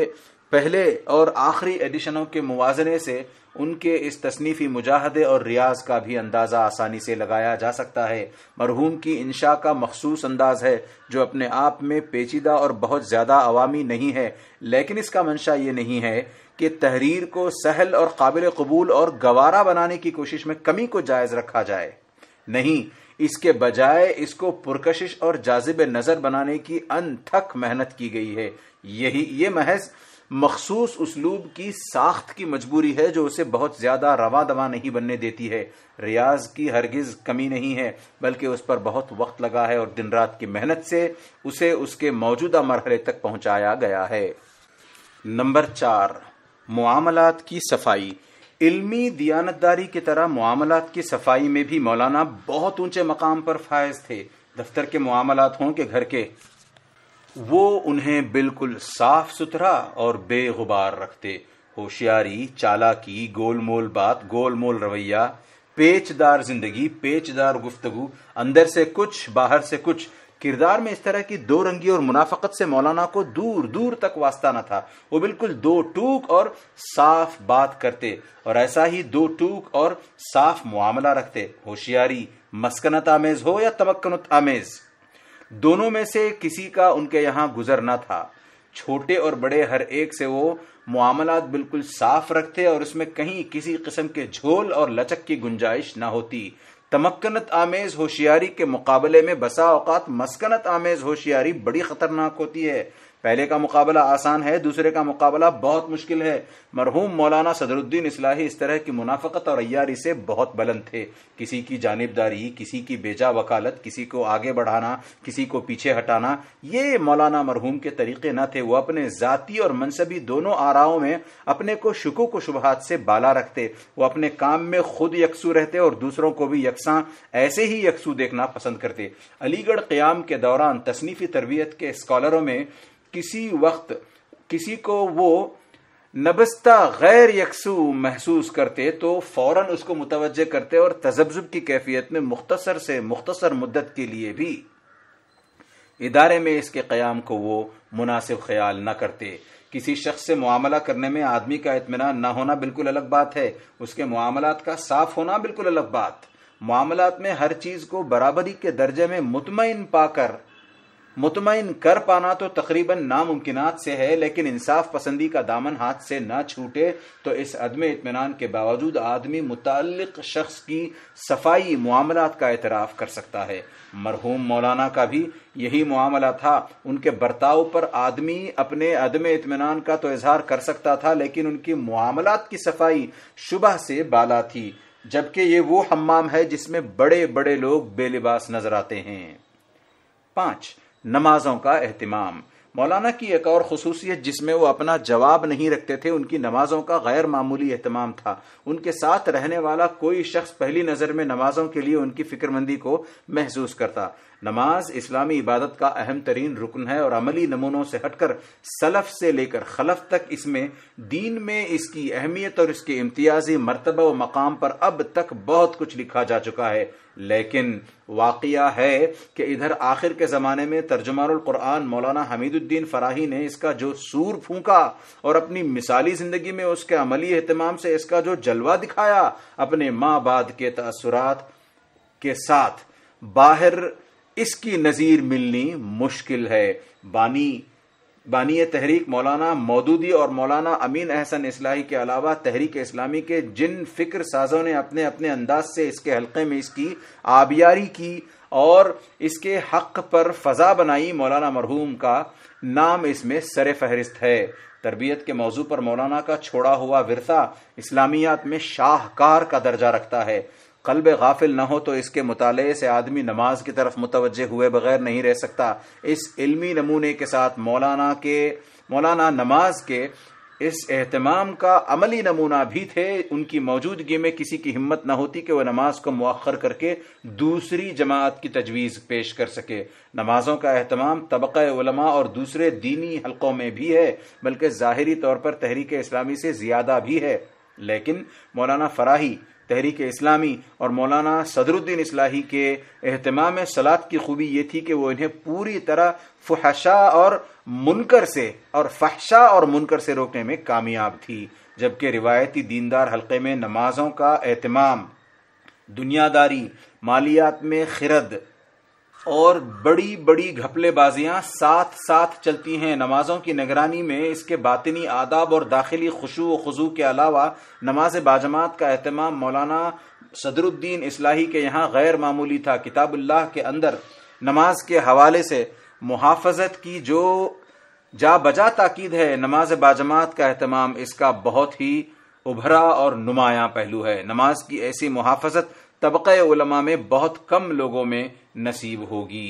पहले और आखिरी एडिशनों के मुवजने से उनके इस तसनीफ़ी मुजाहदे और रियाज का भी अंदाज़ा आसानी से लगाया जा सकता है मरहूम की इंशा का मखसूस अंदाज है जो अपने आप में पेचीदा और बहुत ज़्यादा अवामी नहीं है लेकिन इसका मंशा ये नहीं है कि तहरीर को सहल और काबिल कबूल और गवारा बनाने की कोशिश में कमी को जायज़ रखा जाए नहीं इसके बजाय इसको पुरकशिश और जाजिब नज़र बनाने की अनथक मेहनत की गई है यही ये महज मखसूस उसलूब की साख्त की मजबूरी है जो उसे बहुत ज़्यादा रवा दवा नहीं बनने देती है रियाज की हरगिज़ कमी नहीं है बल्कि उस पर बहुत वक्त लगा है और दिन रात की मेहनत से उसे उसके मौजूदा मरहले तक पहुंचाया गया है नंबर चार मामलात की सफाई इल्मी दियानतदारी की तरह मामलात की सफाई में भी मौलाना बहुत ऊंचे मकाम पर फायज थे दफ्तर के मामलात हों के घर के वो उन्हें बिल्कुल साफ सुथरा और बेगुबार रखते होशियारी चालाकी गोलमोल बात गोलमोल रवैया पेचदार जिंदगी पेचदार गुफ्तगु अंदर से कुछ बाहर से कुछ किरदार में इस तरह की दो रंगी और मुनाफकत से मौलाना को दूर दूर तक वास्ता न था वो बिल्कुल दो टूक और साफ बात करते और ऐसा ही दो टूक और साफ मामला रखते होशियारी मस्कनत आमेज हो या तमक्कनत आमेज़ दोनों में से किसी का उनके यहाँ गुजरना था छोटे और बड़े हर एक से वो मामला बिल्कुल साफ रखते और उसमें कहीं किसी किस्म के झोल और लचक की गुंजाइश ना होती तमक्कनत आमेज होशियारी के मुकाबले में बसा औकात मस्कनत आमेज होशियारी बड़ी खतरनाक होती है पहले का मुकाबला आसान है दूसरे का मुकाबला बहुत मुश्किल है मरहूम मौलाना सदरुद्दीन इसलाही इस तरह की मुनाफत और अयारी से बहुत बुलंद थे किसी की जानबदारी किसी की बेजा वकालत किसी को आगे बढ़ाना किसी को पीछे हटाना ये मौलाना मरहूम के तरीके न थे वो अपने जाती और मनसबी दोनों आराओं में अपने को शिको को शुबहत से बाला रखते वो अपने काम में खुद यकसू रहते और दूसरों को भी यकसा ऐसे ही यकसू देखना पसंद करते अलीगढ़ क्याम के दौरान तसनीफी तरबियत के स्कॉलरों में किसी वक्त किसी को वो नबस्ता गैर यकसू महसूस करते तो फौरन उसको मुतवजह करते और तजब्जुब की कैफियत में मुख्तसर से मुख्तसर मुद्दत के लिए भी इदारे में इसके क्याम को वो मुनासिब ख्याल न करते किसी शख्स से मामला करने में आदमी का इतमान ना होना बिल्कुल अलग बात है उसके मामला का साफ होना बिल्कुल अलग बात मामला में हर चीज को बराबरी के दर्जे में मुतमिन पाकर मुतमिन कर पाना तो तकरीबन नामुमकिन से है लेकिन इंसाफ पसंदी का दामन हाथ से ना छूटे तो इस अदम इतमान के बावजूद आदमी मुतल शख्स की सफाई मामला का एतराफ़ कर सकता है मरहूम मौलाना का भी यही मामला था उनके बर्ताव पर आदमी अपने अदम इतमान का तो इजहार कर सकता था लेकिन उनकी मामलात की सफाई शुबह से बाला थी जबकि ये वो हमाम है जिसमें बड़े बड़े लोग बेलिबास नजर आते हैं पांच नमाजों का अहतमाम मौलाना की एक और खसूसियत जिसमें वो अपना जवाब नहीं रखते थे उनकी नमाजों का गैर मामूली अहतमाम था उनके साथ रहने वाला कोई शख्स पहली नज़र में नमाजों के लिए उनकी फिक्रमंदी को महसूस करता नमाज इस्लामी इबादत का अहम तरीन रुकन है और अमली नमूनों से हटकर सलफ से लेकर खलफ तक इसमें दीन में इसकी अहमियत और इसके इम्तियाजी मरतबा व मकाम पर अब तक बहुत कुछ लिखा जा चुका है लेकिन वाक़ है कि इधर आखिर के ज़माने में तर्जमान मौलाना हमीदुद्दीन फ़राही ने इसका जो सूर फूका और अपनी मिसाली ज़िंदगी में उसके अमली अहतमाम से इसका जो जलवा दिखाया अपने माँ बाद के तसरात के साथ बाहर इसकी नज़ीर मिलनी मुश्किल है बानी बानी तहरीक मौलाना मौदूदी और मौलाना अमीन अहसन इस्लाही के अलावा तहरीक इस्लामी के जिन फिक्र साजों ने अपने अपने अंदाज से इसके हलके में इसकी आबियारी की और इसके हक पर फजा बनाई मौलाना मरहूम का नाम इसमें सर फहरिस्त है तरबियत के मौजू पर मौलाना का छोड़ा हुआ विरसा इस्लामियात में शाहकार का दर्जा रखता है कल्ब गाफिल ना हो तो इसके मुताले से आदमी नमाज की तरफ मुतवजह हुए बगैर नहीं रह सकता इस इल्मी नमूने के साथ मौलाना के मौलाना नमाज के इस एहतमाम का अमली नमूना भी थे उनकी मौजूदगी में किसी की हिम्मत ना होती कि वह नमाज को मौखर करके दूसरी जमात की तजवीज़ पेश कर सके नमाजों का अहतमाम तबक़ा और दूसरे दीनी हलकों में भी है बल्कि ज़ाहरी तौर पर तहरीक इस्लामी से ज़्यादा भी है लेकिन मौलाना फराही तहरीक इस्लामी और मौलाना सदरुद्दीन इस्लाही के अहतमाम सलात की खूबी ये थी कि वो इन्हें पूरी तरह फहशा और मुनकर से और फहशा और मुनकर से रोकने में कामयाब थी जबकि रिवायती दीनदार हल्के में नमाजों का अहतमाम दुनियादारी मालियात में खिरद और बड़ी बड़ी घपलेबाजियां साथ साथ चलती हैं नमाजों की निगरानी में इसके बातनी आदाब और दाखिली खुशू खजू के अलावा नमाज बाजमात का अहतमाम मौलाना सदरुद्दीन इस्लाही के यहाँ गैर मामूली था किताबुल्लाह के अंदर नमाज के हवाले से मुहाफजत की जो जा बजा ताकीद है नमाज बाजमात का अहतमाम इसका बहुत ही उभरा और नुमाया पहलू है नमाज की ऐसी मुहाफजत उलमा में बहुत कम लोगों में नसीब होगी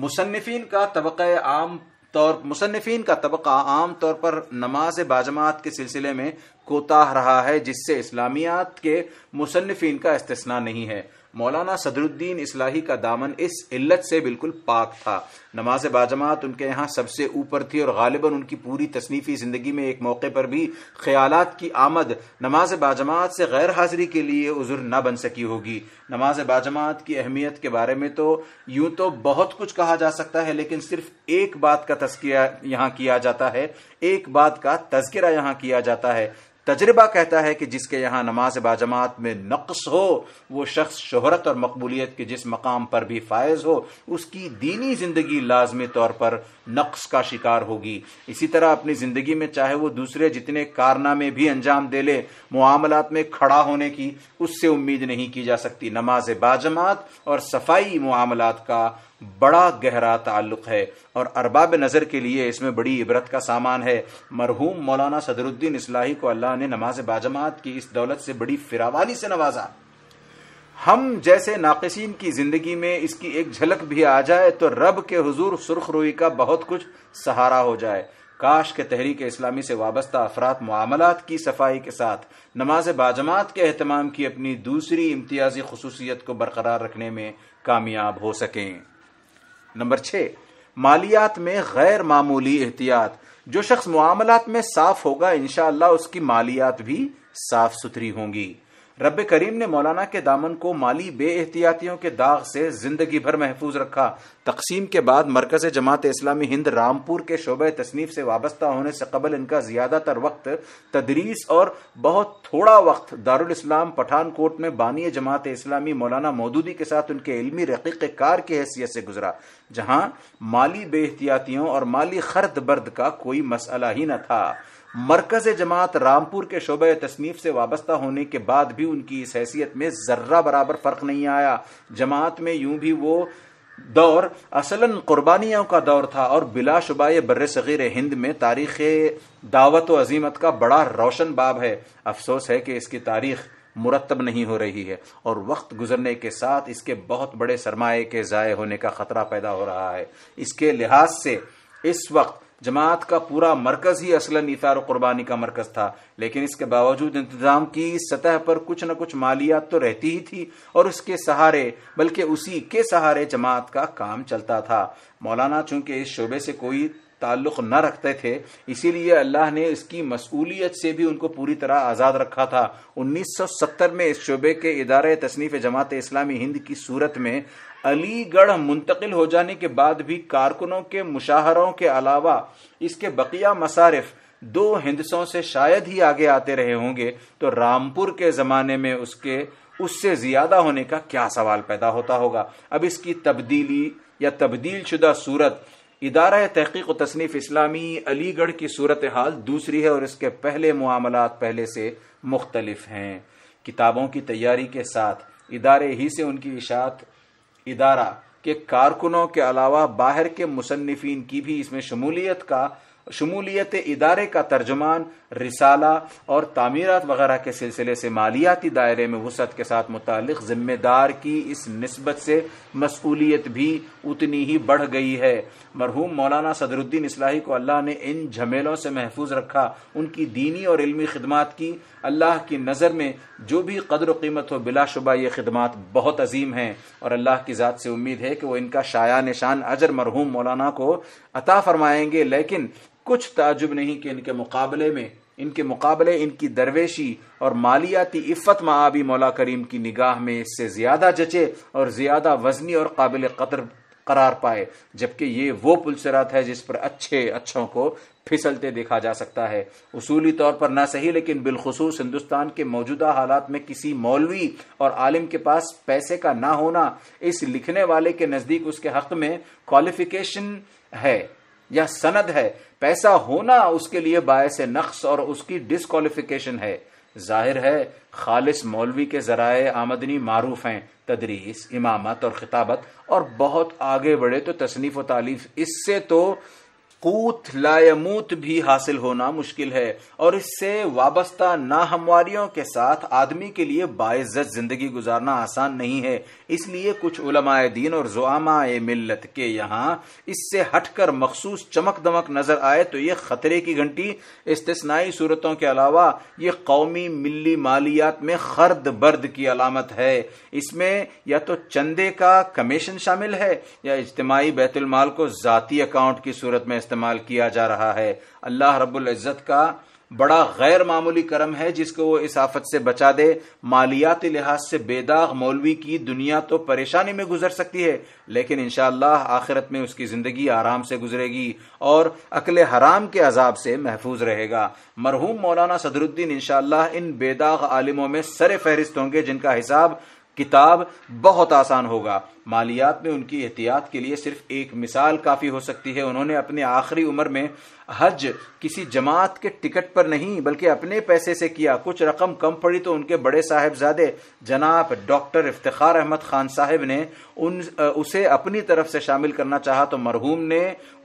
मुसन्फिन का तबका आम तौर मुसनफिन का तबका आम तौर पर नमाज बाजमात के सिलसिले में कोताह रहा है जिससे इस्लामियात के मुसनफिन का इस्तना नहीं है मौलाना सदरुद्दीन इस्लाही का दामन इस इल्लत से बिल्कुल पाक था नमाज बाजमात उनके यहाँ सबसे ऊपर थी और गालिबा उनकी पूरी तसनीफी जिंदगी में एक मौके पर भी ख्याल की आमद नमाज बाजमात से गैर हाजिरी के लिए उजुर न बन सकी होगी नमाज बाजमात की अहमियत के बारे में तो यूं तो बहुत कुछ कहा जा सकता है लेकिन सिर्फ एक बात का तस्किया यहाँ किया जाता है एक बात का तस्करा यहाँ किया जाता है तजर्बा कहता है कि जिसके यहां नमाज बाजमात में नक्स हो वो शख्स शोहरत और मकबूलियत के जिस मकाम पर भी फायज हो उसकी दीनी ज़िंदगी लाजमी तौर पर नक्स का शिकार होगी इसी तरह अपनी ज़िंदगी में चाहे वो दूसरे जितने कारनामे भी अंजाम दे ले मामलात में खड़ा होने की उससे उम्मीद नहीं की जा सकती नमाज बाजमात और सफाई मामलात का बड़ा गहरा ताल्लुक है और अरबाब नज़र के लिए इसमें बड़ी इबरत का सामान है मरहूम मौलाना सदरुद्दीन इस्लाही को अल्लाह ने नमाज बाजमात की इस दौलत से बड़ी फिरावाली से नवाजा हम जैसे नाकसिन की जिंदगी में इसकी एक झलक भी आ जाए तो रब के हजूर सुर्ख रोई का बहुत कुछ सहारा हो जाए काश के तहरीक इस्लामी से वाबस्ता अफराद मामला की सफाई के साथ नमाज बाजमात के अहतमाम की अपनी दूसरी इम्तियाजी खसूसियत को बरकरार रखने में कामयाब हो सकें नंबर छः मालियात में गैर मामूली एहतियात जो शख्स मामलात में साफ होगा इंशाला उसकी मालियात भी साफ सुथरी होंगी रब करीम ने मौलाना के दामन को माली बे एहतियातियों के दाग से जिंदगी भर महफूज रखा तकसीम के बाद मरकज जमात इस्लामी हिंद रामपुर के शोब तसनीफ से वाबस्ता होने से कबल इनका ज़्यादातर वक्त तदरीस और बहुत थोड़ा वक्त दारुलस्लाम पठानकोट में बानिय जमात इस्लामी मौलाना मोदूदी के साथ उनके इलमी रकीक कार की हैसियत से गुजरा जहाँ माली बे एहतियातियों और माली खर्द बर्द का कोई मसला ही न था मरकज जमात रामपुर के शोब तसनीफ से वाबस्ता होने के बाद भी उनकी इस हैसियत में ज़र्रा बराबर फ़र्क नहीं आया जमात में यूं भी वो दौर असलन कुर्बानियों का दौर था और बिलाशुबा ये बर सग़ीर हिंद में तारीख़ दावत व अजीमत का बड़ा रोशन बाब है अफसोस है कि इसकी तारीख़ मुरतब नहीं हो रही है और वक्त गुजरने के साथ इसके बहुत बड़े सरमाए के ज़ाय होने का ख़तरा पैदा हो रहा है इसके लिहाज से इस वक्त जमात का पूरा मरकज ही असलन इतार कुर्बानी का मरकज था लेकिन इसके बावजूद इंतजाम की सतह पर कुछ न कुछ मालियात तो रहती ही थी और उसके सहारे बल्कि उसी के सहारे जमात का काम चलता था मौलाना चूंकि इस शोबे से कोई ताल्लुक न रखते थे इसीलिए अल्लाह ने इसकी मसूलियत से भी उनको पूरी तरह आज़ाद रखा था 1970 में इस शोबे के इदारे तसनीफ़ जमात इस्लामी हिंद की सूरत में अलीगढ़ मुंतकिल हो जाने के बाद भी कारकुनों के मुशाहरों के अलावा इसके बकिया मसारिफ दो हिंदसों से शायद ही आगे आते रहे होंगे तो रामपुर के जमाने में उसके उससे ज्यादा होने का क्या सवाल पैदा होता होगा अब इसकी तब्दीली या तब्दील शुदा सूरत इदारा तहकीक तसनीफ इस्लामी अलीगढ़ की सूरत हाल दूसरी है और इसके पहले मामला पहले से मुख्तलिफ हैं किताबों की तैयारी के साथ इदारे ही से उनकी इशात इदारा के कारकुनों के अलावा बाहर के मुसन्फिन की भी इसमें शमूलियत का शमूलियत इदारे का तर्जमान रिसाला और तमीरत वगैरह के सिलसिले से मालियाती दायरे में वसत के साथ मुतल जिम्मेदार की इस नस्बत से मसूलियत भी उतनी ही बढ़ गई है मरहूम मौलाना सदरुद्दीन इसलाही को अल्लाह ने इन झमेलों से महफूज रखा उनकी दीनी और इलमी खदमात की अल्लाह की नज़र में जो भी कदर कीमत हो बिलाशुबा ये खदमात बहुत अजीम हैं और अल्लाह की ज़ात से उम्मीद है कि वह इनका शाया निशान अजर मरहूम मौलाना को अता फरमाएंगे लेकिन कुछ ताजुब नहीं कि इनके मुकाबले में इनके मुकाबले इनकी दरवेशी और मालियाती इफ़त मबी मौला करीम की निगाह में इससे ज़्यादा जचे और ज़्यादा वजनी और काबिल कदर करार पाए जबकि ये वो पुलसरात है जिस पर अच्छे अच्छों को फिसलते देखा जा सकता है उसूली तौर पर ना सही लेकिन बिलखसूस हिंदुस्तान के मौजूदा हालात में किसी मौलवी और आलिम के पास पैसे का ना होना इस लिखने वाले के नज़दीक उसके हक में क्वालिफिकेशन है या सनद है पैसा होना उसके लिए बायस नक्स और उसकी डिसक्वालिफिकेशन है जाहिर है खालिस मौलवी के जराए आमदनी मारूफ हैं तदरीस इमामत और खिताबत और बहुत आगे बढ़े तो तसनीफ व तालीफ इससे तो कूत लायमूत भी हासिल होना मुश्किल है और इससे वाबस्ता नाहमवारियों के साथ आदमी के लिए बाइज्जत जिंदगी गुजारना आसान नहीं है इसलिए कुछ उलमाए दीन और जुआमा मिल्लत के यहाँ इससे हटकर मखसूस चमक दमक नजर आए तो ये खतरे की घंटी इस्तेसनाई सूरतों के अलावा ये कौमी मिली मालियात में खर्द बर्द की अलामत है इसमें या तो चंदे का कमीशन शामिल है या इज्तमाही बैतुलमाल को जाती अकाउंट की सूरत में इस्तेमाल किया जा रहा है अल्लाह रब्बुल इज़्ज़त का बड़ा गैर मामूली करम है जिसको वो इस आफत से बचा दे मालियाती लिहाज से बेदाग मौलवी की दुनिया तो परेशानी में गुजर सकती है लेकिन इनशाला आखिरत में उसकी जिंदगी आराम से गुजरेगी और अकल हराम के अजाब से महफूज रहेगा मरहूम मौलाना सदरुद्दीन इनशाला इन बेदाग आलिमों में सर फहरिस्त होंगे जिनका हिसाब किताब बहुत आसान होगा मालियात में उनकी एहतियात के लिए सिर्फ एक मिसाल काफ़ी हो सकती है उन्होंने अपनी आखिरी उम्र में हज किसी जमात के टिकट पर नहीं बल्कि अपने पैसे से किया कुछ रकम कम पड़ी तो उनके बड़े साहेबजादे जनाब डॉक्टर इफ्तार अहमद खान साहब ने उन उसे अपनी तरफ से शामिल करना चाहा तो मरहूम ने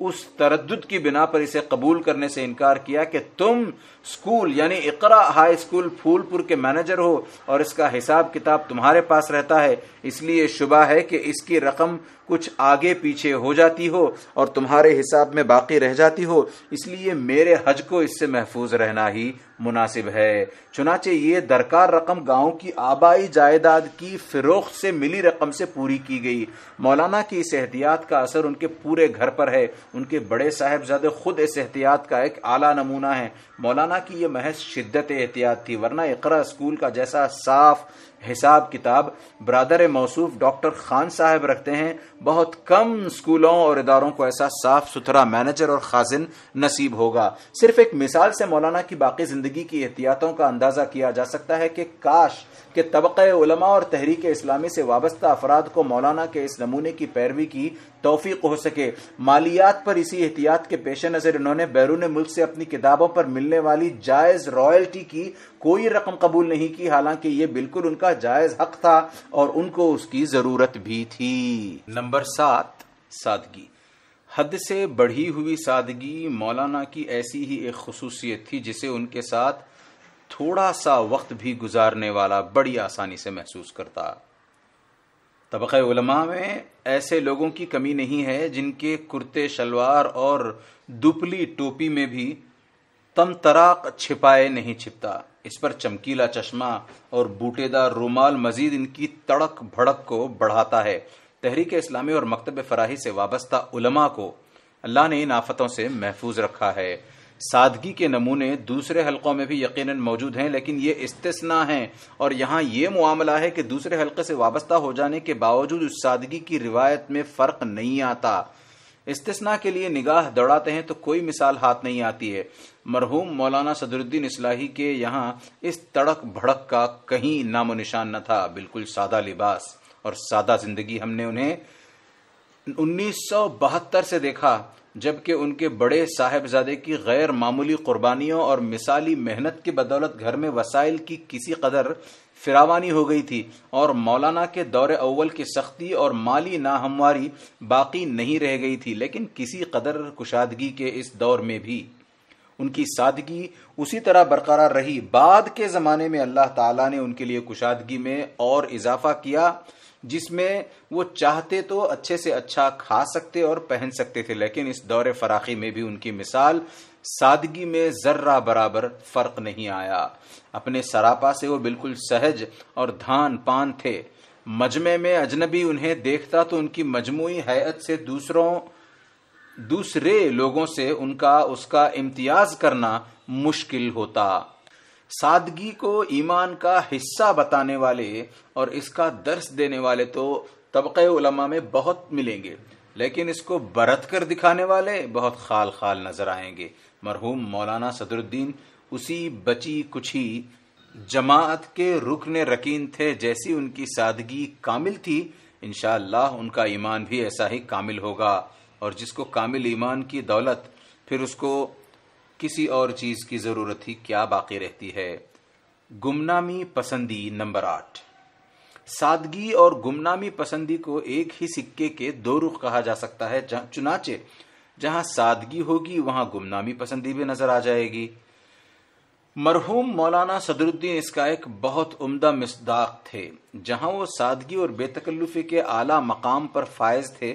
उस तरद की बिना पर इसे कबूल करने से इनकार किया कि तुम स्कूल यानी इकरा हाई स्कूल फूलपुर के मैनेजर हो और इसका हिसाब किताब तुम्हारे पास रहता है इसलिए शुबा है कि इस इसकी रकम कुछ आगे पीछे हो जाती हो और तुम्हारे हिसाब में बाकी रह जाती हो इसलिए मेरे हज को इससे महफूज रहना ही मुनासिब है चुनाचे ये दरकार रकम गांव की आबाई जायदाद की फिरोख से मिली रकम से पूरी की गई मौलाना की इस एहतियात का असर उनके पूरे घर पर है उनके बड़े साहेबजादे खुद इस एहतियात का एक आला नमूना है मौलाना की यह महज शिद्दत एहतियात थी वरना इकरा स्कूल का जैसा साफ हिसाब किताब ब्रदर ए मौसू डॉक्टर खान साहब रखते हैं बहुत कम स्कूलों और इदारों को ऐसा साफ सुथरा मैनेजर और खाजिन नसीब होगा सिर्फ एक मिसाल से मौलाना की बाकी जिंदगी की एहतियातों का अंदाजा किया जा सकता है कि काश कि तबके उलमा और तहरीक इस्लामी से वाबस्ता अफराद को मौलाना के इस नमूने की पैरवी की तोफीक हो सके मालियात पर इसी एहतियात के पेश नज़र इन्होंने बैरून मुल्क से अपनी किताबों पर मिलने वाली जायज़ रॉयल्टी की कोई रकम कबूल नहीं की हालांकि ये बिल्कुल उनका जायज़ हक था और उनको उसकी ज़रूरत भी थी नंबर सात सादगी हद से बढ़ी हुई सादगी मौलाना की ऐसी ही एक खसूसियत थी जिसे उनके साथ थोड़ा सा वक्त भी गुजारने वाला बड़ी आसानी से महसूस करता तबके उलमा में ऐसे लोगों की कमी नहीं है जिनके कुर्ते शलवार और दुपली टोपी में भी तम तराक छिपाए नहीं छिपता इस पर चमकीला चश्मा और बूटेदार रूमाल मजीद इनकी तड़क भड़क को बढ़ाता है तहरीक इस्लामी और मकतब फराही से वाबस्ता उलमा को अल्लाह ने इन आफतों से महफूज रखा है सादगी के नमूने दूसरे हलकों में भी यकीन मौजूद हैं लेकिन ये इस्तना है और यहाँ ये मामला है कि दूसरे हल्के से वाबस्ता हो जाने के बावजूद उस सादगी की रिवायत में फ़र्क नहीं आता इस्तना के लिए निगाह दौड़ाते हैं तो कोई मिसाल हाथ नहीं आती है मरहूम मौलाना सदरुद्दीन इसलाही के यहाँ इस तड़क भड़क का कहीं नामो निशान न था बिल्कुल सादा लिबास और सादा जिंदगी हमने उन्हें उन्नीस सौ बहत्तर से देखा जबकि उनके बड़े साहेबजादे की गैर मामूली कुर्बानियों और मिसाली मेहनत की बदौलत घर में वसाइल की किसी कदर फिरावानी हो गई थी और मौलाना के दौरे अव्वल की सख्ती और माली नाहमवारी बाकी नहीं रह गई थी लेकिन किसी कदर कुशादगी के इस दौर में भी उनकी सादगी उसी तरह बरकरार रही बाद के ज़माने में अल्लाह ताला ने उनके लिए कुशादगी में और इजाफा किया जिसमें वो चाहते तो अच्छे से अच्छा खा सकते और पहन सकते थे लेकिन इस दौरे फराखी में भी उनकी मिसाल सादगी में जर्रा बराबर फर्क नहीं आया अपने सरापा से वो बिल्कुल सहज और धान पान थे मजमे में अजनबी उन्हें देखता तो उनकी मजमू हैत से दूसरों दूसरे लोगों से उनका उसका इम्तियाज करना मुश्किल होता सादगी को ईमान का हिस्सा बताने वाले और इसका दर्श देने वाले तो तबके उलमा में बहुत मिलेंगे लेकिन इसको बरत कर दिखाने वाले बहुत खाल खाल नजर आएंगे मरहूम मौलाना सदरुद्दीन उसी बची कुछ ही जमात के रुकन रकीन थे जैसी उनकी सादगी कामिल थी इनशाला उनका ईमान भी ऐसा ही कामिल होगा और जिसको कामिल ईमान की दौलत फिर उसको किसी और चीज की जरूरत ही क्या बाकी रहती है गुमनामी पसंदी नंबर आठ सादगी और गुमनामी पसंदी को एक ही सिक्के के दो रुख कहा जा सकता है चुनाचे जहां सादगी होगी वहां गुमनामी पसंदी भी नजर आ जाएगी मरहूम मौलाना सदरुद्दीन इसका एक बहुत उमदा मिसदाक थे जहां वो सादगी और बेतकल्लुफी के आला मकाम पर फायज थे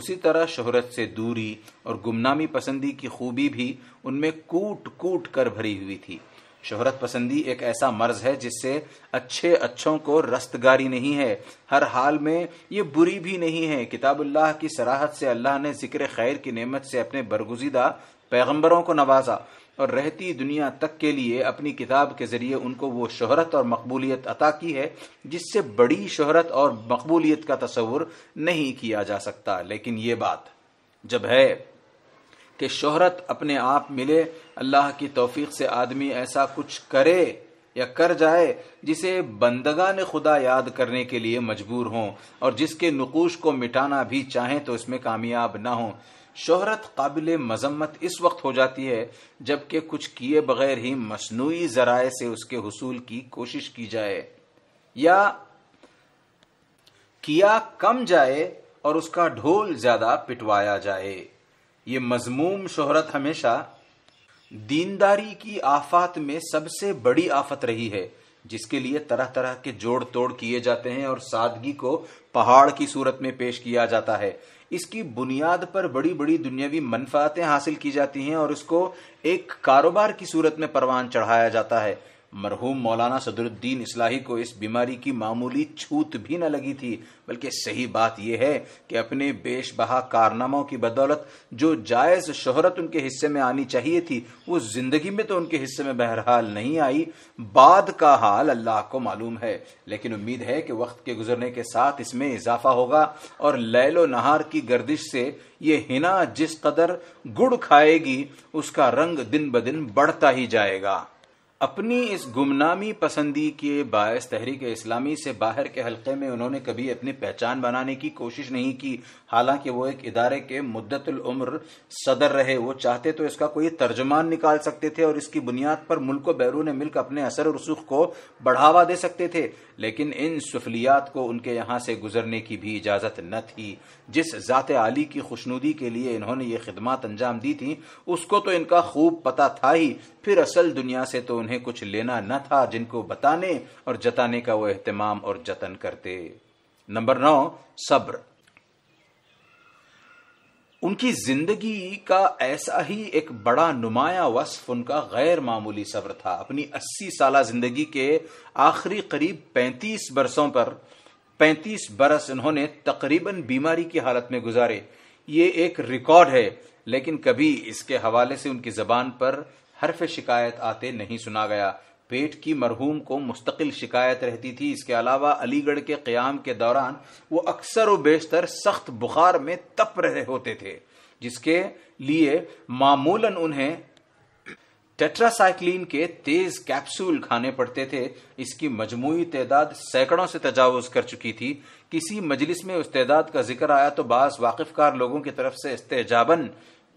उसी तरह शहरत से दूरी और गुमनामी पसंदी की खूबी भी उनमें कूट कूट कर भरी हुई थी शहरत पसंदी एक ऐसा मर्ज है जिससे अच्छे अच्छों को रस्तगारी नहीं है हर हाल में ये बुरी भी नहीं है किताबुल्लाह की सराहत से अल्लाह ने जिक्र खैर की नेमत से अपने बरगुजीदा पैगम्बरों को नवाजा और रहती दुनिया तक के लिए अपनी किताब के ज़रिए उनको वो शोहरत और मकबूलियत अता की है जिससे बड़ी शोहरत और मकबूलियत का तस्वुर नहीं किया जा सकता लेकिन ये बात जब है कि शोहरत अपने आप मिले अल्लाह की तोफीक से आदमी ऐसा कुछ करे या कर जाए जिसे बंदगा ने खुदा याद करने के लिए मजबूर हों और जिसके नकूश को मिटाना भी चाहें तो इसमें कामयाब ना हों शोहरत काबिल मजम्मत इस वक्त हो जाती है जबकि कुछ किए बगैर ही मसनू जराये से उसके हसूल की कोशिश की जाए या किया कम जाए और उसका ढोल ज्यादा पिटवाया जाए ये मजमूम शोहरत हमेशा दीनदारी की आफात में सबसे बड़ी आफत रही है जिसके लिए तरह तरह के जोड़ तोड़ किए जाते हैं और सादगी को पहाड़ की सूरत में पेश किया जाता है इसकी बुनियाद पर बड़ी बड़ी दुनियावी मनफातें हासिल की जाती हैं और इसको एक कारोबार की सूरत में परवान चढ़ाया जाता है मरहूम मौलाना सदरुद्दीन इस्लाही को इस बीमारी की मामूली छूत भी न लगी थी बल्कि सही बात यह है कि अपने बेश बहा कारनामों की बदौलत जो जायज़ शोहरत उनके हिस्से में आनी चाहिए थी वो ज़िंदगी में तो उनके हिस्से में बहरहाल नहीं आई बाद का हाल अल्लाह को मालूम है लेकिन उम्मीद है कि वक्त के गुजरने के साथ इसमें इजाफा होगा और लैलो नहार की गर्दिश से ये हिना जिस कदर गुड़ खाएगी उसका रंग दिन ब दिन बढ़ता ही जाएगा अपनी इस गुमनामी पसंदी के बायस तहरीक इस्लामी से बाहर के हलके में उन्होंने कभी अपनी पहचान बनाने की कोशिश नहीं की हालांकि वो एक इदारे के मुद्दतुल उम्र सदर रहे वो चाहते तो इसका कोई तर्जमान निकाल सकते थे और इसकी बुनियाद पर मुल्क व बैरून मुल्क अपने असर और रसूख को बढ़ावा दे सकते थे लेकिन इन सफलियात को उनके यहां से गुजरने की भी इजाज़त न थी जिस ज़ात आली की खुशनुदी के लिए इन्होंने ये खिदमत अंजाम दी थी उसको तो इनका खूब पता था ही फिर असल दुनिया से तो उन्हें कुछ लेना न था जिनको बताने और जताने का वो अहतमाम और जतन करते नंबर नौ सब्र उनकी जिंदगी का ऐसा ही एक बड़ा नुमाया वस्फ उनका गैर मामूली सब्र था अपनी अस्सी साल जिंदगी के आखिरी करीब पैंतीस बरसों पर पैंतीस बरस इन्होंने तकरीबन बीमारी की हालत में गुजारे ये एक रिकॉर्ड है लेकिन कभी इसके हवाले से उनकी जबान पर हरफ शिकायत आते नहीं सुना गया पेट की मरहूम को मुस्तकिल शिकायत रहती थी इसके अलावा अलीगढ़ के क़्याम के दौरान वो अक्सर व बेशतर सख्त बुखार में तप रहे होते थे जिसके लिए मामूलन उन्हें टेट्रासाइक्लिन के तेज कैप्सूल खाने पड़ते थे इसकी मजमू तदाद सैकड़ों से तजावज कर चुकी थी किसी मजलिस में उस तदाद का जिक्र आया तो बास वाकिफकार लोगों की तरफ से इस्तेजाबन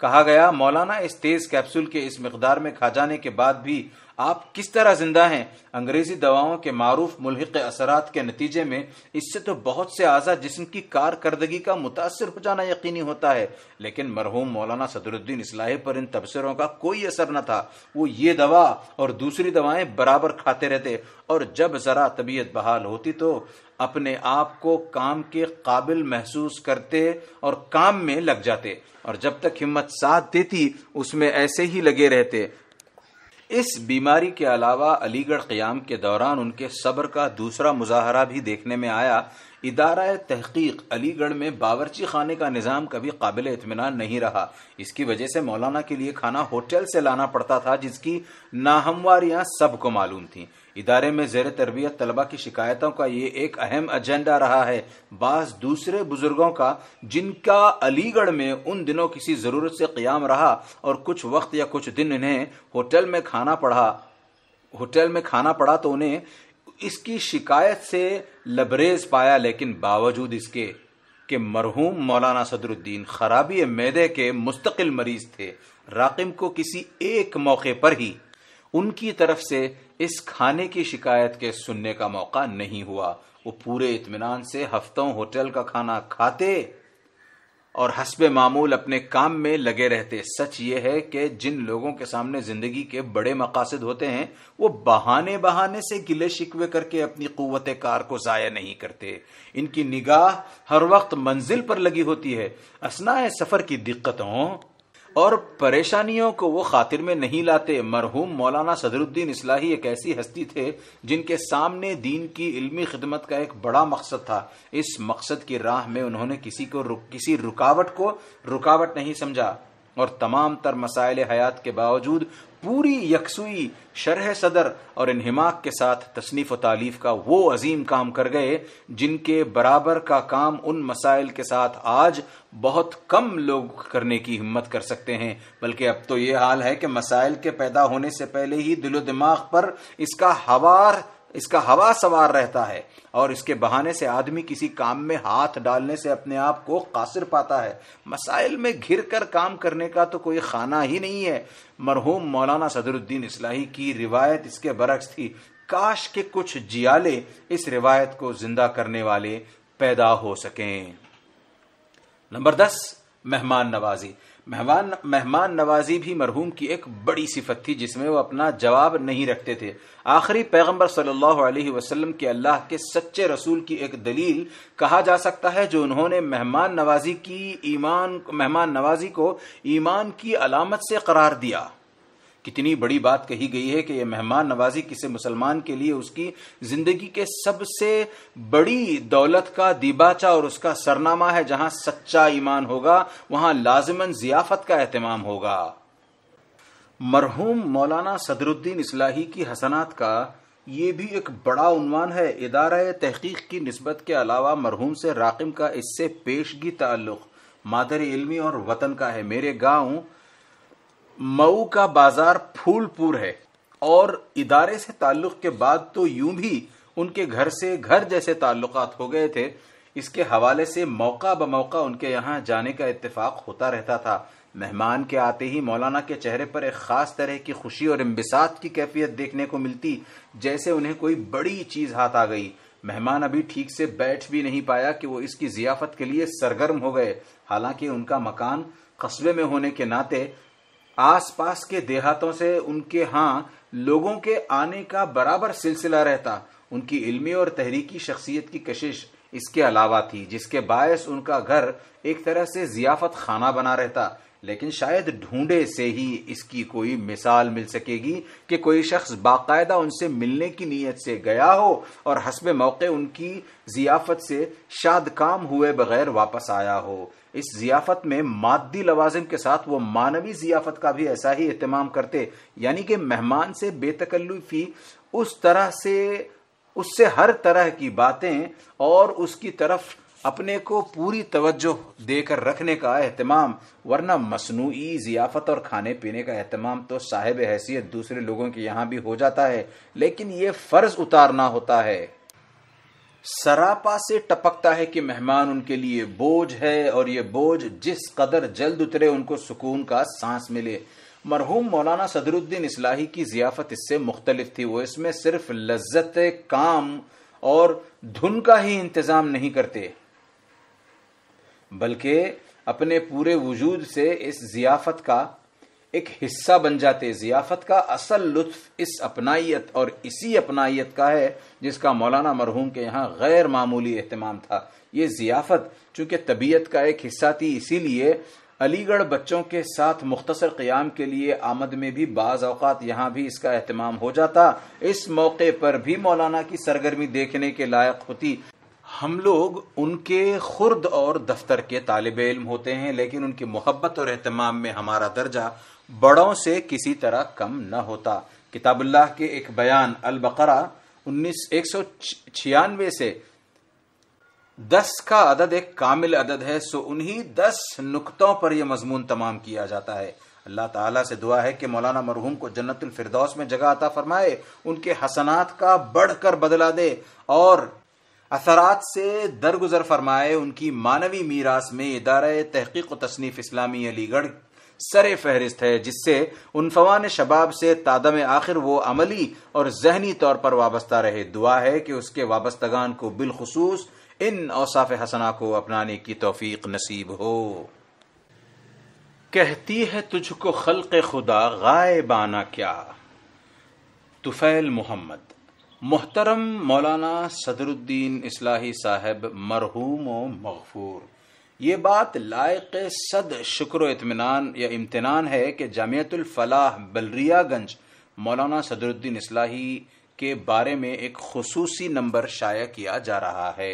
कहा गया मौलाना इस तेज कैप्सूल के इस मकदार में खा जाने के बाद भी आप किस तरह जिंदा हैं अंग्रेजी दवाओं के मारूफ मुलहक असरात के नतीजे में इससे तो बहुत से आज़ा जिसम की कारकर्दगी का मुतासर हो जाना यकीनी होता है लेकिन मरहूम मौलाना सदरुद्दीन इसलाही पर इन तबसरों का कोई असर न था वो ये दवा और दूसरी दवाएं बराबर खाते रहते और जब ज़रा तबीयत बहाल होती तो अपने आप को काम के काबिल महसूस करते और काम में लग जाते और जब तक हिम्मत साथ देती उसमें ऐसे ही लगे रहते इस बीमारी के अलावा अलीगढ़ क्याम के दौरान उनके सब्र का दूसरा मुजाहरा भी देखने में आया इदारा तहकीक अलीगढ़ में बावरची खाने का निज़ाम कभी काबिल इतमान नहीं रहा इसकी वजह से मौलाना के लिए खाना होटल से लाना पड़ता था जिसकी नाहमवारियाँ सबको मालूम थी इदारे में जेर तरबियत तलबा की शिकायतों का ये एक अहम एजेंडा रहा है बास दूसरे बुजुर्गों का जिनका अलीगढ़ में उन दिनों किसी ज़रूरत से क़्याम रहा और कुछ वक्त या कुछ दिन इन्हें होटल में खाना पड़ा होटल में खाना पड़ा तो उन्हें इसकी शिकायत से लबरेज पाया लेकिन बावजूद इसके कि मरहूम मौलाना सदरुद्दीन खराबी मैदे के मुस्तकिल मरीज थे राकिम को किसी एक मौके पर ही उनकी तरफ से इस खाने की शिकायत के सुनने का मौका नहीं हुआ वो पूरे इतमान से हफ्तों होटल का खाना खाते और हसब मामूल अपने काम में लगे रहते सच ये है कि जिन लोगों के सामने जिंदगी के बड़े मकासद होते हैं वो बहाने बहाने से गिले शिकवे करके अपनी कुत कार को ज़ाया नहीं करते इनकी निगाह हर वक्त मंजिल पर लगी होती है असना है सफ़र की दिक्कतों और परेशानियों को वो खातिर में नहीं लाते मरहूम मौलाना सदरुद्दीन इस्लाही एक ऐसी हस्ती थे जिनके सामने दीन की इल्मी खिदमत का एक बड़ा मकसद था इस मकसद की राह में उन्होंने किसी को रु, किसी रुकावट को रुकावट नहीं समझा और तमाम तर मसाइल हयात के बावजूद पूरी यकसुई शरह सदर और इनहिमाक के साथ तसनीफ व तालीफ का वो अजीम काम कर गए जिनके बराबर का काम उन मसाइल के साथ आज बहुत कम लोग करने की हिम्मत कर सकते हैं बल्कि अब तो ये हाल है कि मसाइल के पैदा होने से पहले ही दिलो दिमाग पर इसका हवार इसका हवा सवार रहता है और इसके बहाने से आदमी किसी काम में हाथ डालने से अपने आप को कासिर पाता है मसाइल में घिर कर काम करने का तो कोई खाना ही नहीं है मरहूम मौलाना सदरुद्दीन इस्लाही की रिवायत इसके बरक्स थी काश के कुछ जियाले इस रिवायत को जिंदा करने वाले पैदा हो सकें नंबर दस मेहमान नवाजी मेहमान मेहमान नवाजी भी मरहूम की एक बड़ी सिफत थी जिसमें वो अपना जवाब नहीं रखते थे आखिरी पैगंबर सल्लल्लाहु अलैहि वसल्लम के अल्लाह के सच्चे रसूल की एक दलील कहा जा सकता है जो उन्होंने मेहमान नवाजी की ईमान मेहमान नवाजी को ईमान की अलामत से करार दिया कितनी बड़ी बात कही गई है कि यह मेहमान नवाजी किसी मुसलमान के लिए उसकी जिंदगी के सबसे बड़ी दौलत का दीबाचा और उसका सरनामा है जहां सच्चा ईमान होगा वहां लाजमन जियाफत का अहतमाम होगा मरहूम मौलाना सदरुद्दीन इस्लाही की हसनात का ये भी एक बड़ा उन्वान है इदारा तहकीक की नस्बत के अलावा मरहूम से राकिम का इससे पेशगी ताल्लुक मादर इलमी और वतन का है मेरे गांव मऊ का बाजार फूलपुर है और इदारे से ताल्लुक के बाद तो यूं भी उनके घर से घर जैसे ताल्लुकात हो गए थे इसके हवाले से मौका ब मौका उनके यहाँ जाने का इतफाक होता रहता था मेहमान के आते ही मौलाना के चेहरे पर एक खास तरह की खुशी और इम्बिसात की कैफियत देखने को मिलती जैसे उन्हें कोई बड़ी चीज हाथ आ गई मेहमान अभी ठीक से बैठ भी नहीं पाया कि वो इसकी जियाफत के लिए सरगर्म हो गए हालांकि उनका मकान कस्बे में होने के नाते आसपास के देहातों से उनके यहाँ लोगों के आने का बराबर सिलसिला रहता उनकी इल्मी और तहरीकी शख्सियत की कशिश इसके अलावा थी जिसके बायस उनका घर एक तरह से जियाफत खाना बना रहता लेकिन शायद ढूंढे से ही इसकी कोई मिसाल मिल सकेगी कि कोई शख्स बाकायदा उनसे मिलने की नीयत से गया हो और हसब मौके उनकी जियाफत से शाद काम हुए बगैर वापस आया हो इस जियाफत में मादी लवाजिम के साथ वो मानवी जियाफत का भी ऐसा ही अहतमाम करते यानी कि मेहमान से बेतकल्लुफी उस तरह से उससे हर तरह की बातें और उसकी तरफ अपने को पूरी तवज्जो देकर रखने का अहतमाम वरना मसनू जियाफत और खाने पीने का अहतमाम तो साहेब हैसियत दूसरे लोगों के यहाँ भी हो जाता है लेकिन ये फ़र्ज उतारना होता है सरापा से टपकता है कि मेहमान उनके लिए बोझ है और ये बोझ जिस कदर जल्द उतरे उनको सुकून का सांस मिले मरहूम मौलाना सदरुद्दीन इस्लाही की जियाफत इससे मुख्तलिफ थी वो इसमें सिर्फ लज्जत काम और धुन का ही इंतजाम नहीं करते बल्कि अपने पूरे वजूद से इस जियाफत का एक हिस्सा बन जाते जियाफत का असल लुत्फ इस अपनाइत और इसी अपनाइत का है जिसका मौलाना मरहूम के यहाँ गैर मामूली अहतमाम था ये जियाफत चूंकि तबीयत का एक हिस्सा थी इसीलिए अलीगढ़ बच्चों के साथ मुख्तसर क़्याम के लिए आमद में भी बाज़ अवत यहाँ भी इसका अहतमाम हो जाता इस मौके पर भी मौलाना की सरगर्मी देखने के लायक होती हम लोग उनके खुर्द और दफ्तर के तालब इल्म होते हैं लेकिन उनकी मोहब्बत और अहतमाम में हमारा दर्जा बड़ों से किसी तरह कम न होता किताबुल्लाह के एक बयान अलबकरा उन्नीस एक सौ छियानवे से दस का अदद एक कामिल अदद है सो उन्हीं दस नुकतों पर यह मजमून तमाम किया जाता है अल्लाह ताला से दुआ है कि मौलाना मरहूम को जन्नतुल फिरदौस में जगह अता फरमाए उनके हसनात का बढ़कर बदला दे और असरात से दरगुजर फरमाए उनकी मानवी मीरास में इदारा तहकीक तसनीफ इस्लामी अलीगढ़ सर फहरिस्त है जिससे उनफवान शबाब से तादम आखिर वो अमली और जहनी तौर पर वाबस्ता रहे दुआ है कि उसके वाबस्तगान को बिलखसूस इन औसाफ हसना को अपनाने की तोफीक नसीब हो कहती है तुझको के खुदा गायबाना क्या तुफैल मोहम्मद मोहतरम मौलाना सदरुद्दीन इस्लाही साहब मरहूम व मगफूर ये बात लायक सद शुक्र इतमान या इम्तनान है कि जामियतुलफलाह बलरियागंज मौलाना सदरुद्दीन इस्लाही के बारे में एक खसूसी नंबर शाया किया जा रहा है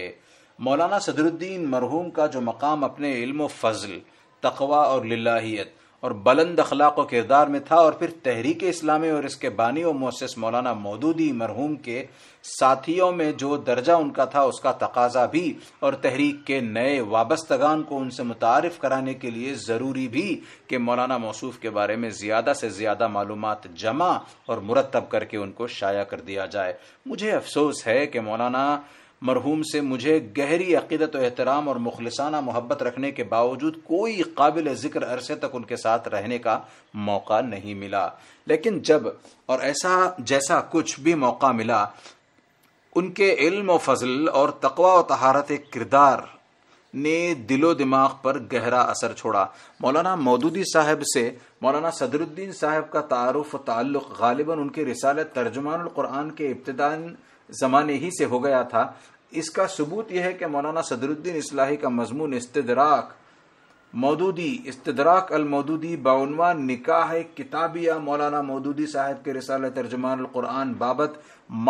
मौलाना सदरुद्दीन मरहूम का जो मकाम अपने इल्म फजल तकवा और लियत और बुलंद अखलाक व किरदार में था और फिर तहरीक इस्लामी और इसके बानी और मोसिस मौलाना मौदूदी मरहूम के साथियों में जो दर्जा उनका था उसका तकाजा भी और तहरीक के नए वाबस्तगान को उनसे मुतारफ कराने के लिए ज़रूरी भी कि मौलाना मौसूफ के बारे में ज़्यादा से ज़्यादा मालूम जमा और मुरतब करके उनको शाया कर दिया जाए मुझे अफसोस है कि मौलाना मरहूम से मुझे गहरी अकीदत एहतराम और मुखलसाना मोहब्बत रखने के बावजूद कोई काबिल ज़िक्र अरसे तक उनके साथ रहने का मौका नहीं मिला लेकिन जब और ऐसा जैसा कुछ भी मौका मिला उनके इल्म व फजल और तकवा व तहारत किरदार ने दिलो दिमाग पर गहरा असर छोड़ा मौलाना मौदूदी साहब से मौलाना सदरुद्दीन साहब का तारफ़ ताल्लुक़ गालिबा उनके रिसाल तर्जुमान कुरान के इब्तदान ज़माने ही से हो गया था इसका सबूत यह है कि मौलाना सदरुद्दीन इसलाही का मजमून इस्तराक मौदूदी इस्तराक मौदूदी बानवान निकाह किताबिया मौलाना मौदूदी साहब के रिसाल तर्जुमान कुरान बाबत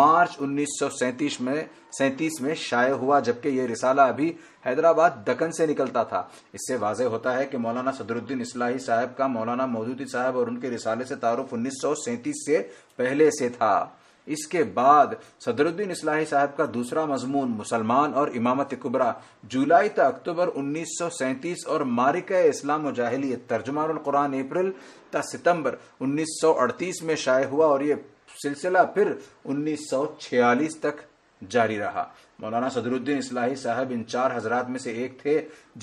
मार्च 1937 में सैंतीस में शाये हुआ जबकि यह रिसाला अभी हैदराबाद दक्कन से निकलता था इससे वाजह होता है कि मौलाना सदरुद्दीन इसलाही साहब का मौलाना मौदूदी साहब और उनके रिसाले से तारुफ उन्नीस से पहले से था इसके बाद सदरुद्दीन इस्लाही साहब का दूसरा मजमून मुसलमान और इमामत कुबरा जुलाई तक अक्टूबर 1937 और मारिक इस्लाम जाहली तर्जमान कुरान अप्रैल उन्नीस सितंबर 1938 में शाये हुआ और ये सिलसिला फिर 1946 तक जारी रहा मौलाना सदरुद्दीन इस्लाही साहब इन चार हजरात में से एक थे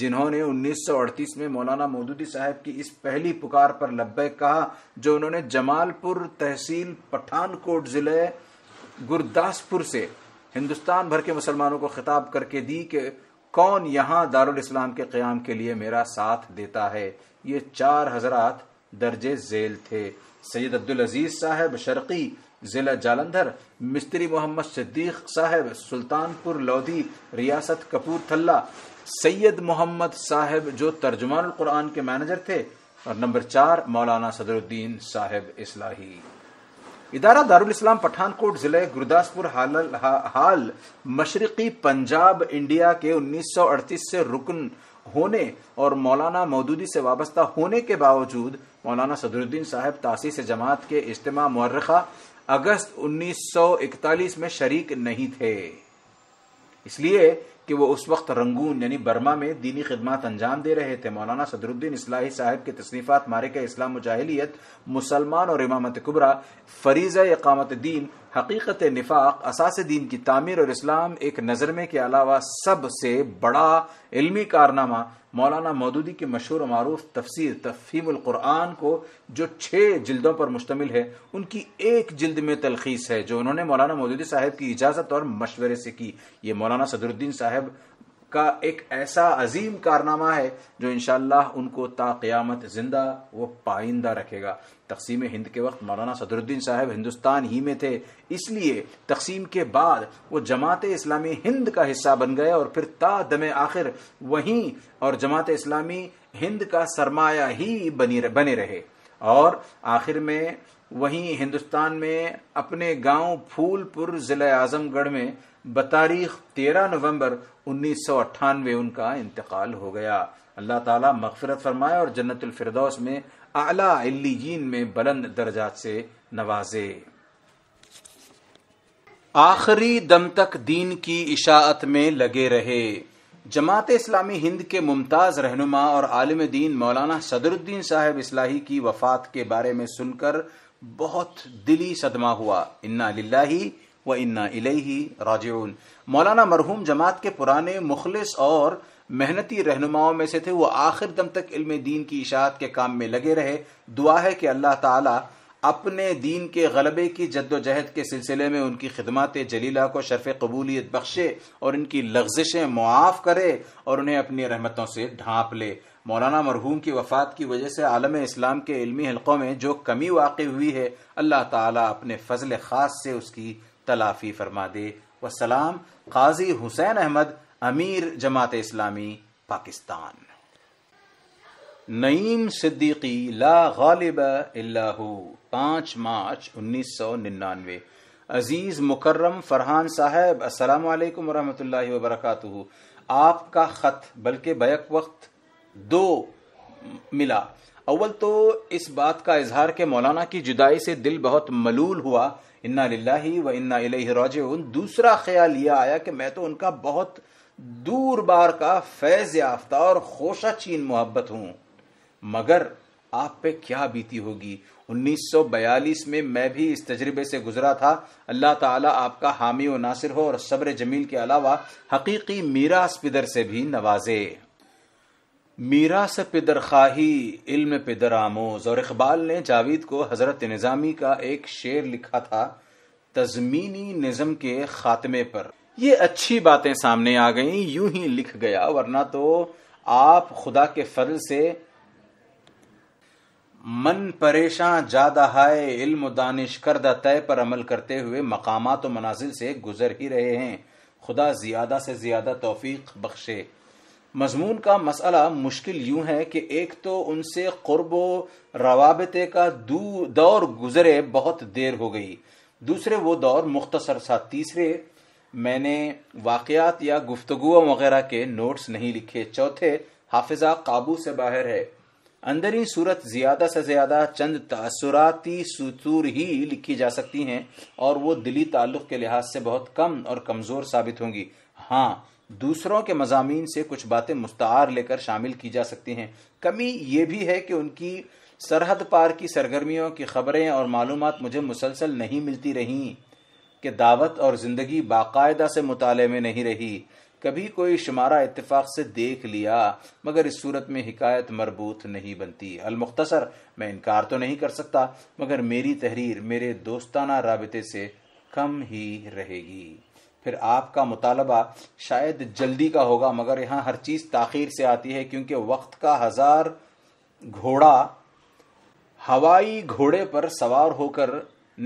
जिन्होंने 1938 में मौलाना मोदूदी साहब की इस पहली पुकार पर लब्बैक कहा जो उन्होंने जमालपुर तहसील पठानकोट जिले गुरदासपुर से हिंदुस्तान भर के मुसलमानों को खिताब करके दी कि कौन यहाँ दारुल इस्लाम के क्याम के लिए मेरा साथ देता है ये चार हजरात दर्ज जेल थे सैयद अब्दुल अजीज साहब शर्की जिला जालंधर मिस्त्री मोहम्मद सिद्दीक साहेब सुल्तानपुर लोधी रियासत कपूरथल्ला सैयद मोहम्मद साहेब जो तर्जमान कुरान के मैनेजर थे और नंबर चार मौलाना सदरुद्दीन साहब इस्लाही इदारा दारुल इस्लाम पठानकोट जिले गुरदासपुर हाल, हाल मशरकी पंजाब इंडिया के 1938 से रुकन होने और मौलाना मौदूदी से वाबस्ता होने के बावजूद मौलाना सदरुद्दीन साहेब तासी से जमात के इज्तम मर्रखा अगस्त 1941 में शरीक नहीं थे इसलिए कि वो उस वक्त रंगून यानी बर्मा में दीनी खिदमत अंजाम दे रहे थे मौलाना सदरुद्दीन इस्लाही साहब के तसनीफात मारे के इस्लाम मुजाहलीत मुसलमान और इमामत कुबरा फरीज इकामत दीन हकीकत निफाक असास दीन की तमीर और इस्लाम एक नज़रमे के अलावा सबसे बड़ा इल्मी कारनामा मौलाना मौदूदी की मशहूर मरूफ तफसीर तफहीमकुरान को जो छह जिल्दों पर मुश्तमिल है उनकी एक जिल्द में तलखीस है जो उन्होंने मौलाना मोदूदी साहब की इजाज़त और मशवरे से की ये मौलाना सदरुद्दीन साहब का एक ऐसा अजीम कारनामा है जो इनशाला उनको ताक़यामत जिंदा व पाइंदा रखेगा तकसीम हिंद के वक्त मौलाना सदरुद्दीन साहब हिंदुस्तान ही में थे इसलिए तकसीम के बाद वो जमात इस्लामी हिंद का हिस्सा बन गए और फिर ता दम आखिर वहीं और जमात इस्लामी हिंद का सरमाया ही बनी बने रहे और आखिर में वहीं हिंदुस्तान में अपने गांव फूलपुर जिला आज़मगढ़ में बतारीख तेरह नवम्बर उन्नीस सौ अट्ठानवे उनका इंतकाल हो गया अल्लाह तला मकफरत फरमाए और जन्नतफरदौस में आला जीन में बुलंद दर्जा से नवाजे आखिरी दम तक दीन की इशात में लगे रहे जमात इस्लामी हिंद के मुमताज़ रहनुमा और आलम दीन मौलाना सदरुद्दीन साहब इस्लाही की वफात के बारे में सुनकर बहुत दिली सदमा हुआ इन्ना लाही व इन्ना इलेही राजून मौलाना मरहूम जमात के पुराने मुखलिस और मेहनती रहनुमाओं में से थे वो आखिर दम तक इल्म दीन की इशात के काम में लगे रहे दुआ है कि अल्लाह ताला अपने दीन के गलबे की जद्दोजहद के सिलसिले में उनकी खिदमत जलीला को शर्फ कबूलियत बख्शे और इनकी लफ्जिशें मुआफ़ करे और उन्हें अपनी रहमतों से ढांप ले मौलाना मरहूम की वफ़ात की वजह से आलम इस्लाम के इल्मी हलक़ों में जो कमी वाकई हुई है अल्लाह ताला अपने फजल ख़ास से उसकी तलाफी फरमा दे वसलाम काजी हुसैन अहमद अमीर जमात इस्लामी पाकिस्तान नईम सिद्दीकी ला गालिब इल्लाहू पांच मार्च उन्नीस सौ निन्यानवे अजीज मुकर्रम फरहान साहब अस्सलाम वालेकुम वरहमतुल्लाहि आपका ख़त बल्कि बैक वक्त दो मिला अव्वल तो इस बात का इजहार के मौलाना की जुदाई से दिल बहुत मलूल हुआ इन्ना लाही व इन्ना इलाज दूसरा ख्याल यह आया कि मैं तो उनका बहुत दूर बार का फैज याफ्ता और खोशा चीन मोहब्बत हूं मगर आप पे क्या बीती होगी 1942 में मैं भी इस तजर्बे से गुजरा था अल्लाह ताला आपका हामी व नासिर हो और सब्र जमील के अलावा हकीकी मीरा स्पिदर से भी नवाजे मीरा से पिदर खाही इल्म पिदर आमोज और इकबाल ने जावेद को हजरत निज़ामी का एक शेर लिखा था तजमीनी निज़म के खात्मे पर ये अच्छी बातें सामने आ गईं यूं ही लिख गया वरना तो आप खुदा के फल से मन परेशान ज्यादा हाय इल्म दानिश करदा तय पर अमल करते हुए मकामा तो मनाजिल से गुजर ही रहे हैं खुदा ज्यादा से ज्यादा तोफीक बख्शे मजमून का मसला मुश्किल यूं है कि एक तो उनसे क़ुरब रवाबते का दौर गुजरे बहुत देर हो गई दूसरे वो दौर मुख्तसर सा तीसरे मैंने वाक़ात या गुफ्तगु वगैरह के नोट्स नहीं लिखे चौथे हाफिजा काबू से बाहर है अंदर ही सूरत ज्यादा से ज्यादा चंद तसराती सतूर ही लिखी जा सकती हैं और वो दिली ताल्लुक के लिहाज से बहुत कम और कमज़ोर साबित होंगी हाँ दूसरों के मजामी से कुछ बातें मुस्तार लेकर शामिल की जा सकती हैं कमी ये भी है कि उनकी सरहद पार की सरगर्मियों की खबरें और मालूम मुझे मुसलसल नहीं मिलती रही कि दावत और ज़िंदगी बाकायदा से मुताले में नहीं रही कभी कोई शुमारा इतफाक़ से देख लिया मगर इस सूरत में हिकायत मरबूत नहीं बनती अलमुख्तसर मैं इनकार तो नहीं कर सकता मगर मेरी तहरीर मेरे दोस्ताना रबते से कम ही रहेगी फिर आपका मुतालबा शायद जल्दी का होगा मगर यहां हर चीज़ ताखीर से आती है क्योंकि वक्त का हज़ार घोड़ा हवाई घोड़े पर सवार होकर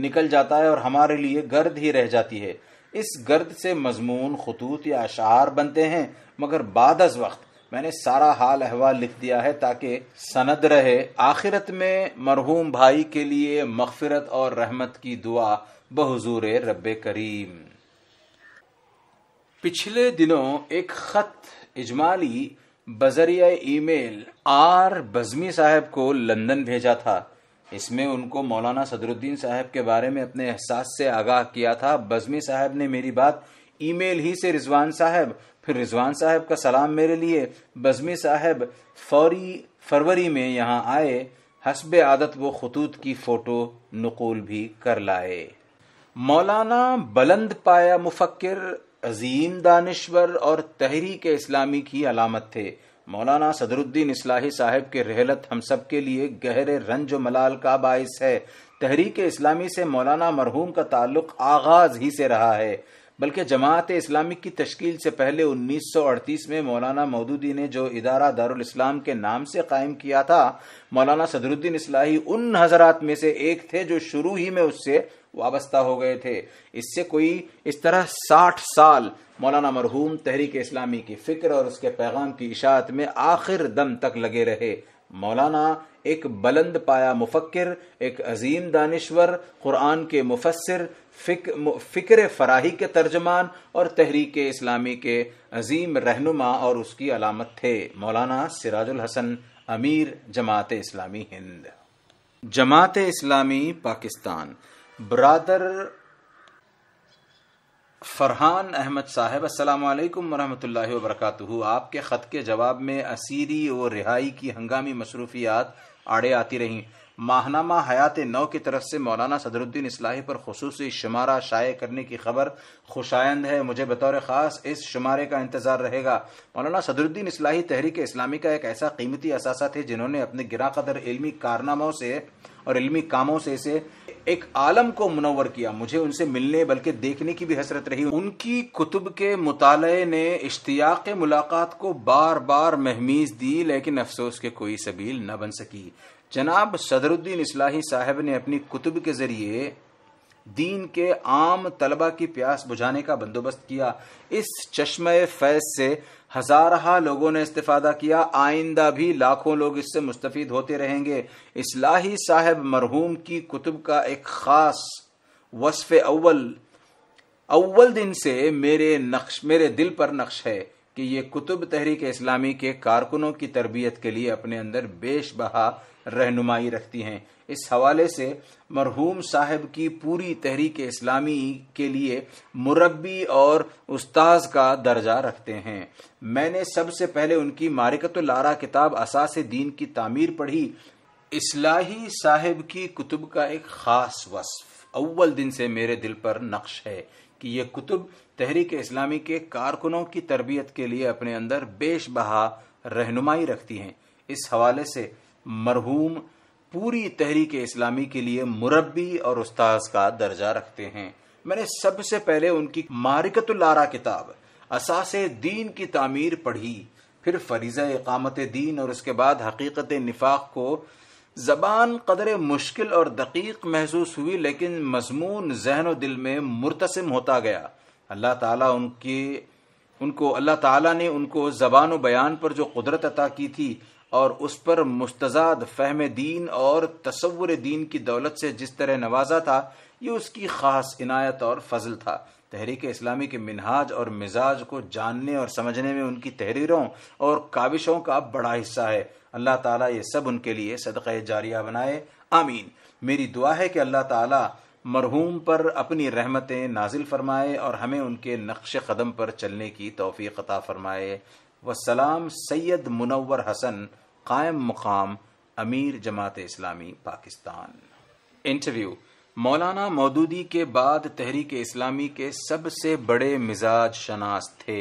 निकल जाता है और हमारे लिए गर्द ही रह जाती है इस गर्द से मजमून खतूत या अशार बनते हैं मगर बाद अज वक्त मैंने सारा हाल अहवाल लिख दिया है ताकि सनद रहे आखिरत में मरहूम भाई के लिए मगफिरत और रहमत की दुआ बहजूर रब करीम पिछले दिनों एक खत इजमाली बजरिया ईमेल आर बजमी साहब को लंदन भेजा था इसमें उनको मौलाना सदरुद्दीन साहब के बारे में अपने एहसास से आगाह किया था बजमी साहब ने मेरी बात ईमेल ही से रिजवान साहब फिर रिजवान साहब का सलाम मेरे लिए बजमी साहब फौरी फरवरी में यहाँ आए हसब आदत वो खतूत की फ़ोटो नकूल भी कर लाए मौलाना बुलंद पाया मुफक्र अजीम दानश्वर और तहरीक इस्लामी की अलामत थे मौलाना सदरुद्दीन इस्लाही साहब के रहलत हम सब के लिए गहरे रंज मलाल का बायस है तहरीक इस्लामी से मौलाना मरहूम का ताल्लुक आगाज ही से रहा है बल्कि जमात इस्लामी की तश्कील से पहले 1938 में मौलाना मौदूदी ने जो इदारा दारुल इस्लाम के नाम से कायम किया था मौलाना सदरुद्दीन इस्लाही उन हजरात में से एक थे जो शुरू ही में उससे वाबस्ता हो गए थे इससे कोई इस तरह साठ साल मौलाना मरहूम तहरीक इस्लामी की फिक्र और उसके पैगाम की इशात में आखिर दम तक लगे रहे मौलाना एक बुलंद पाया मुफक्र एक अजीम दानश्वर कुरान के मुफसर फिक, फिक्र फराही के तर्जमान और तहरीक इस्लामी के अजीम रहनुमा और उसकी अलामत थे मौलाना सिराजुल हसन अमीर जमात इस्लामी हिंद जमात इस्लामी पाकिस्तान ब्रादर फरहान अहमद साहब असलकम वरहमल वरक आपके ख़त के जवाब में असीरी व रिहाई की हंगामी मसरूफियात आड़े आती रहीं माहनामा हयात नौ की तरफ से मौलाना सदरुद्दीन इस्लाही पर खसूस शुमारा शाये करने की खबर खुशायंद है मुझे बतौर ख़ास इस शुमारे का इंतज़ार रहेगा मौलाना सदरुद्दीन इस्लाही तहरीक इस्लामी का एक ऐसा कीमती असासा थे जिन्होंने अपने गिरा कदर इलमी कारनामों से और इल्मी कामों से इसे एक आलम को मुनवर किया मुझे उनसे मिलने बल्कि देखने की भी हसरत रही उनकी कुतुब के मुताले ने इश्तियाक मुलाकात को बार बार महमीज दी लेकिन अफसोस के कोई सबील न बन सकी जनाब सदरुद्दीन इस्लाही साहब ने अपनी कुतुब के जरिए दीन के आम तलबा की प्यास बुझाने का बंदोबस्त किया इस चश्मे फैज से हजारहा लोगों ने इस्तेफादा किया आइंदा भी लाखों लोग इससे मुस्तफ़ होते रहेंगे इसलाही साहब मरहूम की कुतुब का एक ख़ास वसफ़ अव्वल अव्वल दिन से मेरे नक्श मेरे दिल पर नक्श है कि ये कुतुब तहरीक इस्लामी के कारकुनों की तरबियत के लिए अपने अंदर बेश बहा रहनुमाई रखती हैं इस हवाले से मरहूम साहब की पूरी तहरीक इस्लामी के लिए मुरबी और उस्ताज का दर्जा रखते हैं मैंने सबसे पहले उनकी लारा किताब असास दीन की तामीर पढ़ी इस्लाही साहब की कुतुब का एक ख़ास वस्फ अव्वल दिन से मेरे दिल पर नक्श है कि ये कुतुब तहरीक इस्लामी के कारकुनों की तरबियत के लिए अपने अंदर बेश बहा रहनुमाई रखती हैं इस हवाले से मरहूम पूरी तहरीक इस्लामी के लिए मुरबी और उस्ताज का दर्जा रखते हैं मैंने सबसे पहले उनकी मारिकतुल्लारा किताब असास दीन की तामीर पढ़ी फिर फरीज़ा इकामत दीन और उसके बाद हकीकत निफाक को जबान कदर मुश्किल और दकीक महसूस हुई लेकिन मजमून जहन दिल में मुरतसम होता गया अल्लाह ताला उनके उनको अल्लाह ताला ने उनको जबान बयान पर जो कुदरत अता की थी और उस पर मुस्तजाद फहम दीन और तस्वुर दीन की दौलत से जिस तरह नवाजा था ये उसकी खास इनायत और फजल था तहरीक इस्लामी के मिनहाज और मिजाज को जानने और समझने में उनकी तहरीरों और काविशों का बड़ा हिस्सा है अल्लाह ताला ये सब उनके लिए सदक़ जारिया बनाए आमीन मेरी दुआ है कि अल्लाह ताला मरहूम पर अपनी रहमतें नाजिल फरमाए और हमें उनके नक्श कदम पर चलने की तोफ़ी कता फरमाए वसलाम सैयद मुनवर हसन कायम मुकाम अमीर जमात इस्लामी पाकिस्तान इंटरव्यू मौलाना मौदूदी के बाद तहरीक इस्लामी के सबसे बड़े मिजाज शनास थे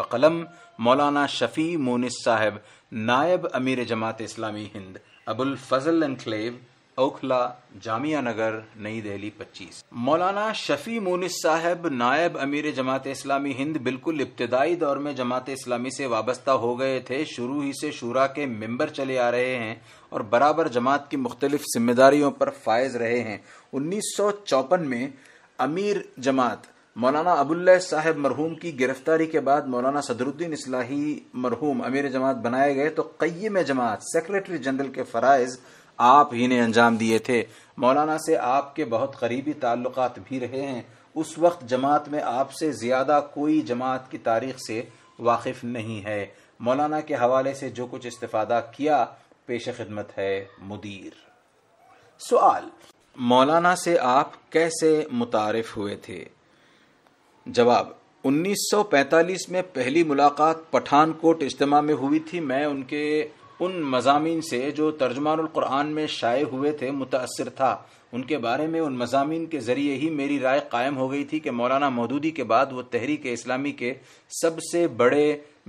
बकलम मौलाना शफी मोनिस साहब नायब अमीर जमात इस्लामी हिंद अबुल फजल एनक्लेव ओखला जामिया नगर नई दिल्ली 25 मौलाना शफी मुनिस साहब नायब अमीर जमात इस्लामी हिंद बिल्कुल इब्तदाई दौर में जमात इस्लामी से वाबस्ता हो गए थे शुरू ही से शूरा के मेंबर चले आ रहे हैं और बराबर जमात की मुख्तलिफ जिम्मेदारियों पर फायज रहे हैं उन्नीस में अमीर जमात मौलाना अबुल्ला साहब मरहूम की गिरफ्तारी के बाद मौलाना सदरुद्दीन इसलाही मरहूम अमीर जमात बनाए गए तो कई में जमात सेक्रेटरी जनरल के फ़राइज़ आप ही ने अंजाम दिए थे मौलाना से आपके बहुत करीबी ताल्लुक भी रहे हैं उस वक्त जमात में आपसे ज़्यादा कोई जमात की तारीख से वाकिफ नहीं है मौलाना के हवाले से जो कुछ इस्तादा किया पेश खिदमत है मुदीर सवाल मौलाना से आप कैसे मुतारफ हुए थे जवाब उन्नीस सौ पैतालीस में पहली मुलाकात पठानकोट इज्तम में हुई थी मैं उनके उन मजामी से जो तर्जमान में शाये हुए थे मुतासर था उनके बारे में उन मजामी के ज़रिए ही मेरी राय कायम हो गई थी कि मौलाना मोदूदी के बाद वो तहरीक इस्लामी के सबसे बड़े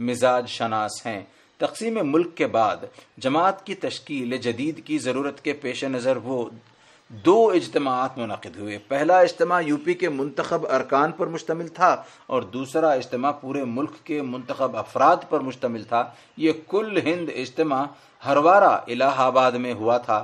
मिजाज शनास हैं तकसीम मुल्क के बाद जमात की तश्कील जदीद की ज़रूरत के पेश नज़र वो दो इजतमात मुनद हुए पहला इज्तम यूपी के मंतखब अरकान पर मुश्तमिल था और दूसरा इज्तम पूरे मुल्क के मंतखब अफराद पर मुश्तम था ये कुल हिंद इज्तम हरवारा इलाहाबाद में हुआ था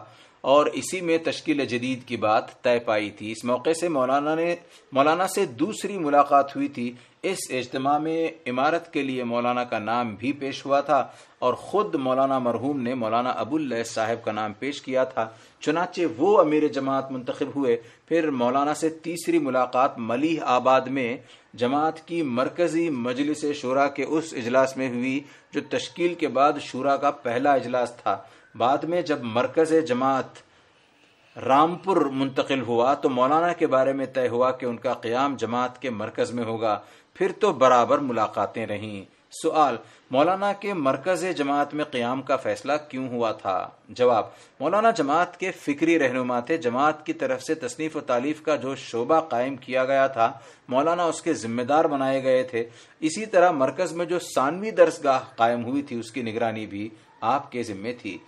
और इसी में तश्कील जदीद की बात तय पाई थी इस मौके से मौलाना ने मौलाना से दूसरी मुलाकात हुई थी इस इज्तम में इमारत के लिए मौलाना का नाम भी पेश हुआ था और ख़ुद मौलाना मरहूम ने मौलाना अबुल्ल साहब का नाम पेश किया था चुनाचे वो अमीर जमात मंतखब हुए फिर मौलाना से तीसरी मुलाकात मलिह आबाद में जमात की मरकज़ी मजलिस शुरा के उस इजलास में हुई जो तश्कील के बाद शुरा का पहला इजलास था बाद में जब मरकज़ जमात रामपुर मुंतकिल हुआ तो मौलाना के बारे में तय हुआ कि उनका क़्याम जमात के मरकज़ में होगा फिर तो बराबर मुलाकातें रहीं सवाल मौलाना के मरकज जमात में क्याम का फैसला क्यों हुआ था जवाब मौलाना जमात के फिक्री रहनुमा थे जमात की तरफ से तसनीफ व तालीफ का जो शोबा कायम किया गया था मौलाना उसके जिम्मेदार बनाए गए थे इसी तरह मरकज में जो सानवी दरसगाह कायम हुई थी उसकी निगरानी भी आपके जिम्मे थी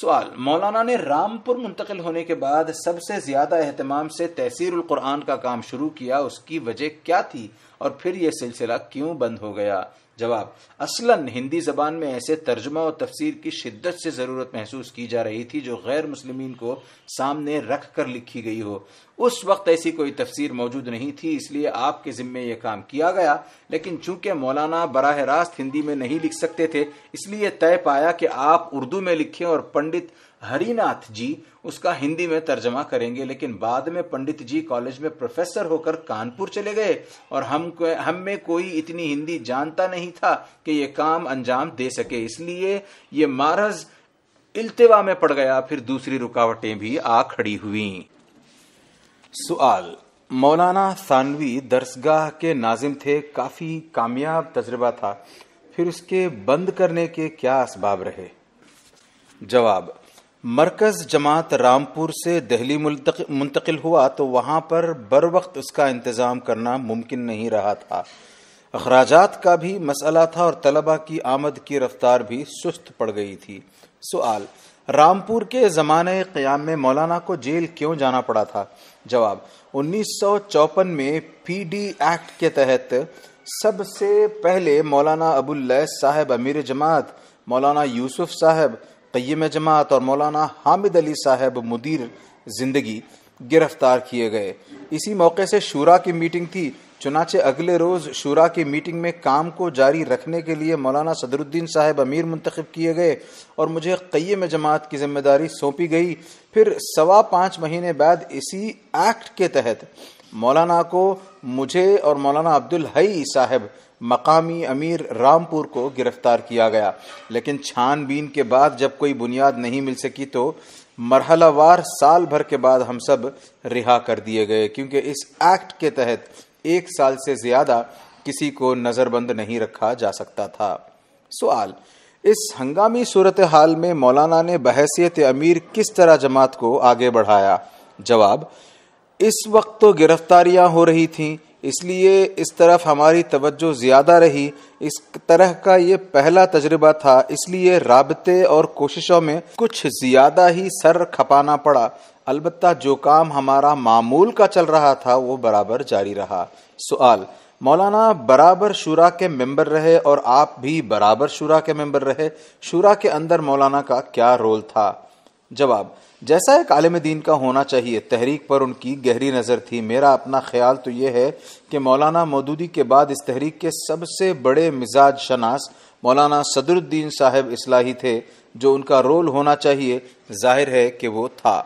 सवाल मौलाना ने रामपुर मुंतकिल होने के बाद सबसे ज्यादा अहतमाम से तहसीर कुरान का काम शुरू किया उसकी वजह क्या थी और फिर यह सिलसिला क्यों बंद हो गया जवाब असलन हिंदी जबान में ऐसे तर्जमा और तफसीर की शिद्दत से ज़रूरत महसूस की जा रही थी जो गैर मुस्लिमीन को सामने रख कर लिखी गई हो उस वक्त ऐसी कोई तफसीर मौजूद नहीं थी इसलिए आपके ज़िम्मे यह काम किया गया लेकिन चूंकि मौलाना बराह रास्त हिंदी में नहीं लिख सकते थे इसलिए तय पाया कि आप उर्दू में लिखें और पंडित हरिनाथ जी उसका हिंदी में तर्जमा करेंगे लेकिन बाद में पंडित जी कॉलेज में प्रोफेसर होकर कानपुर चले गए और हम हम में कोई इतनी हिंदी जानता नहीं था कि ये काम अंजाम दे सके इसलिए ये महाराज इल्तवा में पड़ गया फिर दूसरी रुकावटें भी आ खड़ी हुई सवाल मौलाना सानवी दरसगाह के नाजिम थे काफी कामयाब तजर्बा था फिर उसके बंद करने के क्या इसबाब रहे जवाब मरकज जमात रामपुर से दिल्ली मुंतकिल हुआ तो वहां पर बर वक्त उसका इंतज़ाम करना मुमकिन नहीं रहा था अखराजात का भी मसला था और तलबा की आमद की रफ्तार भी सुस्त पड़ गई थी सवाल रामपुर के ज़माने क़्याम में मौलाना को जेल क्यों जाना पड़ा था जवाब उन्नीस सौ चौपन में पी डी एक्ट के तहत सबसे पहले मौलाना अबुल्ल साहेब अमीर जमात मौलाना यूसुफ साहब क़यम जमात और मौलाना हामिद अली साहब मुदीर ज़िंदगी गिरफ्तार किए गए इसी मौके से शूरा की मीटिंग थी चुनाचे अगले रोज शूरा की मीटिंग में काम को जारी रखने के लिए मौलाना सदरुद्दीन साहब अमीर मुंतखब किए गए और मुझे क़यम जमात की जिम्मेदारी सौंपी गई फिर सवा पांच महीने बाद इसी एक्ट के तहत मौलाना को मुझे और मौलाना अब्दुल हई साहब मकामी अमीर रामपुर को गिरफ्तार किया गया लेकिन छानबीन के बाद जब कोई बुनियाद नहीं मिल सकी तो मरहलावार साल भर के बाद हम सब रिहा कर दिए गए क्योंकि इस एक्ट के तहत एक साल से ज्यादा किसी को नज़रबंद नहीं रखा जा सकता था सवाल इस हंगामी सूरत हाल में मौलाना ने बहसीत अमीर किस तरह जमात को आगे बढ़ाया जवाब इस वक्त तो गिरफ्तारियां हो रही थीं इसलिए इस तरफ हमारी तवज्जो ज़्यादा रही इस तरह का ये पहला तजर्बा था इसलिए रबते और कोशिशों में कुछ ज़्यादा ही सर खपाना पड़ा अलबत्ता जो काम हमारा मामूल का चल रहा था वो बराबर जारी रहा सवाल मौलाना बराबर शुरा के मेंबर रहे और आप भी बराबर शुरा के मेंबर रहे शुरा के अंदर मौलाना का क्या रोल था जवाब जैसा एक आलम दीन का होना चाहिए तहरीक पर उनकी गहरी नज़र थी मेरा अपना ख्याल तो ये है कि मौलाना मौदूदी के बाद इस तहरीक के सबसे बड़े मिजाज शनास मौलाना सदरुद्दीन साहब इसलाही थे जो उनका रोल होना चाहिए जाहिर है कि वो था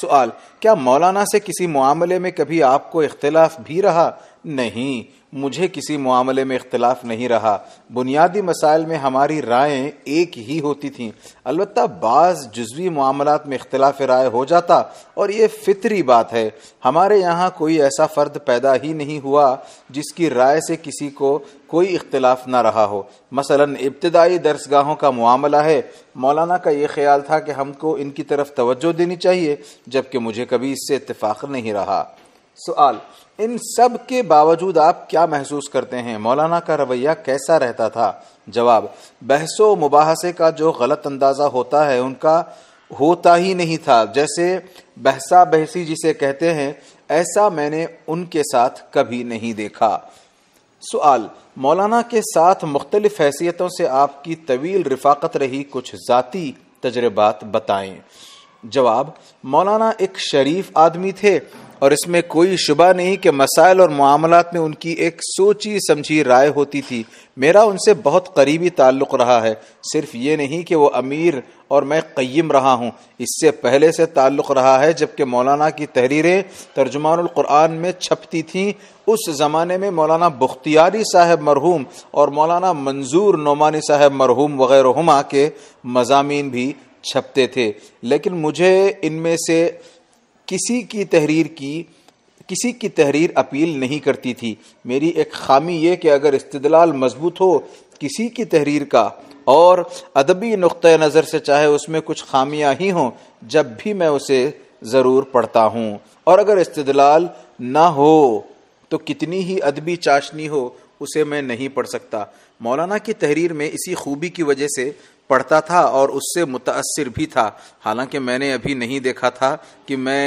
सवाल क्या मौलाना से किसी मामले में कभी आपको इख्तलाफ भी रहा नहीं मुझे किसी मामले में इख्तलाफ नहीं रहा बुनियादी मसाइल में हमारी राय एक ही होती थी अलबत् बाज़ जजवी मामला में इख्तलाफ राय हो जाता और ये फितरी बात है हमारे यहाँ कोई ऐसा फ़र्द पैदा ही नहीं हुआ जिसकी राय से किसी को कोई इख्तलाफ ना रहा हो मसला इब्तदाई दरसगाहों का मामला है मौलाना का ये ख्याल था कि हमको इनकी तरफ तोज्जो देनी चाहिए जबकि मुझे कभी इससे इतफाक़ नहीं रहा सवाल इन सब के बावजूद आप क्या महसूस करते हैं मौलाना का रवैया कैसा रहता था जवाब बहसो मुबाहसे का जो गलत अंदाज़ा होता है उनका होता ही नहीं था जैसे बहसा बहसी जिसे कहते हैं ऐसा मैंने उनके साथ कभी नहीं देखा सवाल मौलाना के साथ मुख्तलिफ हैसियतों से आपकी तवील रफाकत रही कुछ ज़ाती तजर्बात बताएं जवाब मौलाना एक शरीफ आदमी थे और इसमें कोई शुबा नहीं कि मसाइल और मामलात में उनकी एक सोची समझी राय होती थी मेरा उनसे बहुत करीबी ताल्लुक़ रहा है सिर्फ ये नहीं कि वो अमीर और मैं क़यम रहा हूँ इससे पहले से ताल्लुक़ रहा है जबकि मौलाना की तहरीरें तर्जुमानकुरान में छपती थीं उस ज़माने में मौलाना बख्तियारी साहब मरहूम और मौलाना मंजूर नोमानी साहब मरहूम वगैरह के मजामी भी छपते थे लेकिन मुझे इनमें से किसी की तहरीर की किसी की तहरीर अपील नहीं करती थी मेरी एक खामी ये कि अगर इस्तदलाल मजबूत हो किसी की तहरीर का और अदबी नुक़ नज़र से चाहे उसमें कुछ खामियां ही हों जब भी मैं उसे ज़रूर पढ़ता हूँ और अगर इस्तदलाल ना हो तो कितनी ही अदबी चाशनी हो उसे मैं नहीं पढ़ सकता मौलाना की तहरीर में इसी खूबी की वजह से पढ़ता था और उससे मुतासर भी था हालांकि मैंने अभी नहीं देखा था कि मैं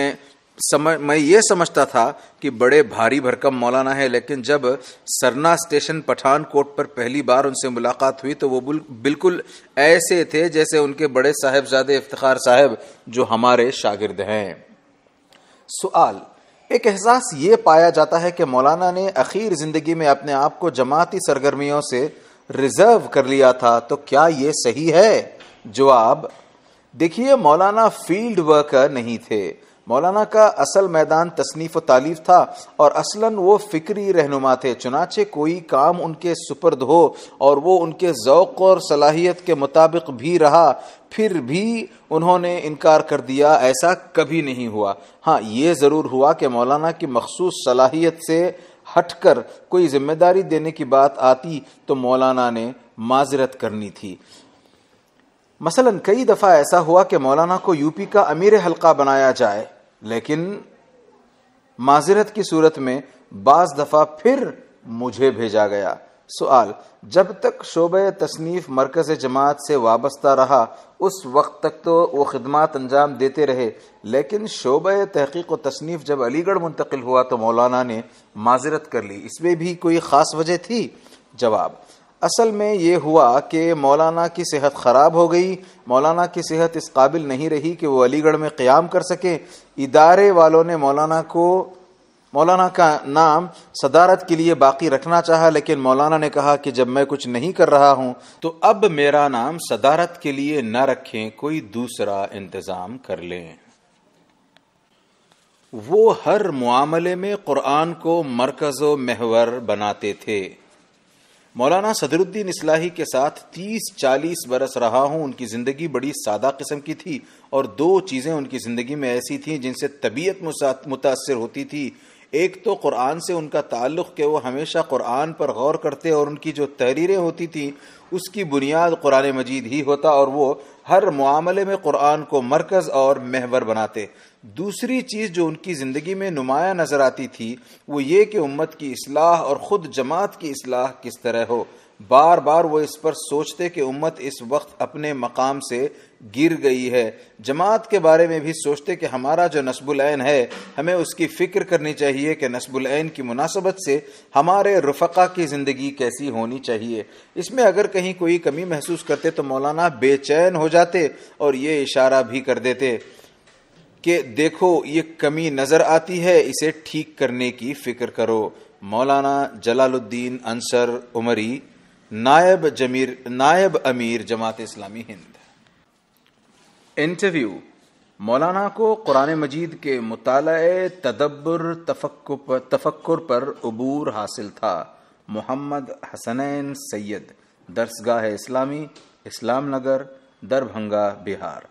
समझ मैं ये समझता था कि बड़े भारी भरकम मौलाना है लेकिन जब सरना स्टेशन पठानकोट पर पहली बार उनसे मुलाकात हुई तो वो बिल्कुल ऐसे थे जैसे उनके बड़े साहेबजादे इफ्तार साहब जो हमारे शागिर्द हैं सवाल एक एहसास ये पाया जाता है कि मौलाना ने अखीर ज़िंदगी में अपने आप को जमाती सरगर्मियों से रिजर्व कर लिया था तो क्या ये सही है जवाब देखिए मौलाना फील्ड वर्कर नहीं थे मौलाना का असल मैदान तसनीफ तालीफ था और असलन वो फिक्री रहनुमा थे चुनाचे कोई काम उनके सुपर्द हो और वो उनके ओक़ और सलाहियत के मुताबिक भी रहा फिर भी उन्होंने इनकार कर दिया ऐसा कभी नहीं हुआ हाँ ये ज़रूर हुआ कि मौलाना की मखसूस सलाहियत से हटकर कोई जिम्मेदारी देने की बात आती तो मौलाना ने माजरत करनी थी मसलन कई दफ़ा ऐसा हुआ कि मौलाना को यूपी का अमीर हलका बनाया जाए लेकिन माजरत की सूरत में बाज दफ़ा फिर मुझे भेजा गया सवाल जब तक शोब तसनीफ़ मरकज़ जमात से वाबस्ता रहा उस वक्त तक तो वो खदमात अंजाम देते रहे लेकिन शोब तहकीक तसनीफ़ जब अलीगढ़ मुंतकिल हुआ तो मौलाना ने माजरत कर ली इसमें भी कोई ख़ास वजह थी जवाब असल में ये हुआ कि मौलाना की सेहत ख़राब हो गई मौलाना की सेहत इस काबिल नहीं रही कि वो अलीगढ़ में क़्याम कर सकें इदारे वालों ने मौलाना को मौलाना का नाम सदारत के लिए बाकी रखना चाहा लेकिन मौलाना ने कहा कि जब मैं कुछ नहीं कर रहा हूं तो अब मेरा नाम सदारत के लिए न रखें कोई दूसरा इंतजाम कर लें वो हर मामले में कुरान को मरकज व महवर बनाते थे मौलाना सदरुद्दीन इस्लाही के साथ 30-40 बरस रहा हूं उनकी ज़िंदगी बड़ी सादा किस्म की थी और दो चीज़ें उनकी ज़िंदगी में ऐसी थीं जिनसे तबीयत मुतासर होती थी एक तो कुरान से उनका ताल्लुक़ के वो हमेशा कुरान पर गौर करते और उनकी जो तहरीरें होती थी उसकी बुनियाद कुरान मजीद ही होता और वो हर मामले में कुरान को मरकज़ और महवर बनाते दूसरी चीज़ जो उनकी ज़िंदगी में नुमाया नज़र आती थी वो ये कि उम्मत की असलाह और ख़ुद जमात की असलाह किस तरह हो बार बार वो इस पर सोचते कि उम्मत इस वक्त अपने मकाम से गिर गई है जमात के बारे में भी सोचते कि हमारा जो नस्बुलैन है हमें उसकी फ़िक्र करनी चाहिए कि नस्बुलैन की मुनासबत से हमारे रफका की ज़िंदगी कैसी होनी चाहिए इसमें अगर कहीं कोई कमी महसूस करते तो मौलाना बेचैन हो जाते और ये इशारा भी कर देते कि देखो ये कमी नज़र आती है इसे ठीक करने की फ़िक्र करो मौलाना जलालुद्दीन अंसर उमरी नायब जमीर नायब अमीर जमात इस्लामी हिंद इंटरव्यू मौलाना को कुरान मजीद के मुताल तदब्बर तफक्र पर अबूर हासिल था मोहम्मद हसनैन सैयद दरसगाह इस्लामी इस्लाम नगर दरभंगा बिहार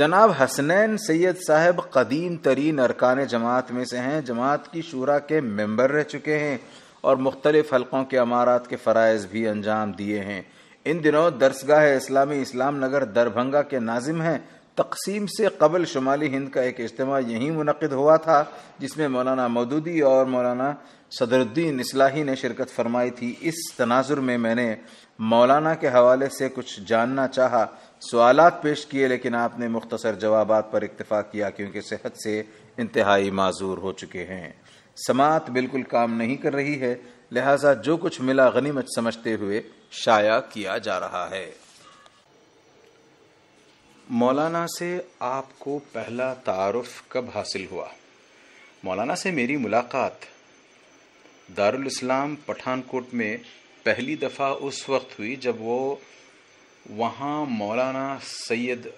जनाब हसनैन सैयद साहब कदीम तरीन अरकान जमात में से हैं जमात की शुरा के मेंबर रह चुके हैं और मुख्तलिफ हलकों के अमारात के फ़रज़ भी अंजाम दिए हैं इन दिनों दरसगाह इस्लामी इस्लाम नगर दरभंगा के नाजिम है तकसीम से कबल शुमाली हिंद का एक इज्तम यही मुनद हुआ था जिसमें मौलाना मदूदी और मौलाना सदरुद्दीन इसलाही ने शिरकत फरमाई थी इस तनाजुर में मैंने मौलाना के हवाले से कुछ जानना चाह सवाल पेश किए लेकिन आपने मुख्तसर जवाब पर इतफ़ा किया क्योंकि सेहत से इंतहाई माजूर हो चुके हैं समात बिल्कुल काम नहीं कर रही है लिहाजा जो कुछ मिला गनीमत समझते हुए शाया किया जा रहा है मौलाना से आपको पहला तारफ कब हासिल हुआ मौलाना से मेरी मुलाकात दारुल इस्लाम पठानकोट में पहली दफ़ा उस वक्त हुई जब वो वहाँ मौलाना सैयद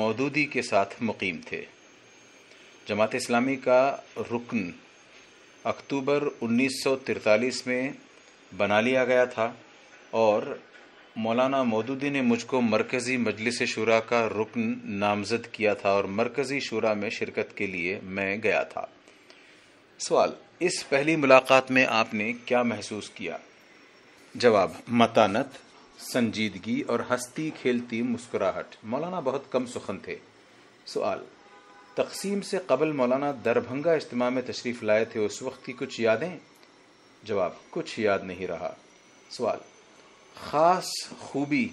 मौदूदी के साथ मुकीम थे जमात इस्लामी का रुकन अक्टूबर 1943 में बना लिया गया था और मौलाना मौदूदी ने मुझको मरकज़ी मजलिस शुरा का रुकन नामजद किया था और मरकज़ी शुरा में शिरकत के लिए मैं गया था सवाल इस पहली मुलाकात में आपने क्या महसूस किया जवाब मतानत संजीदगी और हस्ती खेलती मुस्कुराहट मौलाना बहुत कम सुखन थे सवाल तकसीम से कबल मौलाना दरभंगा इज्तम में तशरीफ़ लाए थे उस वक्त की कुछ यादें जवाब कुछ याद नहीं रहा सवाल ख़ास खूबी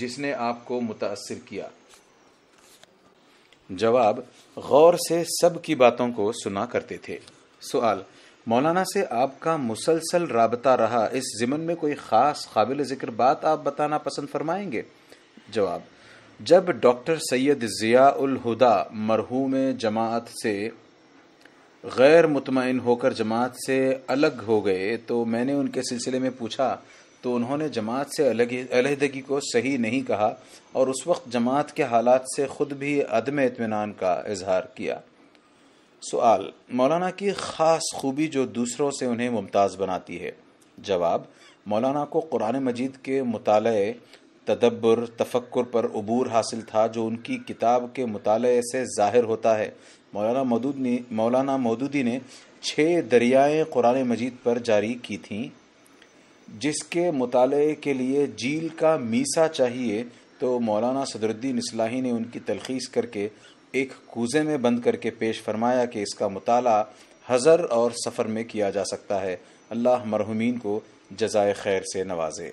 जिसने आपको मुतासर किया जवाब गौर से सब की बातों को सुना करते थे सवाल मौलाना से आपका मुसलसल रहा इस ज़िमन में कोई ख़ास काबिल ज़िक्र बात आप बताना पसंद फरमाएंगे जवाब जब डॉक्टर सैयद ज़ियाउल हुदा मरहूम जमात से गैर मुतमिन होकर जमात से अलग हो गए तो मैंने उनके सिलसिले में पूछा तो उन्होंने जमात से अलहदगी को सही नहीं कहा और उस वक्त जमात के हालात से ख़ुद भी अदम इतमान का इजहार किया सवाल मौलाना की ख़ास खूबी जो दूसरों से उन्हें मुमताज़ बनाती है जवाब मौलाना को कुरान मजीद के मुताले तदब्बर तफक्र पर अबूर हासिल था जो उनकी किताब के मुताले से ज़ाहिर होता है मौलाना मदूद ने मौलाना मदूदी ने छः दरियाएँ कुरान मजीद पर जारी की थीं जिसके मुताले के लिए झील का मीसा चाहिए तो मौलाना सदरुद्दीन इसलाही ने उनकी तलखीस करके एक कूजे में बंद करके पेश फरमाया कि इसका मुताला हज़र और सफ़र में किया जा सकता है अल्लाह मरहुमीन को जजाय खैर से नवाजे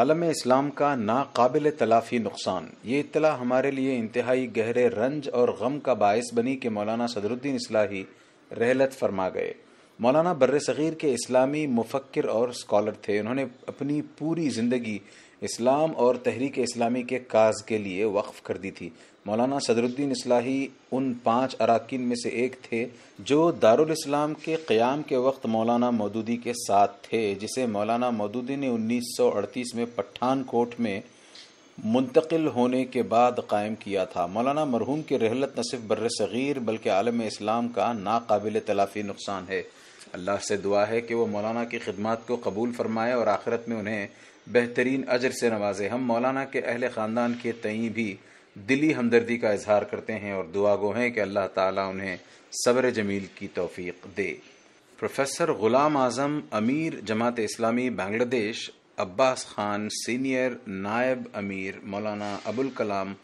आलम इस्लाम का नाकबिल तलाफी नुकसान ये इतला हमारे लिए इंतहाई गहरे रंज और गम का बायस बनी कि मौलाना सदरुद्दीन इस्लाही रहलत फरमा गए मौलाना बर्र सग़ीर के इस्लामी मुफक्र और स्कॉलर थे उन्होंने अपनी पूरी ज़िंदगी इस्लाम और तहरीक इस्लामी के काज के लिए वक्फ कर दी थी मौलाना सदरुद्दीन इस्लाही उन पांच अरकान में से एक थे जो दारुल इस्लाम के क़्याम के वक्त मौलाना मौदूदी के साथ थे जिसे मौलाना मौदूदी ने 1938 में पठानकोट में मुंतकिल होने के बाद कायम किया था मौलाना मरहूम की रहलत न सिर्फ बर सग़ीर बल्कि आलम इस्लाम का नाकबिल तलाफ़ी नुकसान है अल्लाह से दुआ है कि वह मौलाना की खिदमत को कबूल फरमाए और आखिरत में उन्हें बेहतरीन अजर से नवाजे हम मौलाना के अहल ख़ानदान के तई भी दिली हमदर्दी का इजहार करते हैं और दुआ गो हैं कि अल्लाह ताला उन्हें सबर जमील की तोफ़ीक दे प्रोफेसर ग़ुलाम आज़म अमीर जमात इस्लामी बांग्लादेश अब्बास खान सीनियर नायब अमीर मौलाना अबुल कलाम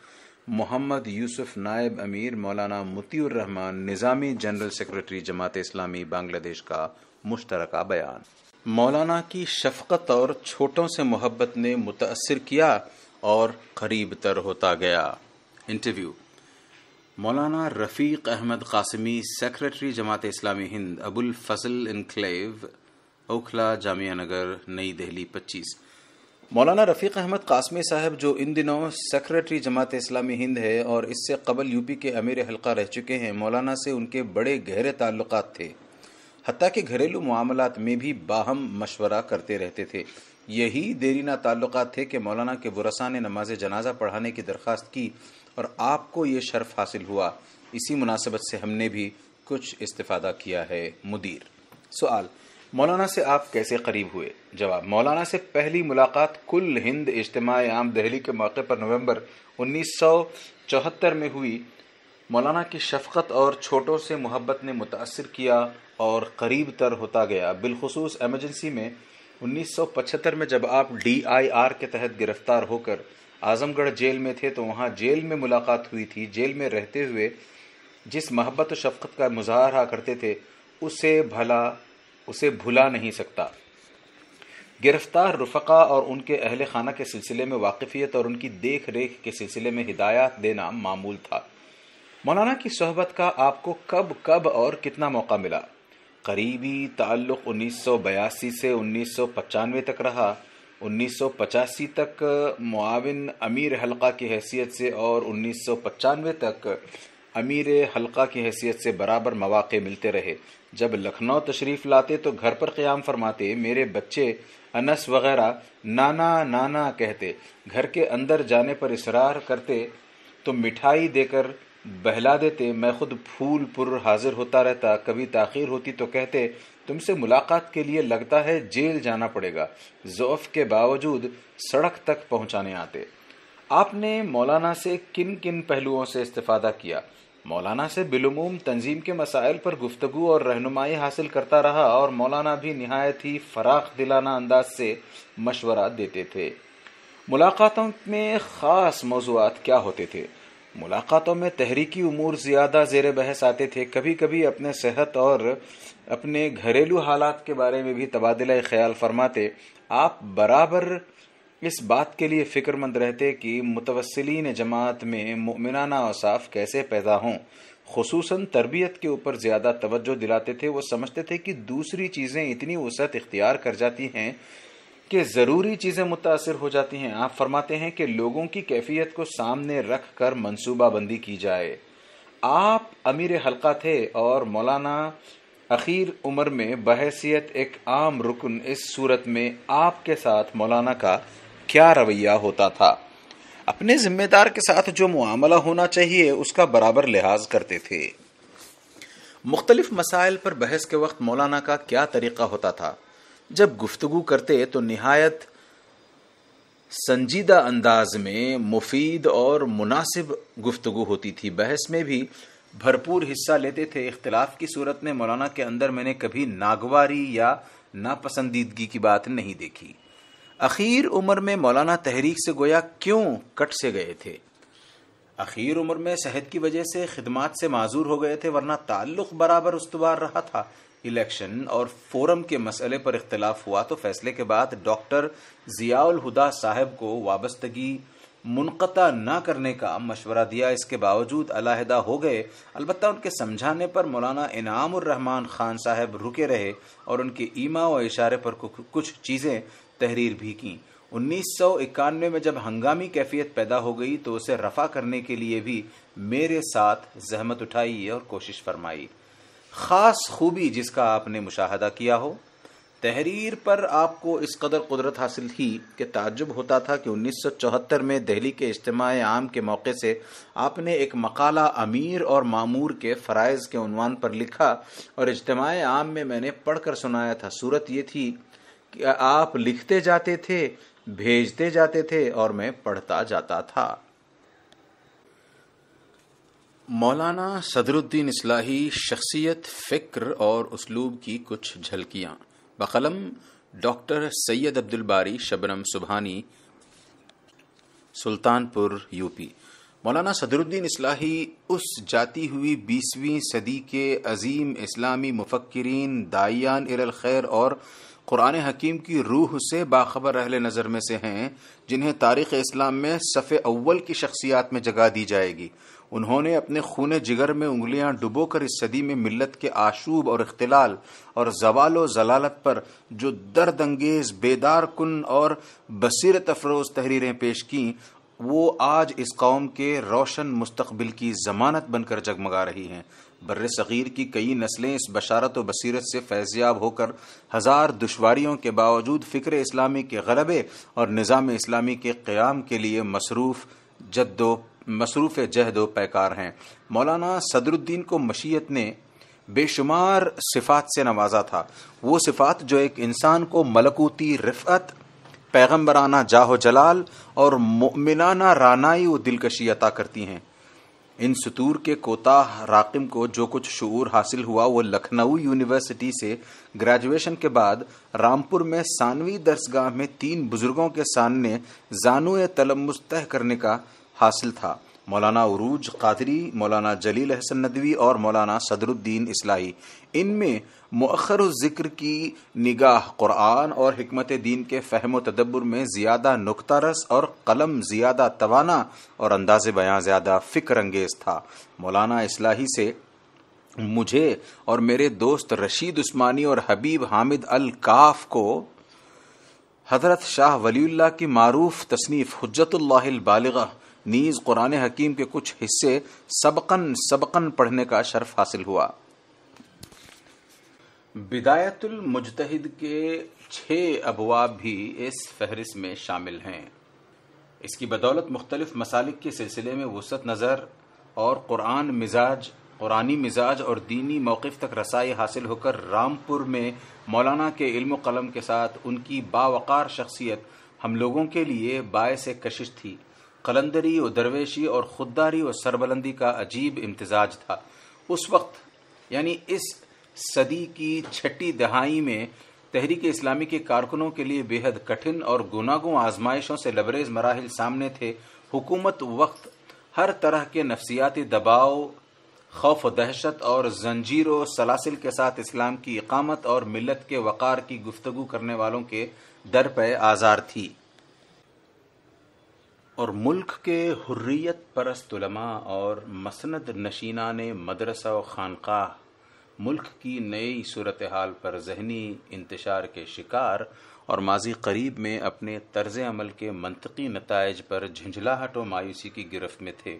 मोहम्मद यूसुफ नायब अमीर मौलाना मतीउर रहमान निज़ामी जनरल सेक्रेटरी जमात इस्लामी बांग्लादेश का मुश्तर बयान मौलाना की शफकत और छोटों से मोहब्बत ने मुतासर किया और करीब तर होता गया interview Maulana Rafiq Ahmad Qasmi secretary Jamaat Islami Hind Abul Fazal enclave Okhla Jamia Nagar नई दिल्ली 25 मौलाना रफ़ीक अहमद कासमी साहब जो इन दिनों सेक्रेटरी जमात इस्लामी हिंद है और इससे कबल यूपी के अमीर हलका रह चुके हैं मौलाना से उनके बड़े गहरे ताल्लुक थे हती कि घरेलू मामला में भी बाहम मशवरा करते रहते थे यही देरीना ताल्लुक थे कि मौलाना के वरसा ने नमाज जनाजा पढ़ाने की दरख्वास्त की और आपको ये शर्फ हासिल हुआ इसी मुनासबत से हमने भी कुछ इस्तादा किया है मुदीर सवाल मौलाना से आप कैसे करीब हुए जवाब मौलाना से पहली मुलाकात कुल हिंद इज्तम आम दहली के मौके पर नवंबर 1974 में हुई मौलाना की शफकत और छोटों से मोहब्बत ने मुतासर किया और करीब तर होता गया बिलखसूस एमरजेंसी में 1975 में जब आप डीआईआर के तहत गिरफ्तार होकर आजमगढ़ जेल में थे तो वहाँ जेल में मुलाकात हुई थी जेल में रहते हुए जिस मोहब्बत शफकत का मुजाहरा करते थे उसे भला उसे भुला नहीं सकता गिरफ्तार रुफका और उनके अहल खाना के सिलसिले में वाकफियत और उनकी देख रेख के सिलसिले में हिदायत देना मामूल था मौलाना की सोहबत का आपको कब कब और कितना मौका मिला करीबी ताल्लुक़ 1982 से उन्नीस तक रहा 1985 तक मुआविन अमीर हलका की हैसियत से और उन्नीस तक अमीर हलका की हैसियत से बराबर मौाक़े मिलते रहे जब लखनऊ तशरीफ़ लाते तो घर पर क़्याम फरमाते मेरे बच्चे अनस वगैरह नाना नाना कहते घर के अंदर जाने पर इसरार करते तो मिठाई देकर बहला देते मैं खुद फूल पुर हाजिर होता रहता कभी ताखिर होती तो कहते तुमसे मुलाकात के लिए लगता है जेल जाना पड़ेगा जोफ के बावजूद सड़क तक पहुंचाने आते आपने मौलाना से किन किन पहलुओं से इस्तेफादा किया मौलाना से बिलुमूम तंजीम के मसाइल पर गुफ्तगु और रहनुमाई हासिल करता रहा और मौलाना भी नहायत ही फराख दिलाना अंदाज से मशवरा देते थे मुलाकातों में ख़ास मौजूद क्या होते थे मुलाकातों में तहरीकी उमूर ज़्यादा जेर बहस आते थे कभी कभी अपने सेहत और अपने घरेलू हालात के बारे में भी तबादला ख्याल फरमाते आप बराबर इस बात के लिए फ़िक्रमंद रहते कि मुतवसलिन जमात में मुमिनाना औसाफ कैसे पैदा हों खूस तरबियत के ऊपर ज़्यादा तवज्जो दिलाते थे वो समझते थे कि दूसरी चीज़ें इतनी वसत इख्तियार कर जाती हैं कि ज़रूरी चीज़ें मुतासर हो जाती हैं आप फरमाते हैं कि लोगों की कैफियत को सामने रख कर मनसूबाबंदी की जाए आप अमीर हलका थे और मौलाना अखीर उम्र में बहसीत एक आम रुकन इस सूरत में आपके साथ मौलाना का क्या रवैया होता था अपने जिम्मेदार के साथ जो मामला होना चाहिए उसका बराबर लिहाज करते थे मुख्तलिफ मसाइल पर बहस के वक्त मौलाना का क्या तरीका होता था जब गुफ्तगु करते तो नहायत संजीदा अंदाज में मुफीद और मुनासिब गुफ्तगु होती थी बहस में भी भरपूर हिस्सा लेते थे इख्तलाफ की सूरत में मौलाना के अंदर मैंने कभी नागवारी या नापसंदीदगी की बात नहीं देखी अखीर उम्र में मौलाना तहरीक से गोया क्यों कट से गए थे अखीर उम्र में सेहत की वजह से खिदमात से माजूर हो गए थे वरना ताल्लुक बराबर उसतवार रहा था इलेक्शन और फोरम के मसले पर इख्तलाफ हुआ तो फैसले के बाद डॉक्टर जियाउल हुदा साहब को वाबस्तगी मुनकता न करने का मशवरा दिया इसके बावजूद अलाहदा हो गए अलबत्त उनके समझाने पर मौलाना इनाम रहमान खान साहब रुके रहे और उनके ईमा व इशारे पर कुछ चीज़ें तहरीर भी की उन्नीस सौ इक्यानवे में जब हंगामी कैफियत पैदा हो गई तो उसे रफा करने के लिए भी मेरे साथ जहमत उठाई और कोशिश फरमाई ख़ास खूबी जिसका आपने मुशाहदा किया हो तहरीर पर आपको इस कदर कुदरत हासिल थी कि ताजुब होता था कि 1974 में दिल्ली के इज्तम आम के मौके से आपने एक मकाला अमीर और मामूर के फ़रज़ के उनवान पर लिखा और इज्तम आम में मैंने पढ़ कर सुनाया था सूरत ये थी कि आप लिखते जाते थे भेजते जाते थे और मैं पढ़ता जाता था मौलाना सदरुद्दीन इस्लाही शख्सियत फ़िक्र और उसलूब की कुछ झलकियाँ बकलम डॉक्टर सैयद अब्दुल बारी शबनम सुबहानी सुल्तानपुर यूपी मौलाना सदरुद्दीन इस्लाही उस जाती हुई बीसवीं सदी के अजीम इस्लामी मुफक्रीन दायान इरल खैर और कुरान हकीम की रूह से बाखबर अहल नज़र में से हैं जिन्हें तारीख़ इस्लाम में सफ़े अव्वल की शख्सियात में जगह दी जाएगी उन्होंने अपने खून जिगर में उंगलियां डुबोकर इस सदी में मिल्लत के आशूब और इख्तलाल और जवाल व जलालत पर जो दर्द अंगेज बेदार कन और बसीरत अफरोज तहरीरें पेश की वो आज इस कौम के रोशन मुस्तबिल की जमानत बनकर जगमगा रही हैं बर सग़ीर की कई नस्लें इस बशारत बसीरत से फैज़याब होकर हज़ार दुशारियों के बावजूद फ़िक्र इस्लामी के गलबे और निज़ाम इस्लामी के क़्याम के लिए मसरूफ़ जद्दो मसरूफ़ जहद व पैकार हैं मौलाना सदरुद्दीन को मशीयत ने बेशुमार सिफात से नवाजा था वो सिफात जो एक इंसान को मलकूती रिफत पैगम्बराना जाहो जलाल और मुमिनाना रानाई व दिलकशी अता करती हैं इन सतूर के कोता राकिम को जो कुछ शूर हासिल हुआ वो लखनऊ यूनिवर्सिटी से ग्रेजुएशन के बाद रामपुर में सानवी दरसगाह में तीन बुजुर्गों के सामने जानु तलम तय करने का हासिल था मौलाना उरूज कादरी मौलाना जलील अहसन नदवी और मौलाना सदरुद्दीन इस्लाही इनमें मखर ज़िक्र की निगाह क़ुरान और हमत दीन के फ़हम तदब्बर में ज़्यादा नुकता रस और कलम ज़्यादा तोाना और अंदाज़ बयाँ ज़्यादा फ़िक्र अंगेज़ था मौलाना इस्लाही से मुझे और मेरे दोस्त रशीद उस्मानी और हबीब हामिद अल काफ को हजरत शाह वलील्ला की मारूफ तसनीफ़ हजतुल्लाबालगा नीज कुरान हकीम के कुछ हिस्से सबकन सबकन पढ़ने का शर्फ हासिल हुआ बिदायतुल मुजतहिद के छः अबवाब भी इस फहरिस्त में शामिल हैं इसकी बदौलत मुख्तलिफ मसालिक के सिलसिले में वसत नज़र और कुरान मिजाज कुरानी मिजाज और दीनी मौकफ तक रसाई हासिल होकर रामपुर में मौलाना के इल्म कलम के साथ उनकी बावक़ार शख्सियत हम लोगों के लिए बायस कशिश थी कलंदरी व दरवेशी और खुददारी व सरबलंदी का अजीब इम्तजाज था उस वक्त यानी इस सदी की छठी दहाई में तहरीक इस्लामी के कारकुनों के लिए बेहद कठिन और गुनागो आजमाइशों से लबरेज मराहल सामने थे हुकूमत वक्त हर तरह के नफसियाती दबाव खौफ दहशत और जंजीर सलासिल के साथ इस्लाम की इकामत और मिलत के वक़ार की गुफ्तु करने वालों के दर पे आज़ार थी और मुल्क के हुर्रियत परस्त और मसनद नशीना ने मदरसा व खानका मुल्क की नई सूरत हाल पर जहनी इंतशार के शिकार और माजी करीब में अपने तर्ज अमल के मनतकी नतज पर झंझलाहट और मायूसी की गिरफ्त में थे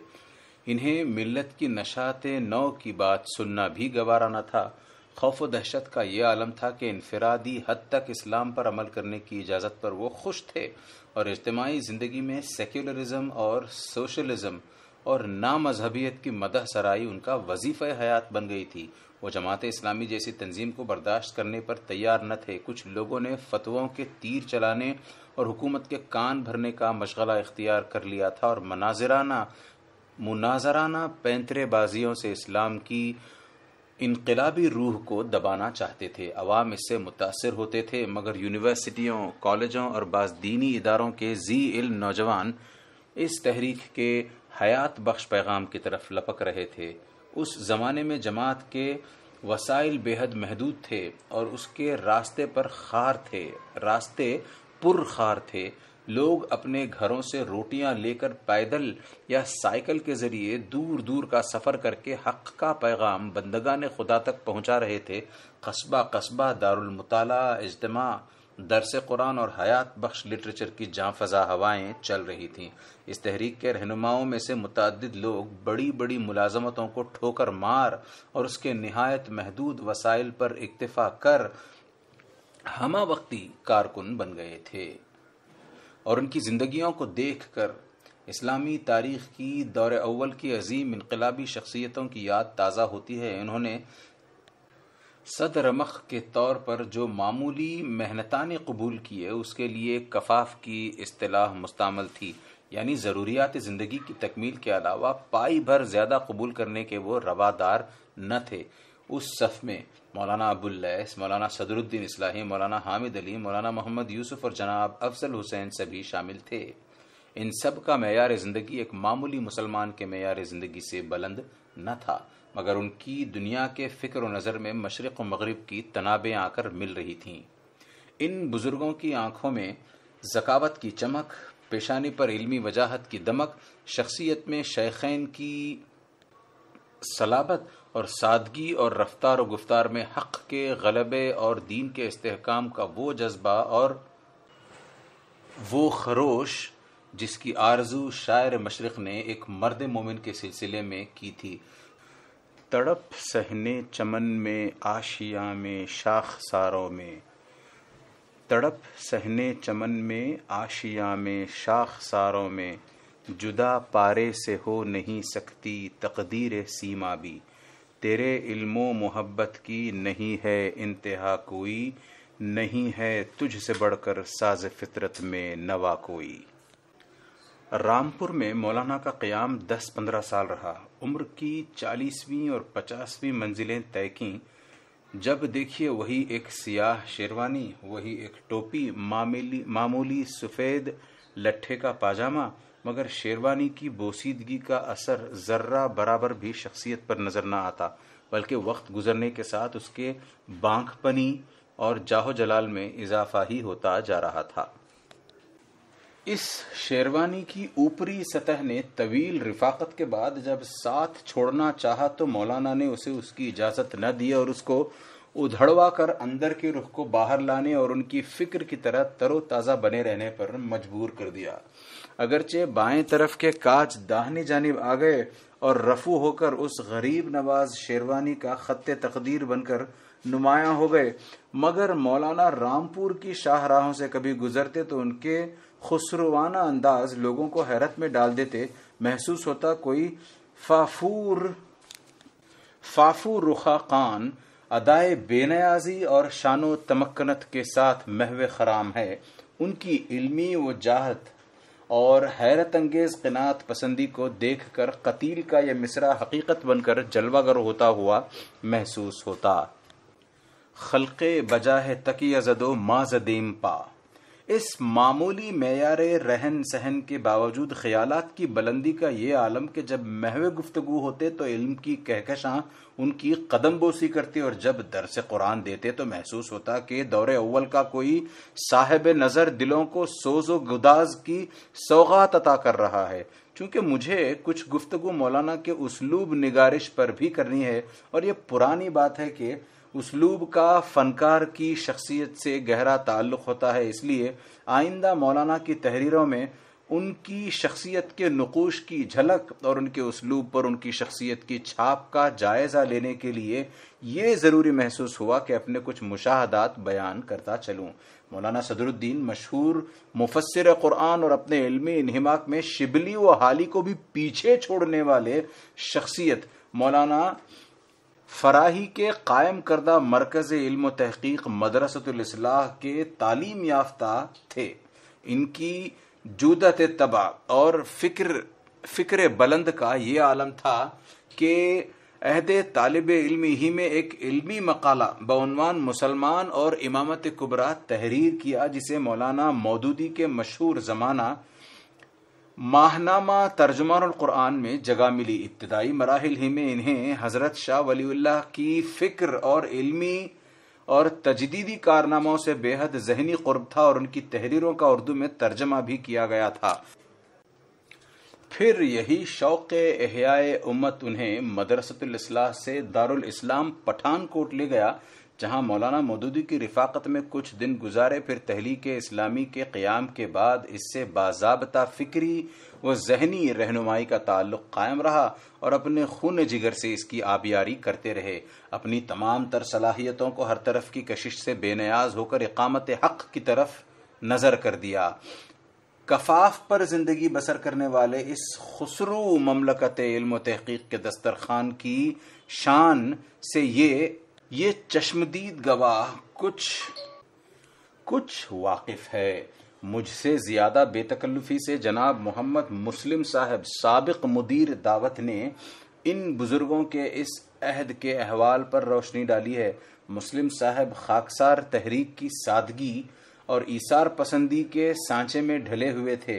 इन्हें मिलत की नशात नौ की बात सुनना भी गवारा न था खौफ व दहशत का यह आलम था कि इनफरादी हद तक इस्लाम पर अमल करने की इजाज़त पर वो खुश थे और इज्तमाही ज़िंदगी में सेक्युलरिज्म और सोशलिज्म और नामजहबियत की मदह सराई उनका वजीफ़ हयात बन गई थी वो जमात इस्लामी जैसी तंजीम को बर्दाश्त करने पर तैयार न थे कुछ लोगों ने फतवों के तीर चलाने और हुकूमत के कान भरने का मशगला इख्तियार कर लिया था और मनाजराना मुनाजराना पैंतरेबाजियों से इस्लाम की इनकलाबी रूह को दबाना चाहते थे अवाम इससे मुतासर होते थे मगर यूनिवर्सिटियों कॉलेजों और बाज दीनी इदारों के जी इल नौजवान इस तहरीक के हयात बख्श पैगाम की तरफ लपक रहे थे उस ज़माने में जमात के वसाइल बेहद महदूद थे और उसके रास्ते पर खार थे रास्ते पुरखार थे लोग अपने घरों से रोटियां लेकर पैदल या साइकिल के जरिए दूर दूर का सफ़र करके हक का पैगाम ने खुदा तक पहुंचा रहे थे कस्बा कस्बा मुताला इज्तिमा दरस कुरान और हयात बख्श लिटरेचर की जहाँ फजा हवाएं चल रही थीं इस तहरीक के रहनुमाओं में से मुतद लोग बड़ी बड़ी मुलाजमतों को ठोकर मार और उसके नहायत महदूद वसाइल पर इक्तफा कर हमा वक्ती कारकुन बन गए थे और उनकी ज़िंदगियों को देख कर इस्लामी तारीख की दौर अव्वल की अजीम इनकलाबी शख्सियतों की याद ताज़ा होती है इन्होंने सदरमख के तौर पर जो मामूली मेहनतान कबूल किए उसके लिए कफाफ की असलाह मुस्तमल थी यानी ज़रूरियात ज़िंदगी की तकमील के अलावा पाई भर ज़्यादा कबूल करने के वो रवादार न थे उस सफ़ में मौलाना अबुल्लैस मौलाना सदरुद्दीन इस्लाही मौलाना हामिद अली मौलाना मोहम्मद यूसुफ और जनाब अफजल हुसैन सभी शामिल थे इन सब का मैार ज़िंदगी एक मामूली मुसलमान के मैार ज़िंदगी से बुलंद न था मगर उनकी दुनिया के फ़िक्र नज़र में मशरक़ मगरब की तनाबें आकर मिल रही थीं इन बुज़ुर्गों की आंखों में जकावत की चमक पेशानी पर इल्मी वजाहत की दमक शख्सियत में शेखैन की सलाबत और सादगी और रफ्तार व गुफ्तार में हक के गलबे और दीन के इस्तेकाम का वो जज्बा और वो खरोश जिसकी आरजू शायर मशरक़ ने एक मर्द मोमिन के सिलसिले में की थी तड़प सहने चमन में आशिया में शाख सारों में तड़प सहने चमन में आशिया में शाख सारों में जुदा पारे से हो नहीं सकती तकदीर सीमा भी तेरे इल्मो मोहब्बत की नहीं है इंतहा कोई नहीं है तुझसे बढ़कर साज फितरत में नवा कोई रामपुर में मौलाना का क़याम 10-15 साल रहा उम्र की चालीसवीं और पचासवीं मंजिलें तय की जब देखिए वही एक सियाह शेरवानी वही एक टोपी मामूली मामूली सफ़ेद लट्ठे का पाजामा मगर शेरवानी की बोसीदगी का असर ज़र्रा बराबर भी शख्सियत पर नज़र ना आता बल्कि वक्त गुजरने के साथ उसके बांखपनी और जाहो जलाल में इजाफा ही होता जा रहा था इस शेरवानी की ऊपरी सतह ने तवील रिफाकत के बाद जब साथ छोड़ना चाहा तो मौलाना ने उसे उसकी इजाज़त न दी और उसको उधड़वा कर अंदर के रुख को बाहर लाने और उनकी फिक्र की तरह तरोताज़ा बने रहने पर मजबूर कर दिया अगरचे बाएं तरफ के काच दाहनी जानब आ गए और रफू होकर उस गरीब नवाज शेरवानी का खत तकदीर बनकर नुमाया हो गए मगर मौलाना रामपुर की शाहराहों से कभी गुजरते तो उनके खुसरुवाना अंदाज लोगों को हैरत में डाल देते महसूस होता कोई फाफूर फाफू रुखा कान अदाए बेनयाजी और शानो तमक्नत के साथ महव खराम है उनकी इल्मी व जाहत और हैरत अंगेज कनात पसंदी को देख कर कतील का यह मिसरा हकीकत बनकर जलवागर होता हुआ महसूस होता खलके बजाह तकी जदो माजदीम पा इस मामूली मैार रहन सहन के बावजूद ख्यालात की बुलंदी का ये आलम कि जब महव गुफ्तगु होते तो इल्म की कहकशां उनकी कदम बोसी करती और जब दरस कुरान देते तो महसूस होता कि दौरे अव्वल का कोई साहेब नज़र दिलों को सोजो गुदाज की सौगात अता कर रहा है चूंकि मुझे कुछ गुफ्तगु मौलाना के उसलूब निगारिश पर भी करनी है और ये पुरानी बात है कि उसलूब का फनकार की शख्सियत से गहरा ताल्लुक़ होता है इसलिए आइंदा मौलाना की तहरीरों में उनकी शख्सियत के नकोश की झलक और उनके उसलूब पर उनकी शख्सियत की छाप का जायज़ा लेने के लिए यह ज़रूरी महसूस हुआ कि अपने कुछ मुशाहदात बयान करता चलूँ मौलाना सदरुद्दीन मशहूर मुफसर क़ुरान और अपने इलमी इन्हमाक में शिबली व हाली को भी पीछे छोड़ने वाले शख्सियत मौलाना फराही के कायम करदा मरकज इल्म तहकीक मदरसतलाह के तालीम याफ्ता थे इनकी जुदत तबा और फिक्र फिक्र बुलंद का ये आलम था कि अहद तालब इल्मी ही में एक इल्मी मकाला बनवान मुसलमान और इमामत कुबरा तहरीर किया जिसे मौलाना मौदूदी के मशहूर ज़माना माहनामा तर्जुमान में जगह मिली इब्तदाई मराहल ही में इन्हें हजरत शाह वलीउल्लाह की फिक्र और इल्मी और तजदीदी कारनामों से बेहद जहनी कुर्ब था और उनकी तहरीरों का उर्दू में तर्जमा भी किया गया था फिर यही शौक एहयाए उम्मत उन्हें मदरसतुल से दारुल इस्लाम पठानकोट ले गया जहां मौलाना मदूदी की रिफाकत में कुछ दिन गुजारे फिर तहलीक इस्लामी के क़्याम के बाद इससे बाबा फ़िक्री व जहनी रहनुमाई का ताल्लुक़ कायम रहा और अपने खून जिगर से इसकी आबियारी करते रहे अपनी तमाम तर सलाहियतों को हर तरफ की कशिश से बेनियाज होकर इकामत हक़ की तरफ नज़र कर दिया कफाफ पर ज़िंदगी बसर करने वाले इस खसरू ममलकत इल्म तहकीक के दस्तरखान की शान से ये ये चश्मदीद गवाह कुछ कुछ वाकिफ है मुझसे ज्यादा बेतकल्लुफी से जनाब मोहम्मद मुस्लिम साहब सबक मुदीर दावत ने इन बुजुर्गों के इस अहद के अहवाल पर रोशनी डाली है मुस्लिम साहब खाकसार तहरीक की सादगी और ईसार पसंदी के सांचे में ढले हुए थे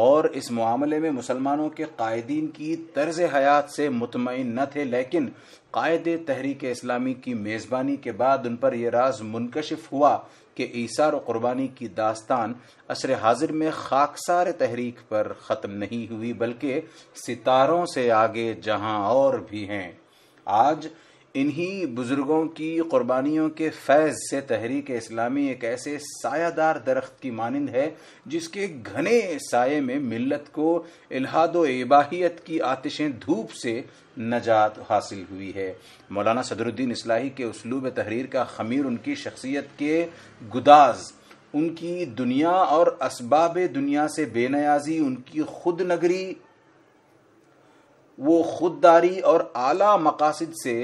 और इस मामले में मुसलमानों के कायदीन की तर्ज हयात से मुतमिन न थे लेकिन कायद तहरीक इस्लामी की मेज़बानी के बाद उन पर यह राज मुनकशिफ हुआ कि ईसार और क़ुरबानी की दास्तान असर हाजिर में खाकसार तहरीक पर ख़त्म नहीं हुई बल्कि सितारों से आगे जहां और भी हैं आज इन्हीं बुज़ुर्गों की क़ुरबानियों के फैज़ से तहरीक इस्लामी एक ऐसे सायादार दरख्त की मानंद है जिसके घने साय में मिलत को इलाहाद इबाहियत की आतिशें धूप से नजात हासिल हुई है मौलाना सदरुद्दीन इस्लाही के उसलूब तहरीर का खमीर उनकी शख्सियत के गुदाज उनकी दुनिया और इसबाब दुनिया से बेनयाजी उनकी खुद नगरी वो खुददारी और आला मकासद से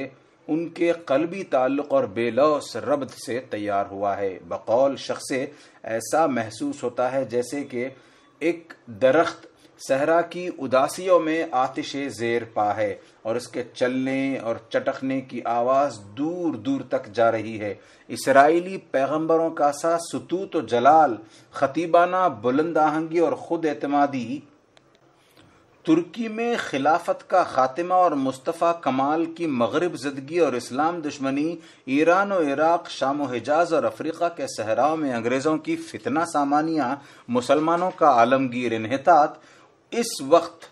उनके कलबी ताल्लुक और बेलौस रबत से तैयार हुआ है बकौल शख्स ऐसा महसूस होता है जैसे कि एक दरख्त सहरा की उदासियों में आतिश जेर पा है और उसके चलने और चटकने की आवाज़ दूर दूर तक जा रही है इसराइली पैगंबरों का सा सतूत जलाल खतीबाना बुलंद आहंगी और खुद एतमादी तुर्की में खिलाफत का खात्मा और मुस्तफ़ा कमाल की मगरब जिदगी और इस्लाम दुश्मनी ईरान और इराक शाम हिजाज और अफ्रीका के सहराओं में अंग्रेज़ों की फितना सामानियाँ मुसलमानों का आलमगीर इनहतात इस वक्त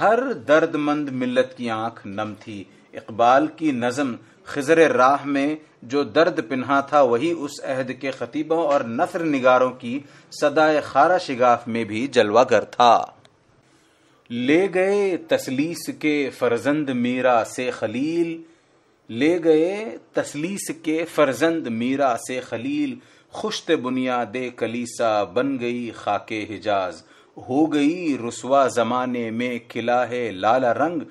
हर दर्दमंद मिलत की आंख नम थी इकबाल की नज़म खजर राह में जो दर्द पिन्हा था वही उस अहद के खतीबों और नफर निगारों की सदाए खारा शिगाफ में भी जलवागर था ले गए तसलीस के फर्जंद मीरा से खलील ले गए तसलीस के फर्जंद मीरा से खलील खुश्त दे कलीसा बन गई खाके हिजाज हो गई रसवा जमाने में खिला है लाला रंग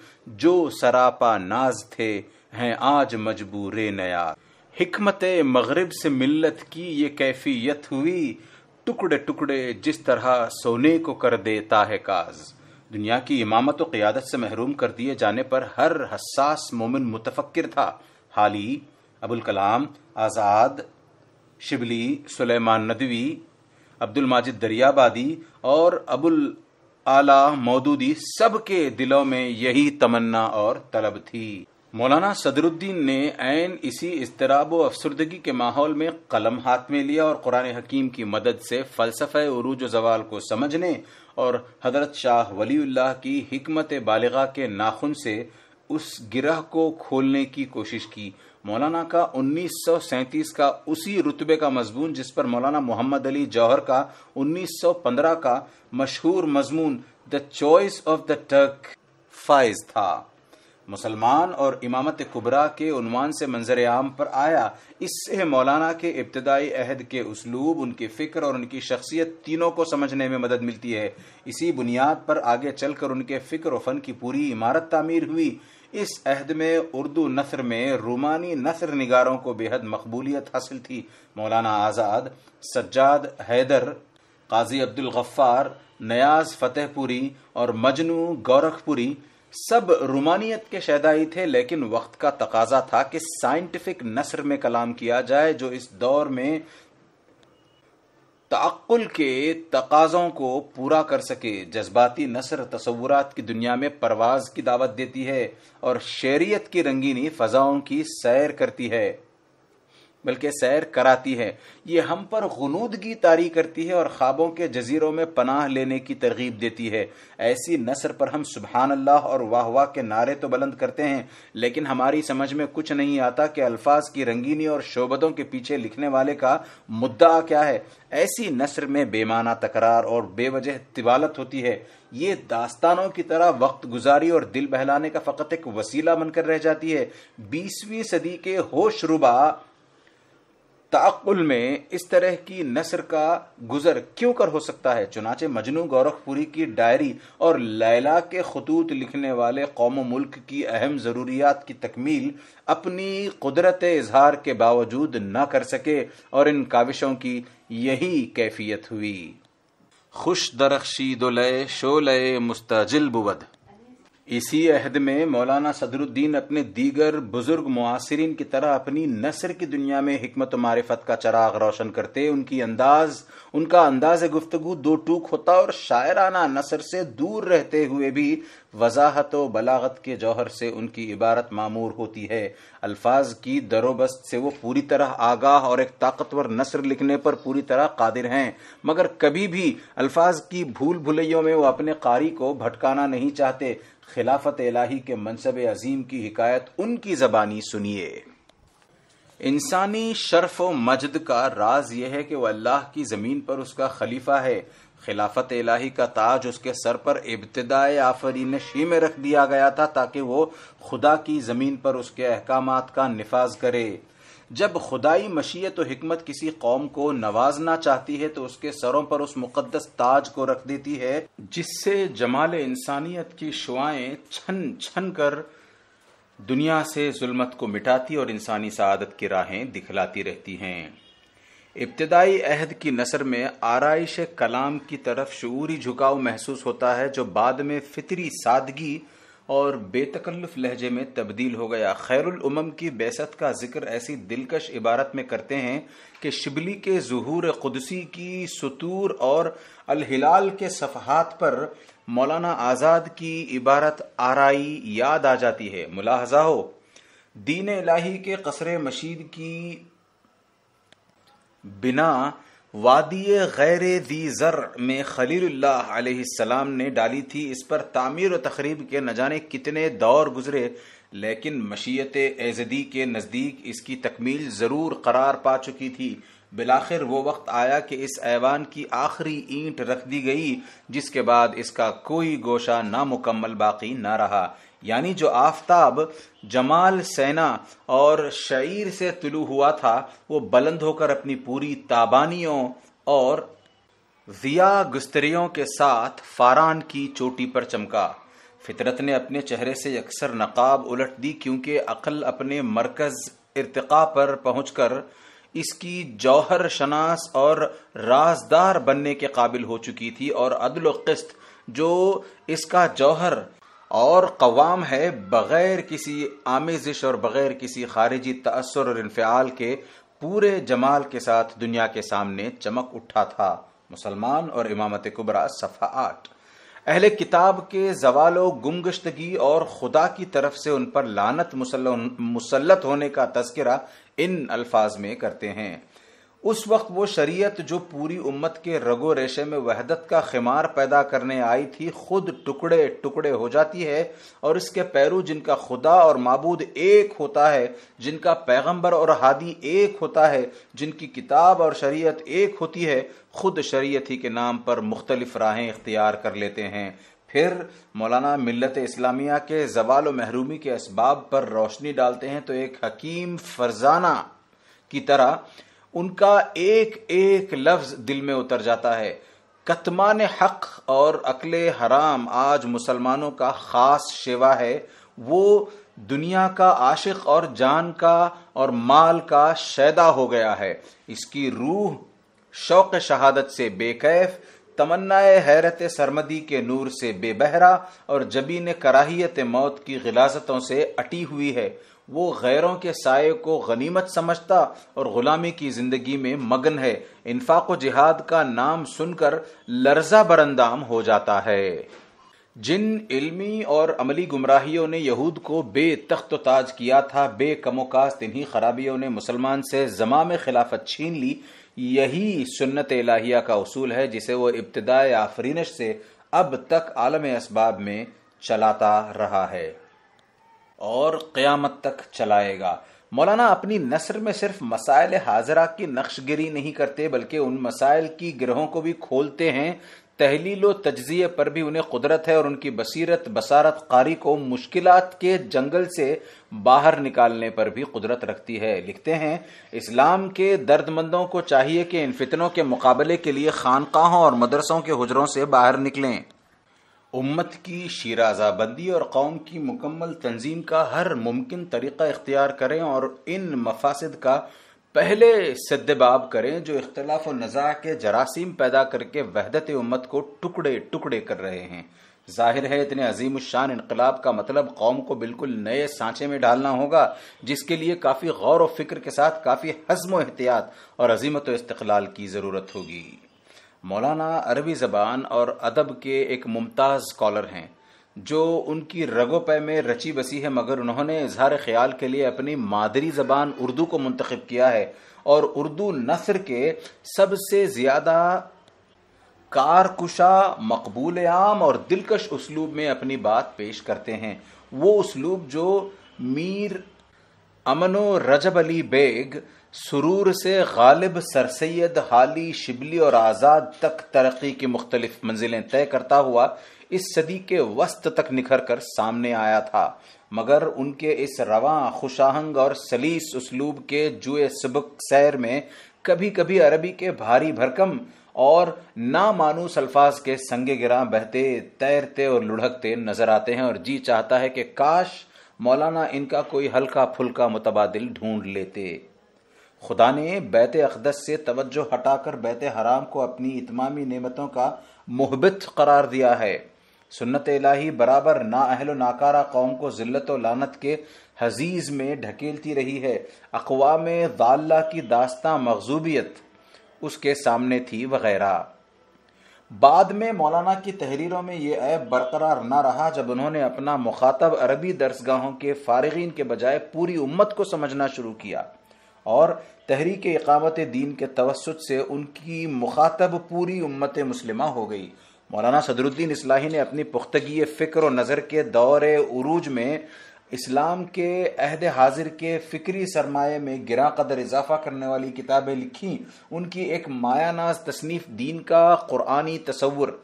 जो सरापा नाज थे हैं आज मजबूर नया हिकमत मगरब से मिल्लत की ये कैफियत हुई टुकड़े टुकड़े जिस तरह सोने को कर देता है काज दुनिया की इमामत और क़्यादत से महरूम कर दिए जाने पर हर हसास मोमिन मुतफ़क्र था हाली अबुल कलाम आज़ाद शिबली सुलेमान नदवी अब्दुल माजिद दरियाबादी और अबुल आला मौदूदी सबके दिलों में यही तमन्ना और तलब थी मौलाना सदरुद्दीन ने ऐन इसी इसतराब अफसरदगी के माहौल में कलम हाथ में लिया और कुरान हकीम की मदद से फ़लसफ़ अरूज जवाल को समझने और हजरत शाह वलीउल्लाह की हमत बालिगा के नाखुन से उस गिरह को खोलने की कोशिश की मौलाना का 1937 का उसी रुतबे का मजमून जिस पर मौलाना मोहम्मद अली जौहर का 1915 का मशहूर मजमून the choice of the Turk फाइज था मुसलमान और इमामत कुबरा के उनवान से मंजर आम पर आया इससे मौलाना के इब्तदाई अहद के उसलूब उनकी फ़िक्र और उनकी शख्सियत तीनों को समझने में मदद मिलती है इसी बुनियाद पर आगे चलकर उनके फ़िक्र और फ़न की पूरी इमारत तामीर हुई इस अहद में उर्दू नसर में रोमानी नसर निगारों को बेहद मकबूलियत हासिल थी मौलाना आज़ाद सज्जाद हैदर काजी अब्दुल गफ्फार नयाज फतेहपुरी और मजनू गोरखपुरी सब रुमानियत के शहदाई थे लेकिन वक्त का तकाजा था कि साइंटिफिक नसर में कलाम किया जाए जो इस दौर में तक्ल के तकाज़ों को पूरा कर सके जज्बाती नसर तस्वुरात की दुनिया में परवाज की दावत देती है और शेरियत की रंगीनी फ़ज़ाओं की सैर करती है बल्कि सैर कराती है ये हम पर गनूदगी तारी करती है और ख्वाबों के जजीरों में पनाह लेने की तरगीब देती है ऐसी नसर पर हम सुबहान अल्लाह और वाह वाह के नारे तो बुलंद करते हैं लेकिन हमारी समझ में कुछ नहीं आता कि अल्फाज की रंगीनी और शोबतों के पीछे लिखने वाले का मुद्दा क्या है ऐसी नसर में बेमाना तकरार और बेवजह तिवालत होती है ये दास्तानों की तरह वक्त गुजारी और दिल बहलाने का फ़कत एक वसीला बनकर रह जाती है बीसवीं सदी के होशरुबा ताकुल में इस तरह की नसर का गुजर क्यों कर हो सकता है चुनाचे मजनू गोरखपुरी की डायरी और लैला के खतूत लिखने वाले कौम मुल्क की अहम ज़रूरियात की तकमील अपनी कुदरत इजहार के बावजूद न कर सके और इन काविशों की यही कैफियत हुई खुश दरख्शी दुलय शोलय मुस्तजिल बुवद इसी अहद में मौलाना सदरुद्दीन अपने दीगर बुजुर्ग मुआसरीन की तरह अपनी नसर की दुनिया में हमत मारिफत का चराग रोशन करते उनकी अंदाज उनका अंदाज गुफ्तगु दो टूक होता और शायराना नसर से दूर रहते हुए भी वजाहत व बलागत के जौहर से उनकी इबारत मामूर होती है अल्फाज की दरोबस्त से वो पूरी तरह आगाह और एक ताकतवर नसर लिखने पर पूरी तरह कादिर हैं मगर कभी भी अल्फाज की भूल भुलैयों में वो अपने कारी को भटकाना नहीं चाहते खिलाफत इलाही के मनसब अजीम की हिकायत उनकी जबानी सुनिए इंसानी शर्फ व मजद का राज यह है कि वह अल्लाह की जमीन पर उसका खलीफा है खिलाफत इलाही का ताज उसके सर पर इब्तदाय आफरीन शी में रख दिया गया था ताकि वो खुदा की जमीन पर उसके अहकाम का नफाज करे जब खुदाई मशीयत तो हमत किसी कौम को नवाजना चाहती है तो उसके सरों पर उस मुकदस ताज को रख देती है जिससे जमाल इंसानियत की शुआएं छन छन कर दुनिया से जुलमत को मिटाती और इंसानी सदत की राहें दिखलाती रहती हैं इब्तदाई अहद की नसर में आरइश कलाम की तरफ शूरी झुकाव महसूस होता है जो बाद में फितरी सादगी और बेतकल्लुफ लहजे में तब्दील हो गया खैरुल उमम की बेसत का जिक्र ऐसी दिलकश इबारत में करते हैं कि शिबली के जहूर कुदसी की सतूर और अलहिलाल के सफहात पर मौलाना आज़ाद की इबारत आरई याद आ जाती है मुलाहजा हो दीन इलाही के कसर मशीद की बिना वादी गैर दी ज़र में खलील्ला ने डाली थी इस पर तामीर और तकरीब के न जाने कितने दौर गुजरे लेकिन मशीयत एजदी के नज़दीक इसकी तकमील ज़रूर करार पा चुकी थी बिलाखिर वो वक्त आया कि इस ऐवान की आखिरी ईंट रख दी गई जिसके बाद इसका कोई गोशा नामुकम्मल बाकी ना रहा यानी जो आफताब जमाल सेना और शईर से तुलू हुआ था वो बुलंद होकर अपनी पूरी ताबानियों और जिया गुस्तरियों के साथ फारान की चोटी पर चमका फितरत ने अपने चेहरे से अक्सर नकाब उलट दी क्योंकि अकल अपने मरकज इर्तका पर पहुंचकर इसकी जौहर शनास और राजदार बनने के काबिल हो चुकी थी और अदल किस्त जो इसका जौहर और कवाम है बग़ैर किसी आमेजिश और बग़ैर किसी खारिजी तसर और इनफ्याल के पूरे जमाल के साथ दुनिया के सामने चमक उठा था मुसलमान और इमामत कुबरा सफ़ा आठ अहल किताब के जवाल गुमगश्तगी और खुदा की तरफ से उन पर लानत मुसलत होने का तस्करा इन अल्फाज में करते हैं उस वक्त वो शरीयत जो पूरी उम्मत के रगो रेशे में वहदत का खिमार पैदा करने आई थी खुद टुकड़े टुकड़े हो जाती है और इसके पैरू जिनका खुदा और मबूद एक होता है जिनका पैगंबर और हादी एक होता है जिनकी किताब और शरीयत एक होती है खुद शरीयत ही के नाम पर मुख्तलिफ राहें इख्तियार कर लेते हैं फिर मौलाना मिलत इस्लामिया के जवाल महरूमी के इसबाब पर रोशनी डालते हैं तो एक हकीम फरजाना की तरह उनका एक एक लफ्ज दिल में उतर जाता है कतमान हक और अकल हराम आज मुसलमानों का खास शेवा है वो दुनिया का आशिक और जान का और माल का शैदा हो गया है इसकी रूह शौक शहादत से बेकैफ तमन्नाए हैरत सरमदी के नूर से बेबहरा और जबीन कराहियत मौत की गिलासतों से अटी हुई है वो गैरों के साय को गनीमत समझता और गुलामी की जिंदगी में मगन है इन्फाक जिहाद का नाम सुनकर लर्जा बरंदाम हो जाता है जिन इल्मी और अमली गुमराहियों ने यहूद को बेतख्त ताज किया था बे कमोकाज खराबियों ने मुसलमान से जमा में खिलाफत छीन ली यही सुन्नत लाहिया का उसूल है जिसे वो इब्तदाय आफरीनश से अब तक आलम इसबाब में चलाता रहा है और क़्यामत तक चलाएगा मौलाना अपनी नसर में सिर्फ मसाइल हाजरा की नक्शगिरी नहीं करते बल्कि उन मसाइल की ग्रहों को भी खोलते हैं तहलील व तजिए पर भी उन्हें कुदरत है और उनकी बसीरत बसारत कारी को मुश्किल के जंगल से बाहर निकालने पर भी कुदरत रखती है लिखते हैं इस्लाम के दर्दमंदों को चाहिए कि इन फितनों के मुकाबले के लिए खानकाहों और मदरसों के हजरों से बाहर निकलें उम्मत की शीराजाबंदी और कौम की मुकम्मल तंजीम का हर मुमकिन तरीका इख्तियार करें और इन मफासद का पहले सदबाब करें जो इख्तलाफ और नज़ा के जरासीम पैदा करके वहदत उम्मत को टुकड़े टुकड़े कर रहे हैं जाहिर है इतने अजीम शान इनकलाब का मतलब कौम को बिल्कुल नए सांचे में डालना होगा जिसके लिए काफ़ी गौर व फिक्र के साथ काफ़ी हजम एहतियात और अजीमत इस्तलाल की ज़रूरत होगी मौलाना अरबी ज़बान और अदब के एक मुमताज़ स्कॉलर हैं जो उनकी रगो पै में रची बसी है मगर उन्होंने इजहार ख्याल के लिए अपनी मादरी ज़बान उर्दू को मुंतखब किया है और उर्दू नसर के सबसे ज़्यादा कारकुशा मकबूल आम और दिलकश उसलूब में अपनी बात पेश करते हैं वो उसलूब जो मीर अमनो रजब अली बेग सुरूर से गालिब सर सरसैद हाली शिबली और आज़ाद तक तरक्की की मुख्तलिफ मंजिलें तय करता हुआ इस सदी के वस्त तक निखर कर सामने आया था मगर उनके इस रवा खुशाहंग और सलीस उसलूब के जुए सबक सैर में कभी कभी अरबी के भारी भरकम और नामानूस अल्फाज के संगे गिरा बहते तैरते और लुढ़कते नजर आते हैं और जी चाहता है कि काश मौलाना इनका कोई हल्का फुल्का मुतबादिल ढूंढ लेते खुदा ने बैत अकदस से तवज्जो हटाकर बैत हराम को अपनी इतमामी नेमतों का मुहबित करार दिया है सुन्नत इलाही बराबर ना अहलो नाकारा कौम को ज़िल्लत लानत के हजीज में ढकेलती रही है अकवा में दाल्ला की दास्तां मकजूबियत उसके सामने थी वगैरह बाद में मौलाना की तहरीरों में यह ऐब बरकरार ना रहा जब उन्होंने अपना मुखातब अरबी दरसगाहों के फारगीन के बजाय पूरी उम्मत को समझना शुरू किया और तहरीक इकामत दीन के तवसत से उनकी मुखातब पूरी उम्मत मुस्लिम हो गई मौलाना सदरुद्दीन इसलाही ने अपनी पुख्तगी फ़िक्र और नज़र के दौरे उरूज में इस्लाम के अहद हाजिर के फ़िक्री सरमाए में गिरा कदर इजाफा करने वाली किताबें लिखी उनकी एक मायानाज तसनीफ़ दीन का क़ुरानी तस्वुर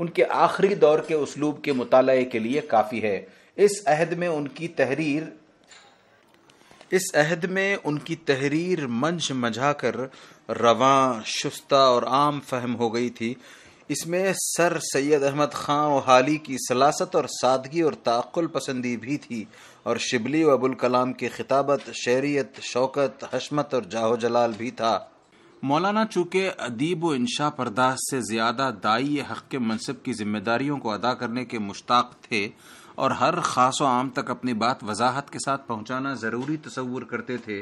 उनके आखिरी दौर के उसलूब के मुताले के लिए काफ़ी है इस अहद में उनकी तहरीर इस अहद में उनकी तहरीर मंझ मझा कर रवा शुस्ता और आम फहम हो गई थी इसमें सर सैयद अहमद खां और हाली की सलासत और सादगी और ताकुल पसंदी भी थी और शिबली व अबुल कलाम की खिताबत शहरीत शौकत हशमत और जाहो जलाल भी था मौलाना चूंकि अदीब व इंशा परदास से ज़्यादा दाई हक़ के मनसब की जिम्मेदारियों को अदा करने के मुश्ताक थे और हर खास व आम तक अपनी बात वजाहत के साथ पहुंचाना ज़रूरी तस्वूर करते थे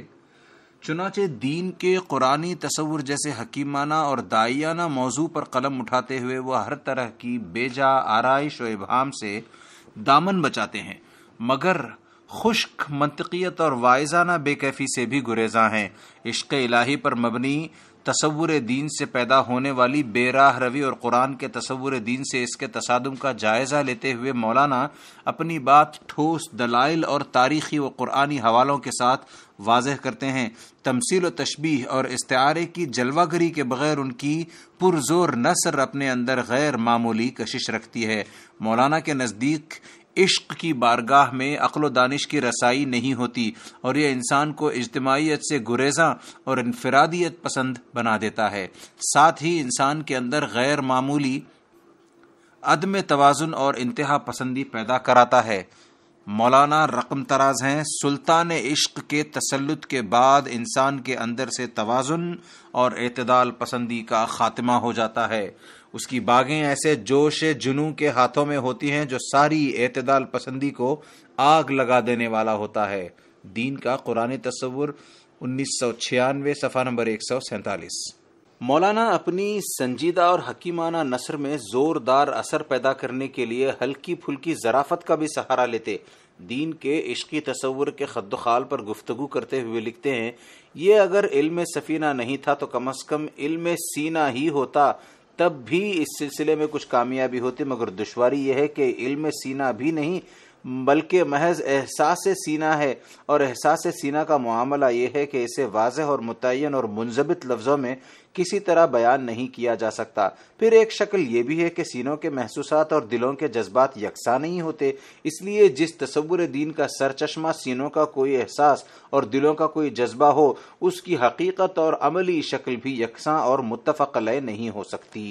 चुनाचे दीन के कुरानी तस्वुर जैसे हकीमाना और दायाना मौजू पर कलम उठाते हुए वह हर तरह की बेजा आरइश व इबाम से दामन बचाते हैं मगर खुश्क मनतकीत और वायजाना बेकैफी से भी गुरेजा हैं इश्क इलाही पर मबनी तस्वुर दीन से पैदा होने वाली बेराह रवि और कुरान के तस्वुर दीन से इसके तसादम का जायज़ा लेते हुए मौलाना अपनी बात ठोस दलाइल और तारीखी व कुरानी हवालों के साथ वाजह करते हैं तमसील व तशबीह और इसतारे की जलवागरी के बगैर उनकी पुरजोर नसर अपने अंदर गैर मामूली कशिश रखती है मौलाना के नज़दीक इश्क की बारगाह में अक्ल दानिश की रसाई नहीं होती और यह इंसान को इज्तमाहीत से गुरेजा और इनफरादियत पसंद बना देता है साथ ही इंसान के अंदर गैर मामूली अदम तोज़ुन और इंतहा पसंदी पैदा कराता है मौलाना रकम तराज हैं सुल्तान इश्क के तसलुत के बाद इंसान के अंदर से तोज़ुन और अतदाल पसंदी का खात्मा हो जाता है उसकी बागें ऐसे जोश जुनू के हाथों में होती हैं जो सारी एतदाल पसंदी को आग लगा देने वाला होता है दीन का कुरान तस्वुर उन्नीस सौ छियानवे सफ़ा नंबर एक सौ मौलाना अपनी संजीदा और हकीमाना नसर में जोरदार असर पैदा करने के लिए हल्की फुल्की जराफत का भी सहारा लेते दीन के इश्की तस्वुर के खद पर गुफ्तगु करते हुए लिखते हैं ये अगर इल्म सफ़ीना नहीं था तो कम अज़ कम इल्म सीना ही होता तब भी इस सिलसिले में कुछ कामयाबी होती मगर दुशारी यह है कि इल्म सीना भी नहीं बल्कि महज एहसास सीना है और एहसास सीना का मामला यह है कि इसे वाजह और मुतन और मुंजबित लफ्ज़ों में किसी तरह बयान नहीं किया जा सकता फिर एक शक्ल ये भी है कि सीनों के महसूस और दिलों के जज्बात यकसा नहीं होते इसलिए जिस तस्वुर दीन का सरचश्मा सीनों का कोई एहसास और दिलों का कोई जज्बा हो उसकी हकीकत और अमली शक्ल भी यकसा और मुतफ़ल नहीं हो सकती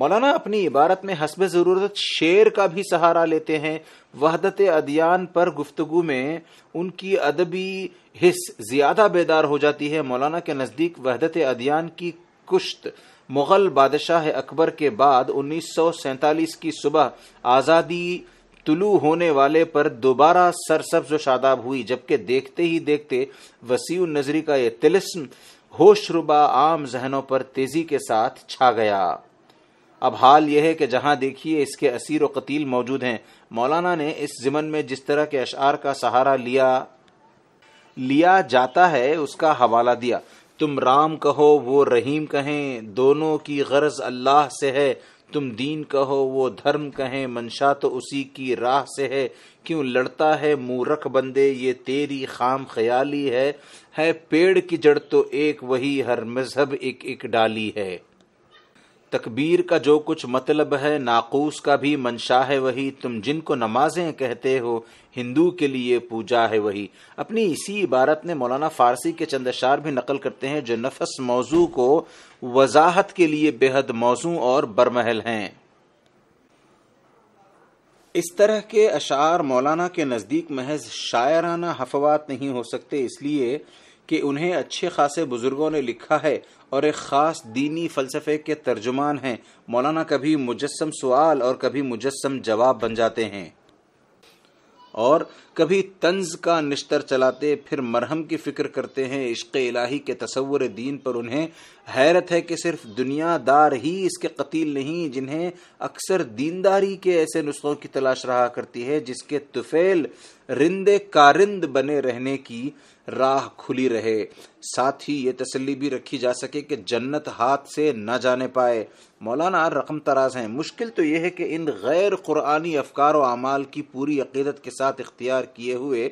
मौलाना अपनी इबारत में हसब ज़रूरत शेर का भी सहारा लेते हैं वहदत अदियान पर गुफ्तगु में उनकी अदबी हिस्स ज़्यादा बेदार हो जाती है मौलाना के नज़दीक वहदत अदियान की कुश्त मुग़ल बादशाह अकबर के बाद उन्नीस सौ सैतालीस की सुबह आज़ादी तुलू होने वाले पर दोबारा सरसब्ज शादाब हुई जबकि देखते ही देखते वसी नजरी का ये तिलस्म होशरुबा आम जहनों पर तेजी के साथ छा गया अब हाल यह है कि जहां देखिए इसके असीर व कतील मौजूद हैं मौलाना ने इस जिमन में जिस तरह के अशार का सहारा लिया लिया जाता है उसका हवाला दिया तुम राम कहो वो रहीम कहें दोनों की गर्ज अल्लाह से है तुम दीन कहो वो धर्म कहें मंशा तो उसी की राह से है क्यों लड़ता है मूरख बंदे ये तेरी खाम ख्याली है है पेड़ की जड़ तो एक वही हर मजहब एक एक डाली है तकबीर का जो कुछ मतलब है नाकूस का भी मंशा है वही तुम जिनको नमाजें कहते हो हिंदू के लिए पूजा है वही अपनी इसी इबारत ने मौलाना फारसी के चंद अशार भी नकल करते हैं जो नफस मौजू को वजाहत के लिए बेहद मौजू और बरमहल हैं इस तरह के अशार मौलाना के नज़दीक महज शायराना हफवात नहीं हो सकते इसलिए कि उन्हें अच्छे खासे बुजुर्गों ने लिखा है और एक ख़ास दीनी फ़लसफ़े के तर्जुमान हैं मौलाना कभी मुजस्म सवाल और कभी मुजस्म जवाब बन जाते हैं और कभी तंज का निश्तर चलाते फिर मरहम की फ़िक्र करते हैं इश्क इलाही के तस्वर दीन पर उन्हें हैरत है कि सिर्फ दुनियादार ही इसके कतील नहीं जिन्हें अक्सर दीनदारी के ऐसे नुस्खों की तलाश रहा करती है जिसके तुफेल रिंदे कारिंद बने रहने की राह खुली रहे साथ ही ये तसल्ली भी रखी जा सके कि जन्नत हाथ से न जाने पाए मौलाना रकम तराज हैं मुश्किल तो यह है कि इन गैर क़ुरानी अफकार व अमाल की पूरी अकीदत के साथ इख्तियार किए हुए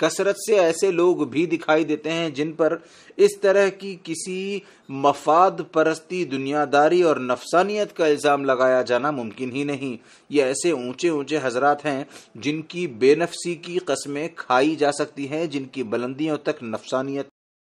कसरत से ऐसे लोग भी दिखाई देते हैं जिन पर इस तरह की किसी मफाद परस्ती दुनियादारी और नफसानियत का इल्ज़ाम लगाया जाना मुमकिन ही नहीं ये ऐसे ऊंचे ऊंचे हजरात हैं जिनकी बेनफसी की कस्में खाई जा सकती हैं जिनकी बुलंदियों तक नफसानियत